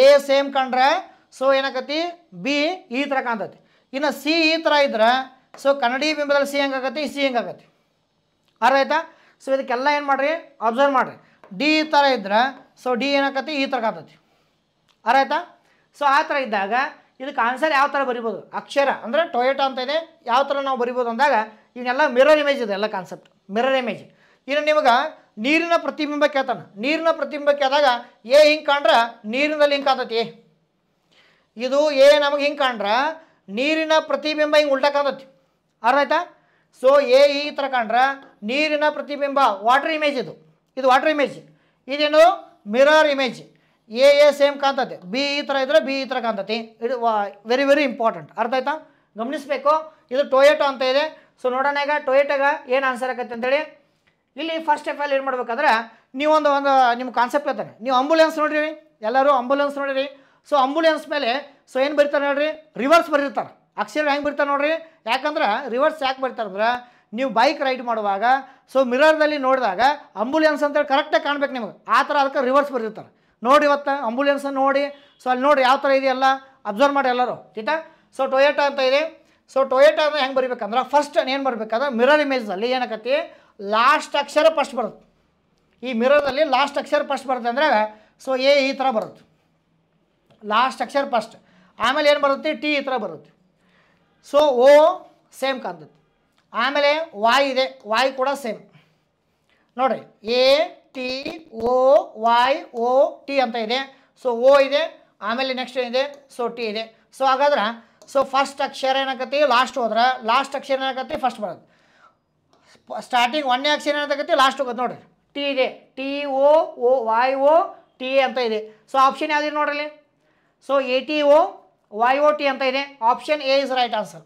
ಎ ಸೇಮ್ ಕಂಡ್ರೆ ಸೊ ಏನಾಕತಿ ಬಿ ಈ ಥರ ಕಾಣ್ತತಿ ಇನ್ನು ಸಿ ಈ ಥರ ಇದ್ರೆ ಸೊ ಕನ್ನಡಿ ಬಿಂಬದಲ್ಲಿ ಸಿ ಹೆಂಗಾಗತ್ತೆ ಸಿ ಹೆಂಗಾಗತ್ತೆ ಅರ್ಥ ಆಯ್ತಾ ಸೊ ಇದಕ್ಕೆಲ್ಲ ಏನು ಮಾಡಿರಿ ಅಬ್ಸರ್ವ್ ಮಾಡಿರಿ ಡಿ ಈ ಥರ ಇದ್ರೆ ಸೊ ಡಿ ಏನಾಗತ್ತೆ ಈ ಥರ ಕಾಣ್ತತಿ ಅರ್ಥ ಆಯ್ತಾ ಸೊ ಆ ಥರ ಇದ್ದಾಗ ಇದಕ್ಕೆ ಆನ್ಸರ್ ಯಾವ ಥರ ಬರಿಬೋದು ಅಕ್ಷರ ಅಂದರೆ ಟೊಯೇಟ ಅಂತ ಇದೆ ಯಾವ ಥರ ನಾವು ಬರಿಬೋದು ಅಂದಾಗ ಇನ್ನೆಲ್ಲ ಮಿರರ್ ಇಮೇಜ್ ಇದೆ ಎಲ್ಲ ಕಾನ್ಸೆಪ್ಟ್ ಮಿರರ್ ಇಮೇಜ್ ಇನ್ನು ನಿಮಗೆ ನೀರಿನ ಪ್ರತಿಬಿಂಬ ಕೇಳ್ತಾನೆ ನೀರಿನ ಪ್ರತಿಬಿಂಬಕ್ಕೆ ಆದಾಗ ಎ ಹಿಂಗೆ ಕಾಣ್ರೆ ನೀರಿನಲ್ಲಿ ಹಿಂಗೆ ಕಾಣ್ತತಿ ಇದು ಎ ನಮಗೆ ಹಿಂಗೆ ಕಾಣ್ರ ನೀರಿನ ಪ್ರತಿಬಿಂಬ ಹಿಂಗೆ ಉಲ್ಟಾ ಕಾಣತಿ ಅರ್ಥ ಆಯ್ತಾ ಸೊ ಎ e ಈ ಥರ ಕಾಣ್ರ ನೀರಿನ ಪ್ರತಿಬಿಂಬ ವಾಟರ್ ಇಮೇಜ್ ಇದು ಇದು ವಾಟರ್ ಇಮೇಜ್ ಇದೇನು mirror image A A same ಕಾಣ್ತತಿ ಬಿ ಈ ಥರ ಇದ್ರೆ ಬಿ ಈ ಥರ ಕಾಣ್ತತಿ ಇದು ವೆರಿ ವೆರಿ ಇಂಪಾರ್ಟೆಂಟ್ ಅರ್ಥ ಆಯ್ತಾ ಗಮನಿಸಬೇಕು ಇದು ಟೊಯೇಟೊ ಅಂತ ಇದೆ ಸೊ ನೋಡೋಣ ಈಗ ಟೊಯೆಟೋಗ ಏನು ಆನ್ಸರ್ ಆಗತ್ತೆ ಅಂತೇಳಿ ಇಲ್ಲಿ ಫಸ್ಟ್ ಆಫ್ ಆಲ್ ಏನು ಮಾಡ್ಬೇಕಂದ್ರೆ ನೀವೊಂದು ಒಂದು ನಿಮ್ಮ ಕಾನ್ಸೆಪ್ಟ್ ಹೇಳ್ತಾನೆ ನೀವು ಆಂಬುಲೆನ್ಸ್ ನೋಡಿರಿ ಎಲ್ಲರೂ ಆಂಬುಲೆನ್ಸ್ ನೋಡಿರಿ ಸೊ ಅಂಬುಲೆನ್ಸ್ ಮೇಲೆ ಸೊ ಏನು ಬರೀತಾರೆ ನೋಡ್ರಿ ರಿವರ್ಸ್ ಬರೀತಾರೆ ಅಕ್ಷರ ಹೆಂಗೆ ಬರೀತಾರೆ ನೋಡ್ರಿ ಯಾಕಂದ್ರೆ ರಿವರ್ಸ್ ಯಾಕೆ ಅಂದ್ರೆ ನೀವು ಬೈಕ್ ರೈಡ್ ಮಾಡುವಾಗ ಸೊ ಮಿರರ್ದಲ್ಲಿ ನೋಡಿದಾಗ ಅಂಬುಲೆನ್ಸ್ ಅಂತೇಳಿ ಕರೆಕ್ಟಾಗಿ ಕಾಣ್ಬೇಕು ನಿಮಗೆ ಆ ಥರ ಅದಕ್ಕೆ ರಿವರ್ಸ್ ಬರೆದಿರ್ತಾರೆ ನೋಡಿ ಇವತ್ತು ಅಂಬುಲೆನ್ಸ್ ನೋಡಿ ಸೊ ಅಲ್ಲಿ ನೋಡಿ ಯಾವ ಥರ ಇದೆಯಲ್ಲ ಅಬ್ಸರ್ವ್ ಮಾಡಿ ಎಲ್ಲರೂ ಟೀಟಾ ಸೊ ಟೊಯೋಟಾ ಅಂತ ಇದೆ ಸೊ ಟೊಯೋಟಾ ಅಂದರೆ ಹೆಂಗೆ ಬರಿಬೇಕಂದ್ರೆ ಫಸ್ಟ್ ಏನು ಬರಬೇಕಂದ್ರೆ ಮಿರರ್ ಇಮೇಜ್ನಲ್ಲಿ ಏನಾಕತಿ ಲಾಸ್ಟ್ ಅಕ್ಷರ ಫಸ್ಟ್ ಬರುತ್ತೆ ಈ ಮಿರರಲ್ಲಿ ಲಾಸ್ಟ್ ಅಕ್ಷರ ಫಸ್ಟ್ ಬರುತ್ತೆ ಅಂದರೆ ಸೊ ಎ ಈ ಥರ ಬರುತ್ತೆ ಲಾಸ್ಟ್ ಅಕ್ಷರ ಫಸ್ಟ್ ಆಮೇಲೆ ಏನು ಬರುತ್ತೆ ಟಿ ಈ ಥರ ಬರುತ್ತೆ ಸೊ ಓ ಸೇಮ್ ಕಾಣ್ತದೆ ಆಮೇಲೆ ವಾಯ್ ಇದೆ ವಾಯ್ ಕೂಡ ಸೇಮ್ ನೋಡಿರಿ A T O Y O T ಅಂತ ಇದೆ ಸೊ ಓ ಇದೆ ಆಮೇಲೆ ನೆಕ್ಸ್ಟ್ ಏನಿದೆ ಸೊ ಟಿ ಇದೆ ಸೊ ಹಾಗಾದ್ರೆ ಸೊ ಫಸ್ಟ್ ಅಕ್ಷರ ಏನಾಗತ್ತೆ ಲಾಸ್ಟ್ ಹೋದ್ರೆ ಲಾಸ್ಟ್ ಅಕ್ಷರ ಏನಾಗತ್ತೆ ಫಸ್ಟ್ ಬರುತ್ತೆ ಸ್ಟಾರ್ಟಿಂಗ್ ಒನ್ನೇ ಅಕ್ಷರ ಏನಾಗತ್ತೆ ಲಾಸ್ಟ್ ಹೋಗುತ್ತೆ ನೋಡ್ರಿ ಟಿ ಇದೆ T O O Y O T ಅಂತ ಇದೆ ಸೊ ಆಪ್ಷನ್ ಯಾವ್ದಿದೆ ನೋಡ್ರಿ so A T O Y O T ಅಂತ ಇದೆ option A is right answer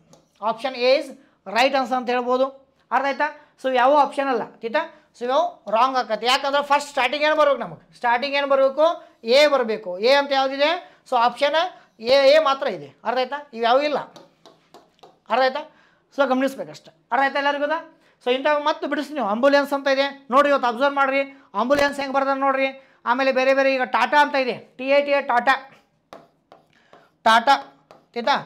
option A is right answer ಅಂತ ಹೇಳ್ಬೋದು ಅರ್ಥ ಆಯ್ತಾ ಸೊ ಯಾವ ಆಪ್ಷನ್ ಅಲ್ಲ ಆಯ್ತಾ ಸೊ ಇವು ರಾಂಗ್ ಆಕತ್ತೆ ಯಾಕಂದ್ರೆ ಫಸ್ಟ್ ಸ್ಟಾರ್ಟಿಂಗ್ ಏನು ಬರ್ಬೇಕು ನಮಗೆ ಸ್ಟಾರ್ಟಿಂಗ್ ಏನು ಬರಬೇಕು ಎ ಬರಬೇಕು ಎ ಅಂತ ಯಾವುದಿದೆ ಸೊ ಆಪ್ಷನ್ ಎ ಎ ಮಾತ್ರ ಇದೆ ಅರ್ಥ ಆಯ್ತಾ ಇವು ಯಾವೂ ಇಲ್ಲ ಅರ್ಥ ಆಯ್ತಾ ಸೊ ಗಮನಿಸ್ಬೇಕಷ್ಟೆ ಅರ್ಥ ಆಯ್ತಾ ಎಲ್ಲರಿಗೂ ಸೊ ಇಂಥವು ಮತ್ತೆ ಬಿಡಿಸಿ ನೀವು ಆಂಬುಲೆನ್ಸ್ ಅಂತ ಇದೆ ನೋಡಿ ಇವತ್ತು ಅಬ್ಸರ್ವ್ ಮಾಡಿರಿ ಆಂಬುಲೆನ್ಸ್ ಹೆಂಗೆ ಬರ್ದಾರೆ ನೋಡಿರಿ ಆಮೇಲೆ ಬೇರೆ ಬೇರೆ ಈಗ ಟಾಟಾ ಅಂತ ಇದೆ T A T A Tata Tata ಆಯ್ತಾ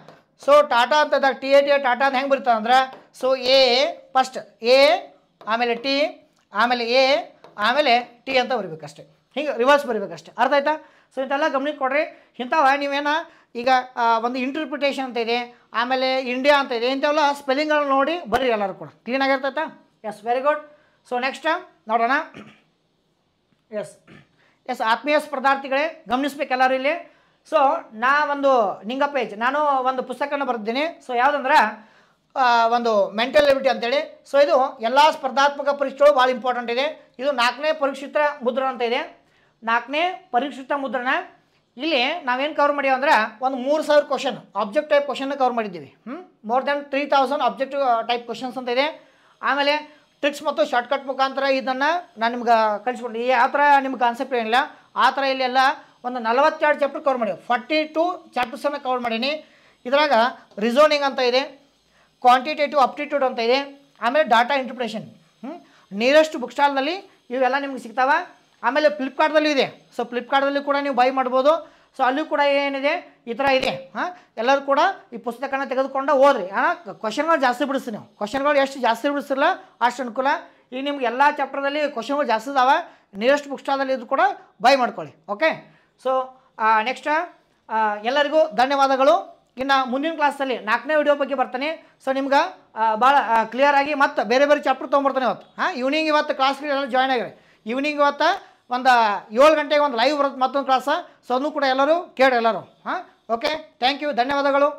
ಸೊ ಟಾಟಾ ಅಂತದಾಗ ಟಿ ಎ ಟಿ ಟಾಟಾ ಅಂತ ಹೆಂಗೆ ಬರ್ತದೆ ಅಂದ್ರೆ ಸೊ ಎ ಫಸ್ಟ್ ಎ ಆಮೇಲೆ ಟಿ ಆಮೇಲೆ ಎ ಆಮೇಲೆ ಟಿ ಅಂತ ಬರಬೇಕಷ್ಟೇ ಹಿಂಗೆ ರಿವರ್ಸ್ ಅಷ್ಟೇ ಅರ್ಥ ಆಯ್ತಾ ಸೊ ಇಂಥೆಲ್ಲ ಗಮನಕ್ಕೆ ಕೊಡ್ರಿ ಇಂಥವ ನೀವೇನು ಈಗ ಒಂದು ಇಂಟರ್ಪ್ರಿಟೇಷನ್ ಅಂತ ಇದೆ ಆಮೇಲೆ ಇಂಡಿಯಾ ಅಂತ ಇದೆ ಇಂಥವೆಲ್ಲ ಸ್ಪೆಲ್ಲಿಂಗ್ಗಳನ್ನ ನೋಡಿ ಬರ್ರಿ ಎಲ್ಲರೂ ಕೂಡ clean yes very good so next ನೋಡೋಣ ಎಸ್ ಎಸ್ ಆತ್ಮೀಯ ಸ್ಪರ್ಧಾರ್ಥಿಗಳೇ ಗಮನಿಸ್ಬೇಕು ಎಲ್ಲರೂ ಇಲ್ಲಿ ಸೊ ನಾ ಒಂದು ನಿಂಗಪ್ಪ ಪೇಜ್ ನಾನು ಒಂದು ಪುಸ್ತಕನ ಬರೆದಿದ್ದೀನಿ ಸೊ ಯಾವುದಂದ್ರೆ ಒಂದು ಮೆಂಟಲ್ ಎಬಿಲಿಟಿ ಅಂತೇಳಿ ಸೊ ಇದು ಎಲ್ಲ ಸ್ಪರ್ಧಾತ್ಮಕ ಪರೀಕ್ಷೆಗಳು ಭಾಳ ಇಂಪಾರ್ಟೆಂಟ್ ಇದೆ ಇದು ನಾಲ್ಕನೇ ಪರೀಕ್ಷಿತ ಮುದ್ರಣ ಅಂತ ಇದೆ ನಾಲ್ಕನೇ ಪರೀಕ್ಷಿತ ಮುದ್ರಣ ಇಲ್ಲಿ ನಾವೇನು ಕವರ್ ಮಾಡ್ಯಾವ ಅಂದ್ರೆ ಒಂದು ಮೂರು ಸಾವಿರ ಕ್ವಶನ್ ಆಬ್ಜೆಕ್ಟ್ ಟೈಪ್ ಕ್ವಶನ್ನ ಕವರ್ ಮಾಡಿದ್ದೀವಿ ಹ್ಞೂ more than three thousand object type questions ಅಂತ ಇದೆ ಆಮೇಲೆ ಟ್ರಿಕ್ಸ್ ಮತ್ತು ಶಾರ್ಟ್ಕಟ್ ಮುಖಾಂತರ ಇದನ್ನು ನಾನು ನಿಮ್ಗೆ ಕಳಿಸ್ಕೊಂಡು ಯಾವ ಥರ ನಿಮ್ಗೆ ಕಾನ್ಸೆಪ್ಟ್ ಏನಿಲ್ಲ ಆ ಥರ ಇಲ್ಲೆಲ್ಲ ಒಂದು ನಲವತ್ತೆರಡು ಚಾಪ್ಟರ್ ಕವರ್ ಮಾಡಿ ಫಾರ್ಟಿ ಟು ಚಾಪ್ಟರ್ಸನ್ನು ಕವರ್ ಮಾಡೀನಿ ಇದ್ರಾಗ ರಿಸೋನಿಂಗ್ ಅಂತ ಇದೆ ಕ್ವಾಂಟಿಟೇಟಿವ್ ಅಪ್ಟಿಟ್ಯೂಡ್ ಅಂತ ಇದೆ ಆಮೇಲೆ ಡಾಟಾ ಇಂಟರ್ಪ್ರೇಷನ್ ಹ್ಞೂ ನಿಯರೆಸ್ಟ್ ಬುಕ್ ಸ್ಟಾಲ್ನಲ್ಲಿ ಇವೆಲ್ಲ ನಿಮ್ಗೆ ಸಿಗ್ತಾವೆ ಆಮೇಲೆ ಫ್ಲಿಪ್ಕಾರ್ಟ್ದಲ್ಲೂ ಇದೆ ಸೊ ಫ್ಲಿಪ್ಕಾರ್ಟ್ದಲ್ಲಿ ಕೂಡ ನೀವು ಬೈ ಮಾಡ್ಬೋದು ಸೊ ಅಲ್ಲೂ ಕೂಡ ಏನಿದೆ ಈ ಥರ ಇದೆ ಹಾಂ ಎಲ್ಲರೂ ಕೂಡ ಈ ಪುಸ್ತಕನ ತೆಗೆದುಕೊಂಡು ಓದ್ರಿ ಹಾಂ ಕ್ವಶನ್ಗಳು ಜಾಸ್ತಿ ಬಿಡಿಸ್ತೀನಿ ನೀವು ಕ್ವಶನ್ಗಳು ಎಷ್ಟು ಜಾಸ್ತಿ ಬಿಡಿಸಿರಲ್ಲ ಅಷ್ಟು ಅನುಕೂಲ ಈಗ ನಿಮ್ಗೆ ಎಲ್ಲ ಚಾಪ್ಟರ್ದಲ್ಲಿ ಕ್ವಶನ್ಗಳು ಜಾಸ್ತಿ ಇದಾವೆ ನಿಯರೆಸ್ಟ್ ಬುಕ್ ಸ್ಟಾಲ್ದಲ್ಲಿ ಇದು ಕೂಡ ಬೈ ಮಾಡ್ಕೊಳ್ಳಿ ಓಕೆ ಸೊ ನೆಕ್ಸ್ಟ್ ಎಲ್ಲರಿಗೂ ಧನ್ಯವಾದಗಳು ಇನ್ನು ಮುಂದಿನ ಕ್ಲಾಸಲ್ಲಿ ನಾಲ್ಕನೇ ವಿಡಿಯೋ ಬಗ್ಗೆ ಬರ್ತಾನೆ ಸೊ ನಿಮ್ಗೆ ಭಾಳ ಕ್ಲಿಯರಾಗಿ ಮತ್ತು ಬೇರೆ ಬೇರೆ ಚಾಪ್ಟರ್ ತೊಗೊಂಬರ್ತಾನೆ ಇವತ್ತು ಹಾಂ ಈವ್ನಿಂಗ್ ಇವತ್ತು ಕ್ಲಾಸ್ಗೆ ಎಲ್ಲ ಜಾಯ್ನ್ ಆಗಿರಿ ಈವ್ನಿಂಗ್ ಇವತ್ತು ಒಂದು ಏಳು ಗಂಟೆಗೆ ಒಂದು ಲೈವ್ ಬರುತ್ತೆ ಮತ್ತೊಂದು ಕ್ಲಾಸ ಸೊ ಅದನ್ನು ಕೂಡ ಎಲ್ಲರೂ ಕೇಳಿ ಎಲ್ಲರೂ ಹಾಂ ಓಕೆ ಥ್ಯಾಂಕ್ ಯು ಧನ್ಯವಾದಗಳು